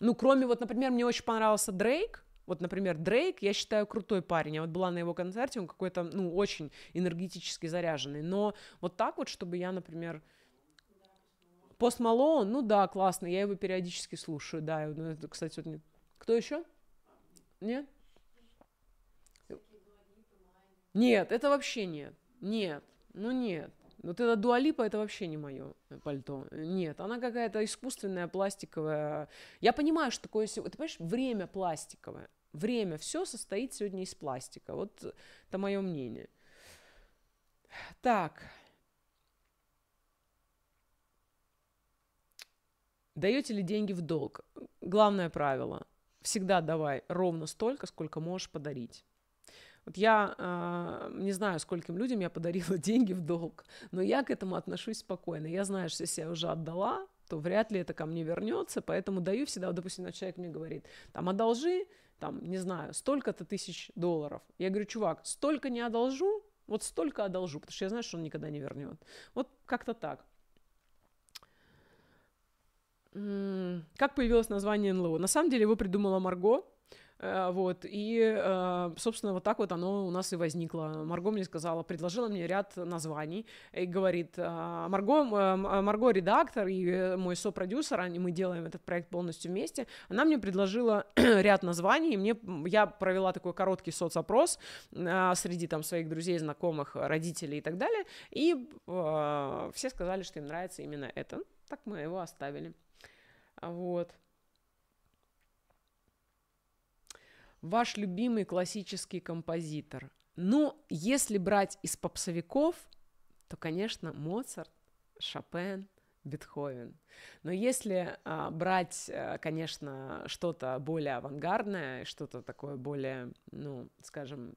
Ну, кроме вот, например, мне очень понравился Дрейк, вот, например, Дрейк, я считаю, крутой парень. Я вот была на его концерте, он какой-то, ну, очень энергетически заряженный. Но вот так вот, чтобы я, например, Пост Малон, ну да, классно, я его периодически слушаю, да. Ну, это, кстати, вот... Кто еще? Нет? Нет, это вообще нет. Нет, ну нет. Вот эта дуалипа это вообще не мое пальто. Нет, она какая-то искусственная, пластиковая. Я понимаю, что такое... Ты понимаешь, время пластиковое время, все состоит сегодня из пластика. Вот это мое мнение. Так. Даете ли деньги в долг? Главное правило. Всегда давай ровно столько, сколько можешь подарить. Вот я э, не знаю, скольким людям я подарила деньги в долг, но я к этому отношусь спокойно. Я знаю, что если я уже отдала, то вряд ли это ко мне вернется, поэтому даю всегда, вот, допустим, человек мне говорит, там, одолжи там, не знаю, столько-то тысяч долларов. Я говорю, чувак, столько не одолжу, вот столько одолжу, потому что я знаю, что он никогда не вернет. Вот как-то так. Как появилось название НЛО? На самом деле его придумала Марго, Э, вот, и, э, собственно, вот так вот оно у нас и возникло. Марго мне сказала, предложила мне ряд названий и говорит, «А, Марго, э, Марго редактор и мой сопродюсер, они, мы делаем этот проект полностью вместе, она мне предложила ряд названий, и мне, я провела такой короткий соцопрос а, среди там своих друзей, знакомых, родителей и так далее, и а, все сказали, что им нравится именно это. Так мы его оставили. Вот. ваш любимый классический композитор? Ну, если брать из попсовиков, то, конечно, Моцарт, Шопен, Бетховен. Но если а, брать, а, конечно, что-то более авангардное, что-то такое более, ну, скажем,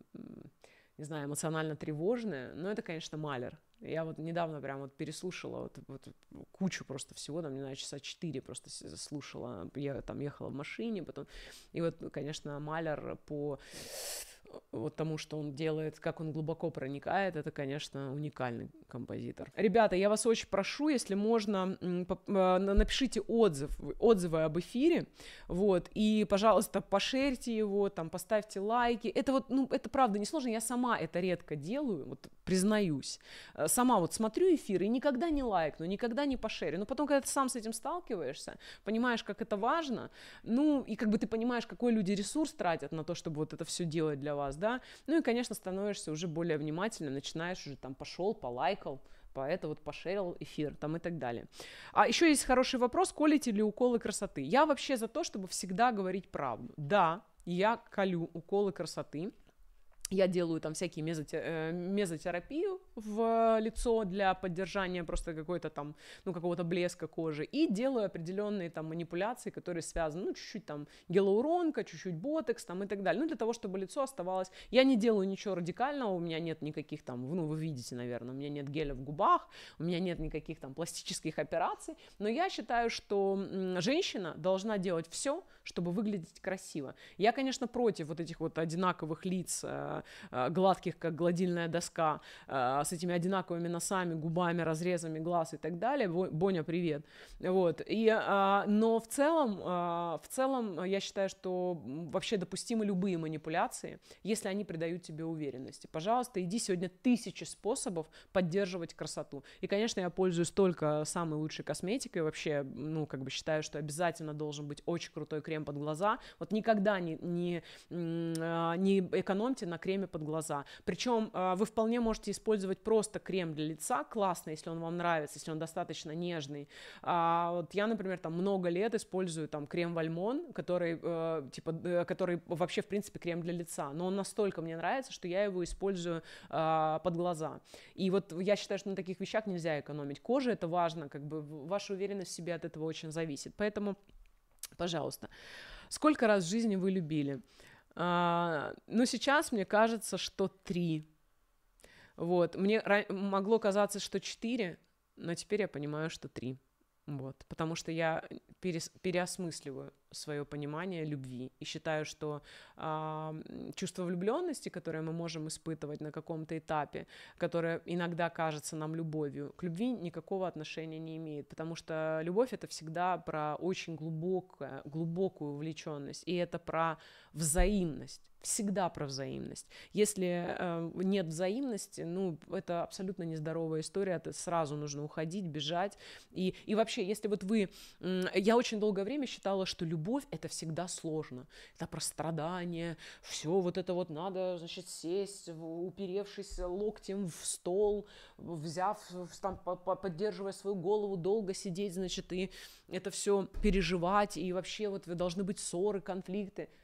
не знаю, эмоционально тревожное, ну, это, конечно, Малер. Я вот недавно прям вот переслушала вот, вот кучу просто всего, там, не знаю, часа четыре просто слушала. Я там ехала в машине, потом... И вот, конечно, Малер по вот тому, что он делает, как он глубоко проникает, это, конечно, уникальный композитор. Ребята, я вас очень прошу, если можно, э, напишите отзыв, отзывы об эфире, вот, и, пожалуйста, пошерьте его, там, поставьте лайки. Это вот, ну, это правда несложно, я сама это редко делаю, вот, признаюсь. Э, сама вот смотрю эфир и никогда не лайкну, никогда не пошерю. Но потом, когда ты сам с этим сталкиваешься, понимаешь, как это важно, ну, и как бы ты понимаешь, какой люди ресурс тратят на то, чтобы вот это все делать для вас, вас, да. Ну и, конечно, становишься уже более внимательным, начинаешь уже там пошел, полайкал, по это вот пошерил эфир там и так далее. А еще есть хороший вопрос, колите ли уколы красоты? Я вообще за то, чтобы всегда говорить правду. Да, я колю уколы красоты, я делаю там всякие мезотер... Э, мезотерапию в лицо для поддержания просто какой-то там, ну, какого-то блеска кожи, и делаю определенные там манипуляции, которые связаны, ну, чуть-чуть там гиалуронка, чуть-чуть ботекс там и так далее, ну, для того, чтобы лицо оставалось, я не делаю ничего радикального, у меня нет никаких там, ну, вы видите, наверное, у меня нет геля в губах, у меня нет никаких там пластических операций, но я считаю, что женщина должна делать все, чтобы выглядеть красиво. Я, конечно, против вот этих вот одинаковых лиц, э, э, гладких, как гладильная доска, э, с этими одинаковыми носами, губами, разрезами глаз и так далее. Боня, привет. Вот. И, но в целом, в целом я считаю, что вообще допустимы любые манипуляции, если они придают тебе уверенности. Пожалуйста, иди сегодня тысячи способов поддерживать красоту. И, конечно, я пользуюсь только самой лучшей косметикой. Вообще, ну, как бы считаю, что обязательно должен быть очень крутой крем крем под глаза. Вот никогда не, не, а, не экономьте на креме под глаза. Причем а, вы вполне можете использовать просто крем для лица, классно, если он вам нравится, если он достаточно нежный. А вот я, например, там много лет использую там крем Вальмон, который, э, типа, который вообще, в принципе, крем для лица, но он настолько мне нравится, что я его использую под глаза. И вот я считаю, что на таких вещах нельзя экономить. Кожа — это важно, как бы ваша уверенность в себе от этого очень зависит. Поэтому Пожалуйста. Сколько раз в жизни вы любили? А, ну, сейчас мне кажется, что три. Вот. Мне могло казаться, что четыре, но теперь я понимаю, что три. Вот. Потому что я перес- переосмысливаю свое понимание любви. И считаю, что э, чувство влюбленности, которое мы можем испытывать на каком-то этапе, которое иногда кажется нам любовью, к любви никакого отношения не имеет, потому что любовь это всегда про очень глубокое, глубокую увлеченность, и это про взаимность всегда про взаимность. Если э, нет взаимности, ну, это абсолютно нездоровая история, это сразу нужно уходить, бежать. И, и вообще, если вот вы... Э, я очень долгое время считала, что любовь любовь — это всегда сложно. Это про страдания, все вот это вот надо, значит, сесть, уперевшись локтем в стол, взяв, там, поддерживая свою голову, долго сидеть, значит, и это все переживать, и вообще вот вы должны быть ссоры, конфликты —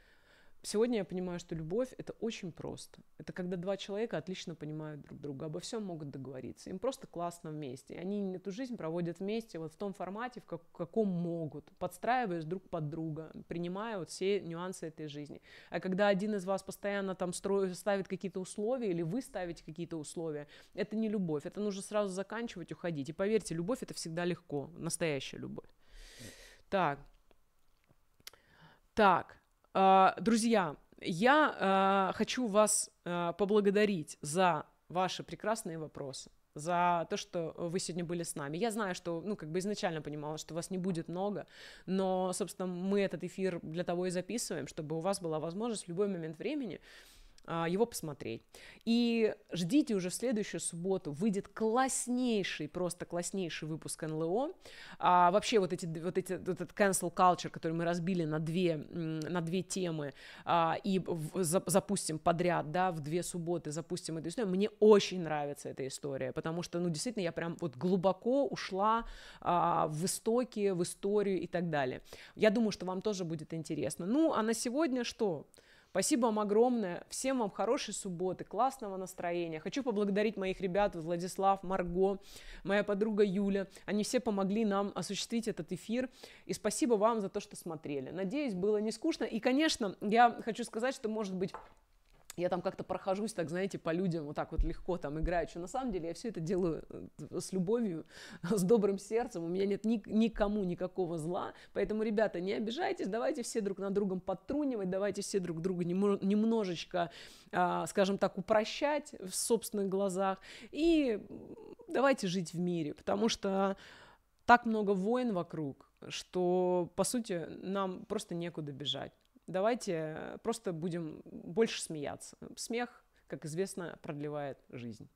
Сегодня я понимаю, что любовь — это очень просто. Это когда два человека отлично понимают друг друга, обо всем могут договориться. Им просто классно вместе. Они эту жизнь проводят вместе вот в том формате, в как, каком могут, подстраиваясь друг под друга, принимая вот все нюансы этой жизни. А когда один из вас постоянно там строит, ставит какие-то условия или вы ставите какие-то условия, это не любовь. Это нужно сразу заканчивать, уходить. И поверьте, любовь — это всегда легко. Настоящая любовь. Так. Так. А, друзья, я а, хочу вас а, поблагодарить за ваши прекрасные вопросы за то, что вы сегодня были с нами. Я знаю, что, ну, как бы изначально понимала, что вас не будет много, но, собственно, мы этот эфир для того и записываем, чтобы у вас была возможность в любой момент времени а, его посмотреть. И ждите уже в следующую субботу выйдет класснейший, просто класснейший выпуск НЛО. А, вообще вот, эти, вот, эти, вот этот cancel culture, который мы разбили на две, на две темы а, и в, за, запустим подряд, да, в две субботы запустим эту историю, мне очень нравится эта история, потому что, ну, действительно, я прям вот глубоко ушла а, в истоки, в историю и так далее. Я думаю, что вам тоже будет интересно. Ну, а на сегодня что? Спасибо вам огромное. Всем вам хорошей субботы, классного настроения. Хочу поблагодарить моих ребят Владислав, Марго, моя подруга Юля. Они все помогли нам осуществить этот эфир. И спасибо вам за то, что смотрели. Надеюсь, было не скучно. И, конечно, я хочу сказать, что, может быть, я там как-то прохожусь, так, знаете, по людям вот так вот легко там играю. Что На самом деле я все это делаю э, с любовью, с добрым сердцем. У меня нет ни, никому никакого зла. Поэтому, ребята, не обижайтесь, давайте все друг на другом подтрунивать, давайте все друг друга немножечко, а, скажем так, упрощать в собственных глазах. И давайте жить в мире, потому что так много войн вокруг, что, по сути, нам просто некуда бежать. Давайте просто будем больше смеяться. Смех, как известно, продлевает жизнь.